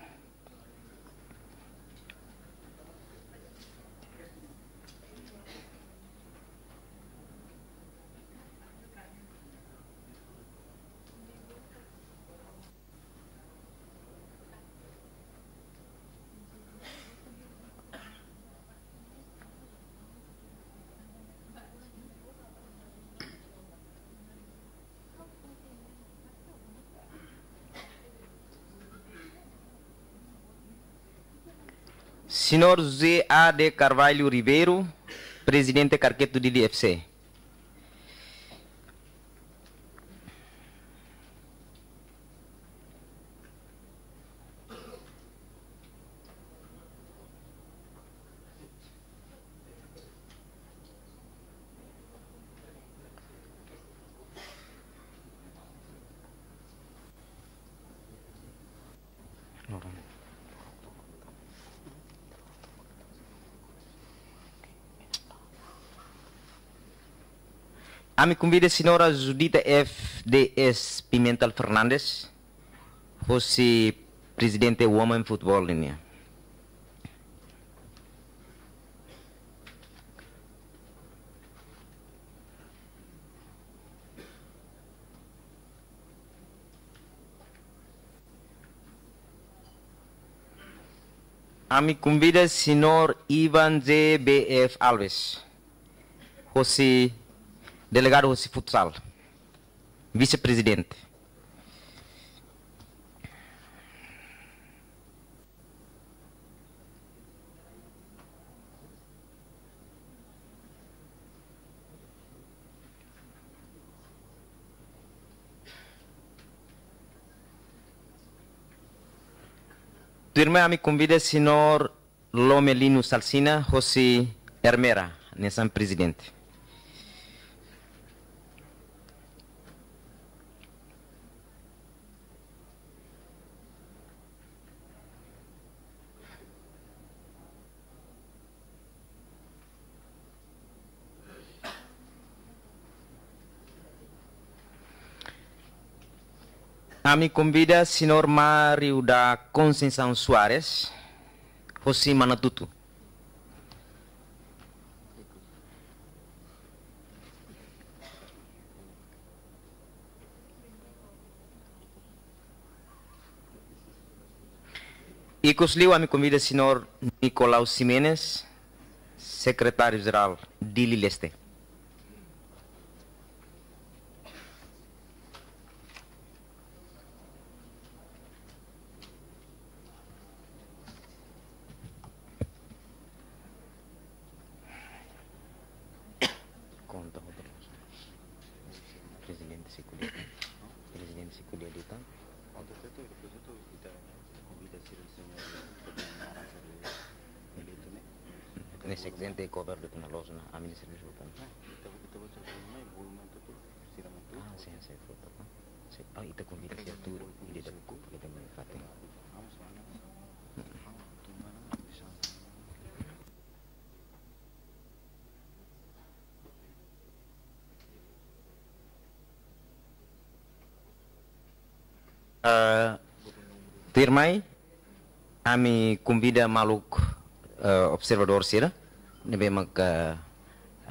[SPEAKER 1] Senhor José A. de Carvalho Ribeiro, presidente Carqueto do DFC. me convida a senhora Judita FDS Pimental Fernandes, fosse presidente Woman é Futebol Linha. A ah, me convida senhor Ivan ZBF Alves. Você delegado Rossi Futsal, vice-presidente. Tu a me convida senhor Lomelino Salsina, José Hermera, nessa presidente. Nami convida senhor Mário da Conceição Soares, José Manatuto. E Cosliu, a me convida senhor Nicolau Simenes, secretário-geral de Lileste. ida maluk uh, observador sira be mak uh,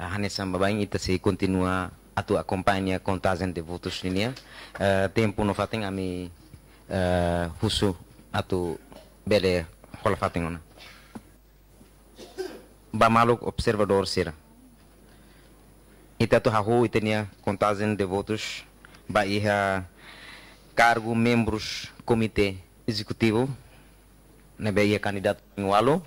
[SPEAKER 1] eh, hanesa mabain ita se continua atu acompanha contagem de votos linia uh, eh, tempo no fatin ami uh, husu atu bele hola fatin ona ba maluk observador sira ita tu hahu itenia contagem de votos ba iha cargo membros comitê executivo nebe ia candidato continuarlo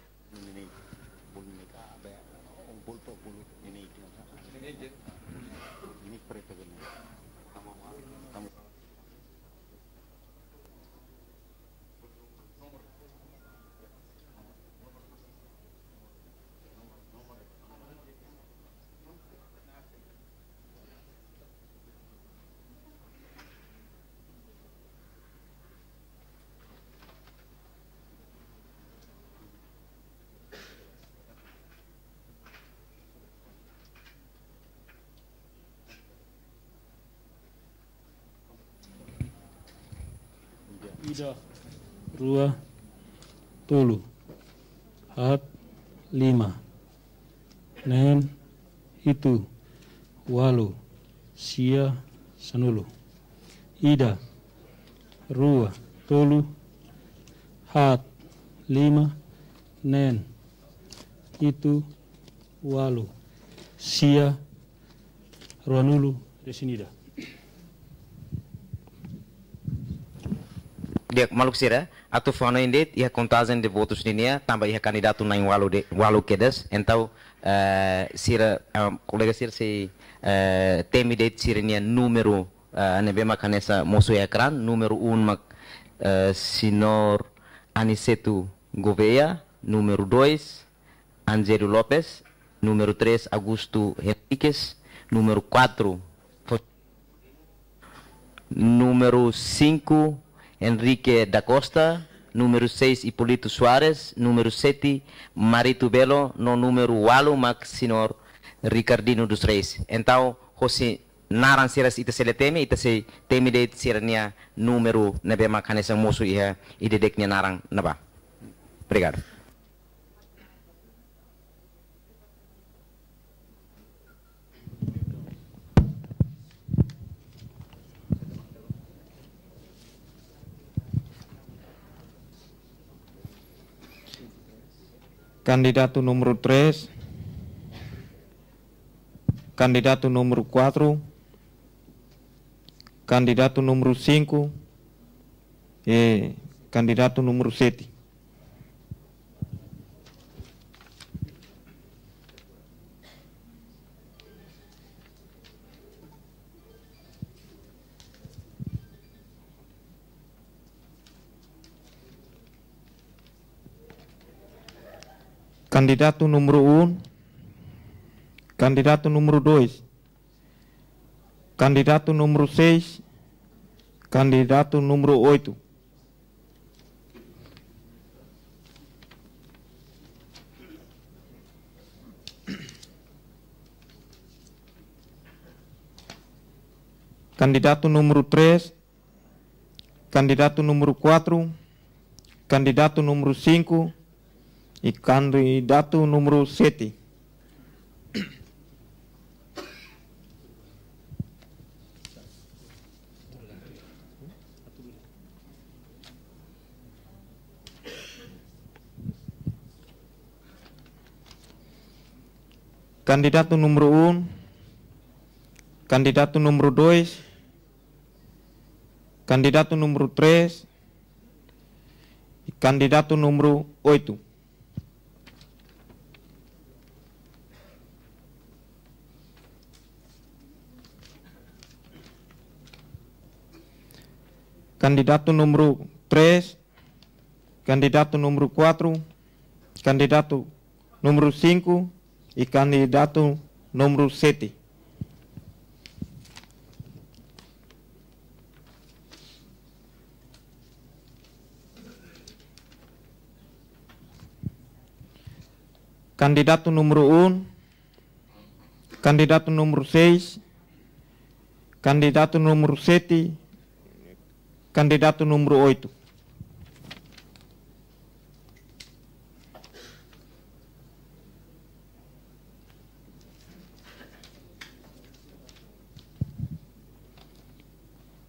[SPEAKER 2] tu walu sia ruanulu resinida
[SPEAKER 1] dia maluk sira atu fono indit ia kontazen de votos linia tambah ia kandidatun naing walu de walu kedes entau uh, sira um, sira si eh, temi de sira nia número uh, ane bema kanesa mosu ia kran número 1 mak uh, Anisetu Aniceto Gouveia, número Angelo Lopes. Número 3, Augusto Henriquez. Número 4, Número 5, Henrique da Costa. Número 6, Hipólito Soares. Número 7, Marito Belo. No número 8, Maxinor Ricardino dos Reis. Então, José naran siras ita sele teme ita se teme de sirania número nabe makane sang mosu ia idedeknya narang naba obrigado
[SPEAKER 6] Candidato número 3. Candidato número 4. Candidato número 5. Eh, candidato número 7. Candidato número 1, um, candidato 2, candidato número 6, candidato número 8. Candidato número 3, candidato número 4, candidato número 5, Ikan di datu nomor seti. Kandidat nomor 1, kandidat nomor dois, 2, candidato tres, 3 e candidato candidato número 3, candidato número 4, candidato número 5 y candidato número 7. Candidato número 1, candidato número 6, candidato número 7, candidato número 8.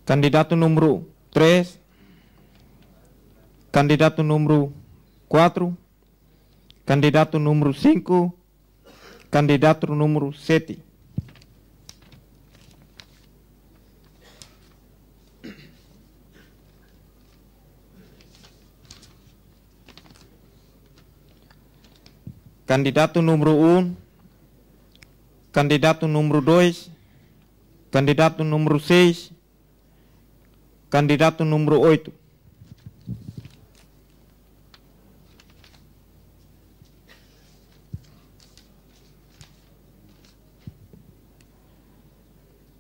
[SPEAKER 6] Candidato número 3. Candidato número 4. Candidato número 5. Candidato número 7. Kandidatu nomor 1, kandidatu nomor 2, kandidatu nomor 6, kandidatu nomor 8.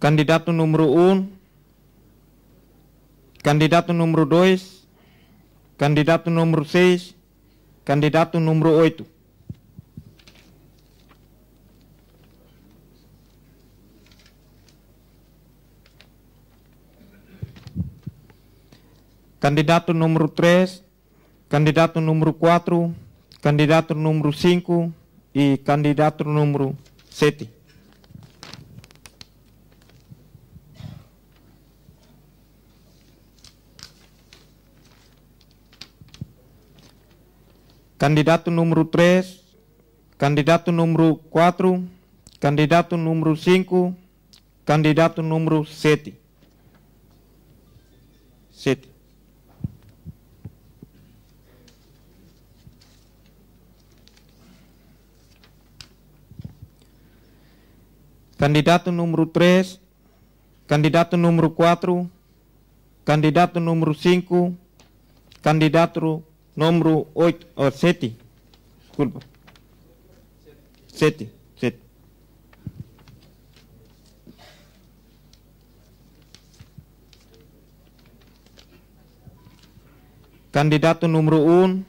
[SPEAKER 6] Kandidatu nomor 1, kandidatu nomor 2, kandidatu nomor 6, kandidatu nomor 8. candidato número 3, candidato número 4, candidato número 5 y candidato número 7. Candidato número 3, candidato número 4, candidato número 5, candidato número 7. 7. Candidato número 3, candidato número 4, candidato número 5, candidato número 8, oh, 7, disculpa. 7, 7. Candidato número 1,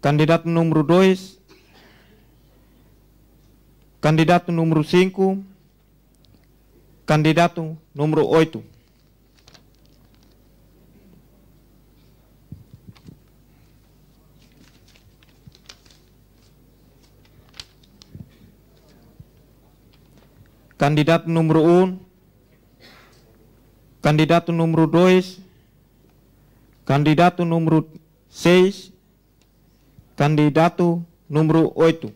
[SPEAKER 6] candidato número 2, kandidat nomor 5, kandidat nomor 8. kandidat nomor 1, kandidat nomor 2, kandidat nomor 6, kandidat nomor 8.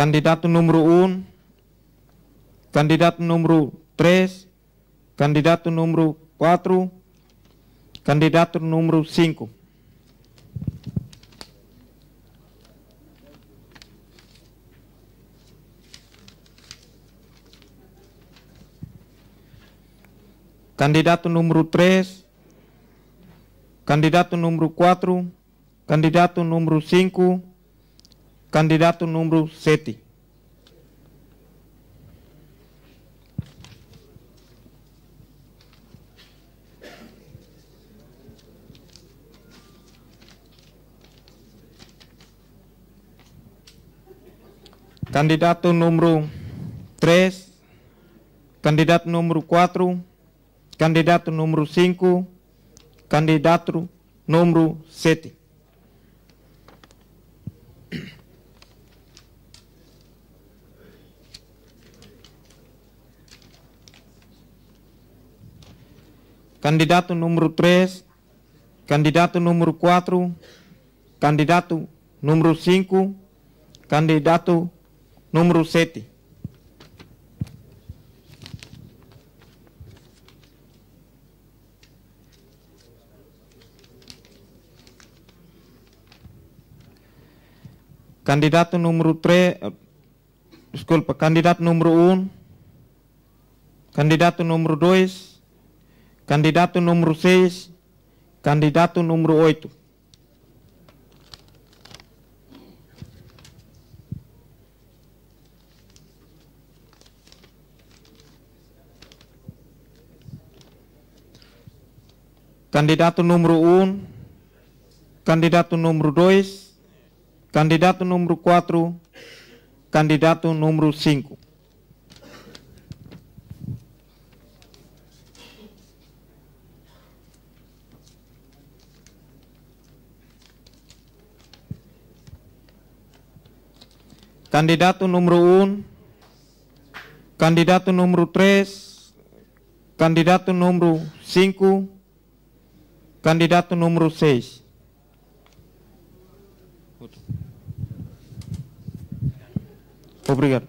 [SPEAKER 6] Kandidat nomor 1, kandidat nomor 3, kandidat nomor 4, kandidat nomor 5. kandidat nomor 3, kandidat nomor 4, kandidat nomor 5, candidato número 7. Candidato número 3, candidato número 4, candidato número 5, candidato número 7. candidato número 3, candidato número 4, candidato número 5, candidato número 7. Candidato número 3, eh, desculpa, candidato número 1, candidato número 2, candidato número 6, candidato número 8. Candidato número 1, candidato número 2, candidato número 4, candidato número 5. Kandidato nomor un, kandidato nomor tres, kandidato nomor singku, kandidato nomor seis. Obrigado.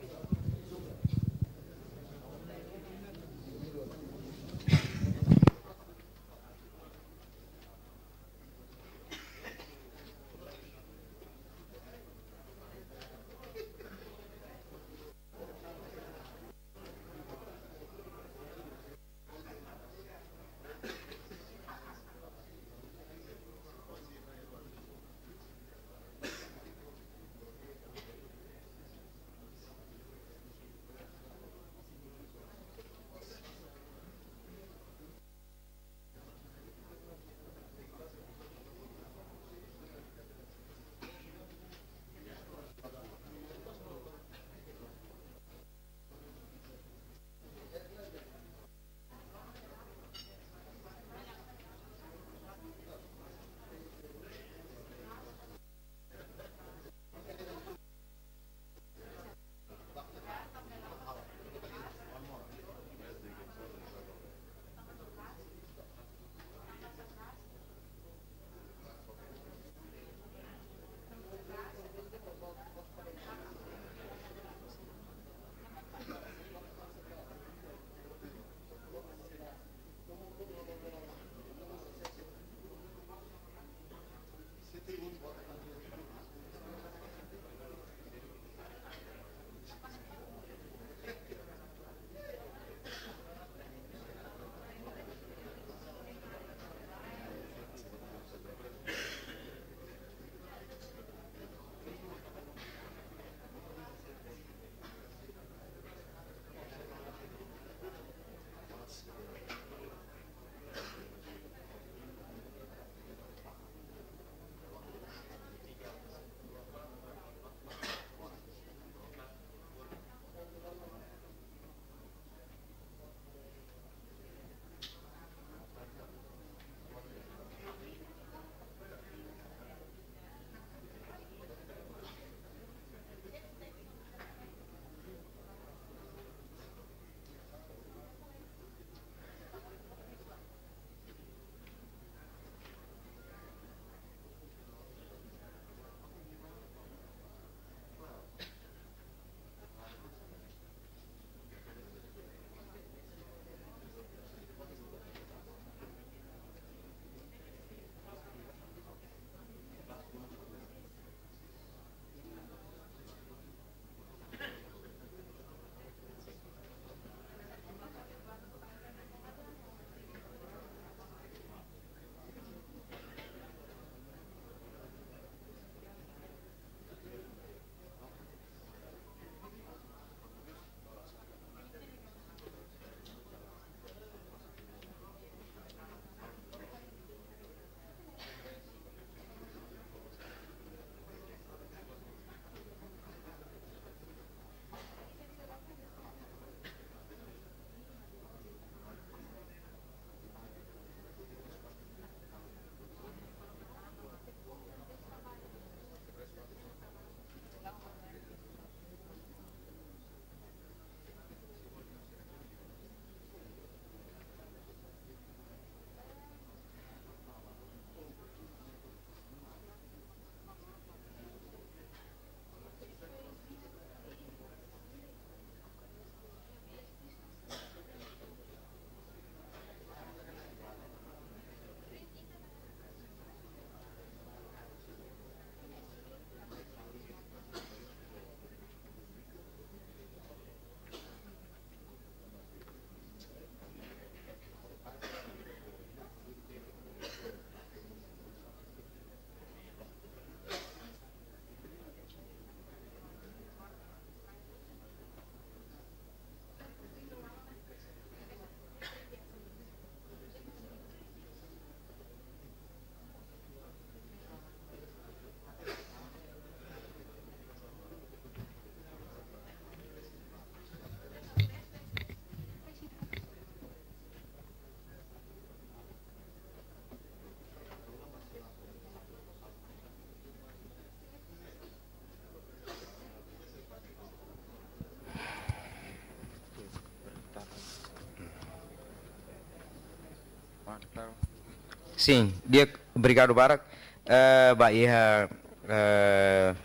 [SPEAKER 1] Sim, dia, obrigado, Barak. Uh, eh, Bahia, uh, eh,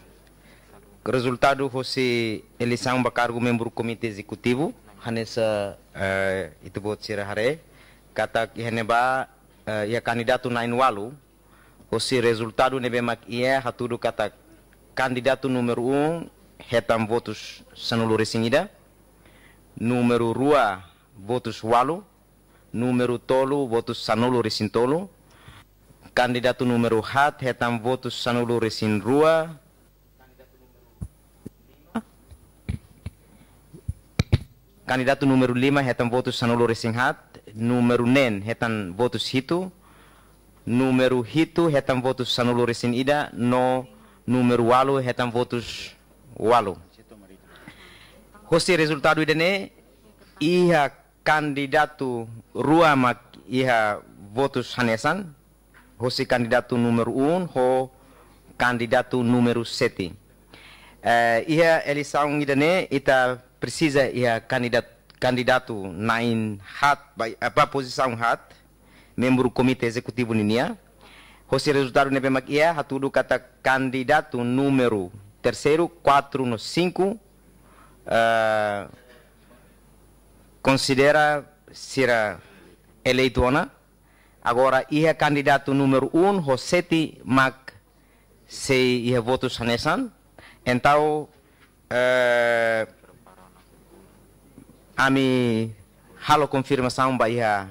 [SPEAKER 1] resultado, você eleição para cargo membro do comitê executivo, Hanessa uh, eh, Itubot hare, kata Ihaneba, uh, ia candidato walu, walu, você resultado nebe mak ia, hatudo kata candidato número um, hetam votos sanulure singida, número rua votos walu, numero tolu votus sanulu resin tolu. kandidatu numero hat hetam votus sanulu resin rua. kandidatu numero lima hetam votus sanulu resin hat. numero nen hetam votus hitu. numero hitu hetam votus sanulu resin ida. No numero walu hetam votus walu. Hosi resultado idene iha kandidatu ruamak iha votus hanesan, hosi kandidatu numero un, ho kandidatu numero seti Uh, iha eleição idane ita precisa iha kandidat kandidatu nain hat apa posição hat membro komite eksekutif ninia. Hosi resultaru nebe mak ia hatudu kata kandidatu numero terseru 4 no 5 considera ser eleitona. Agora, ia é candidato número um, Rossetti Mac, se é votos nessan. Então, uh, a mim, halo confirmação vai a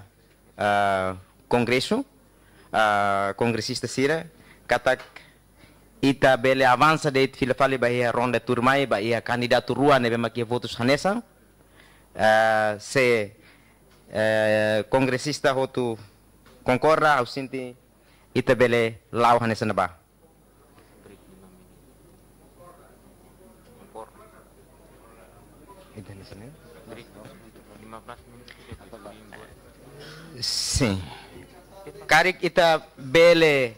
[SPEAKER 1] uh, congresso, uh, congressista Sira, katak ita bele avança de fila fale bahia ronda turmai bahia candidato rua nebe makia votos hanesan. uh, se uh, kongresista hotu concorra au sinti itabele lau hanesana ba ya? Sim. Karik ita bele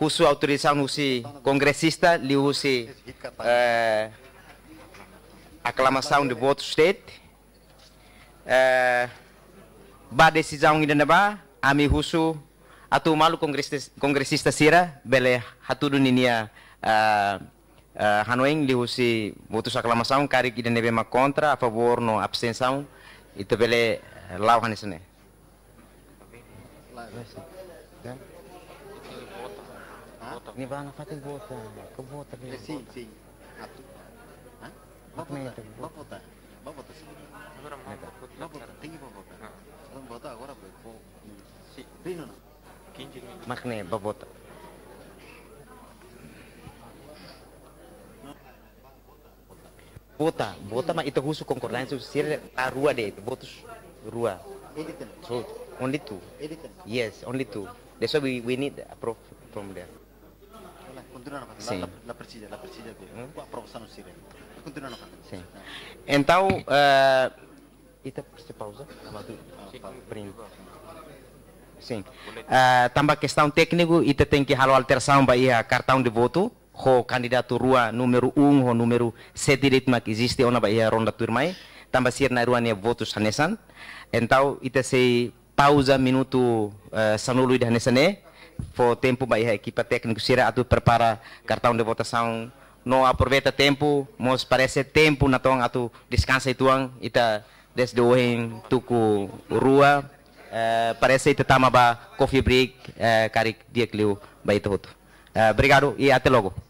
[SPEAKER 1] husu autorisan husi kongresista li husi uh, di vote voto state eh, ba decisão ainda ba ami husu atu malu kongresista sira bele hatu ninia uh, eh, uh, eh, hanoeng li husi votos kari karik ida nebe ma kontra a favor no saung itu bele lau hanisne
[SPEAKER 2] Ini bana apa vota, ke vota bele. Eh, Sim, Bapak. Atu. Bapak.
[SPEAKER 1] Makne bota Bota, bota ma itu husu concordância sir a ah, rua de botus rua. So only two. Yes, only two. That's why we, we need a prof from there. Sim. La la uh, и a ще Sim. Uh, tá. ah, também questão técnico, e tem que halu alteração para cartão de voto, o candidato rua número 1 um, ou número 7 direito que existe ona para ronda turmai, também ser na rua ne votos hanesan. Então, ita se pausa minuto uh, ah, sanulu de hanesane, for tempo para a equipa técnica será atu prepara cartão de votação. Não aproveita tempo, mas parece tempo na atu descansa tuang, ita desde o em Tuku Rua, uh, parece Itatama Coffee Break, uh, eh, Karik Diakleu, Baita eh, Obrigado e até logo.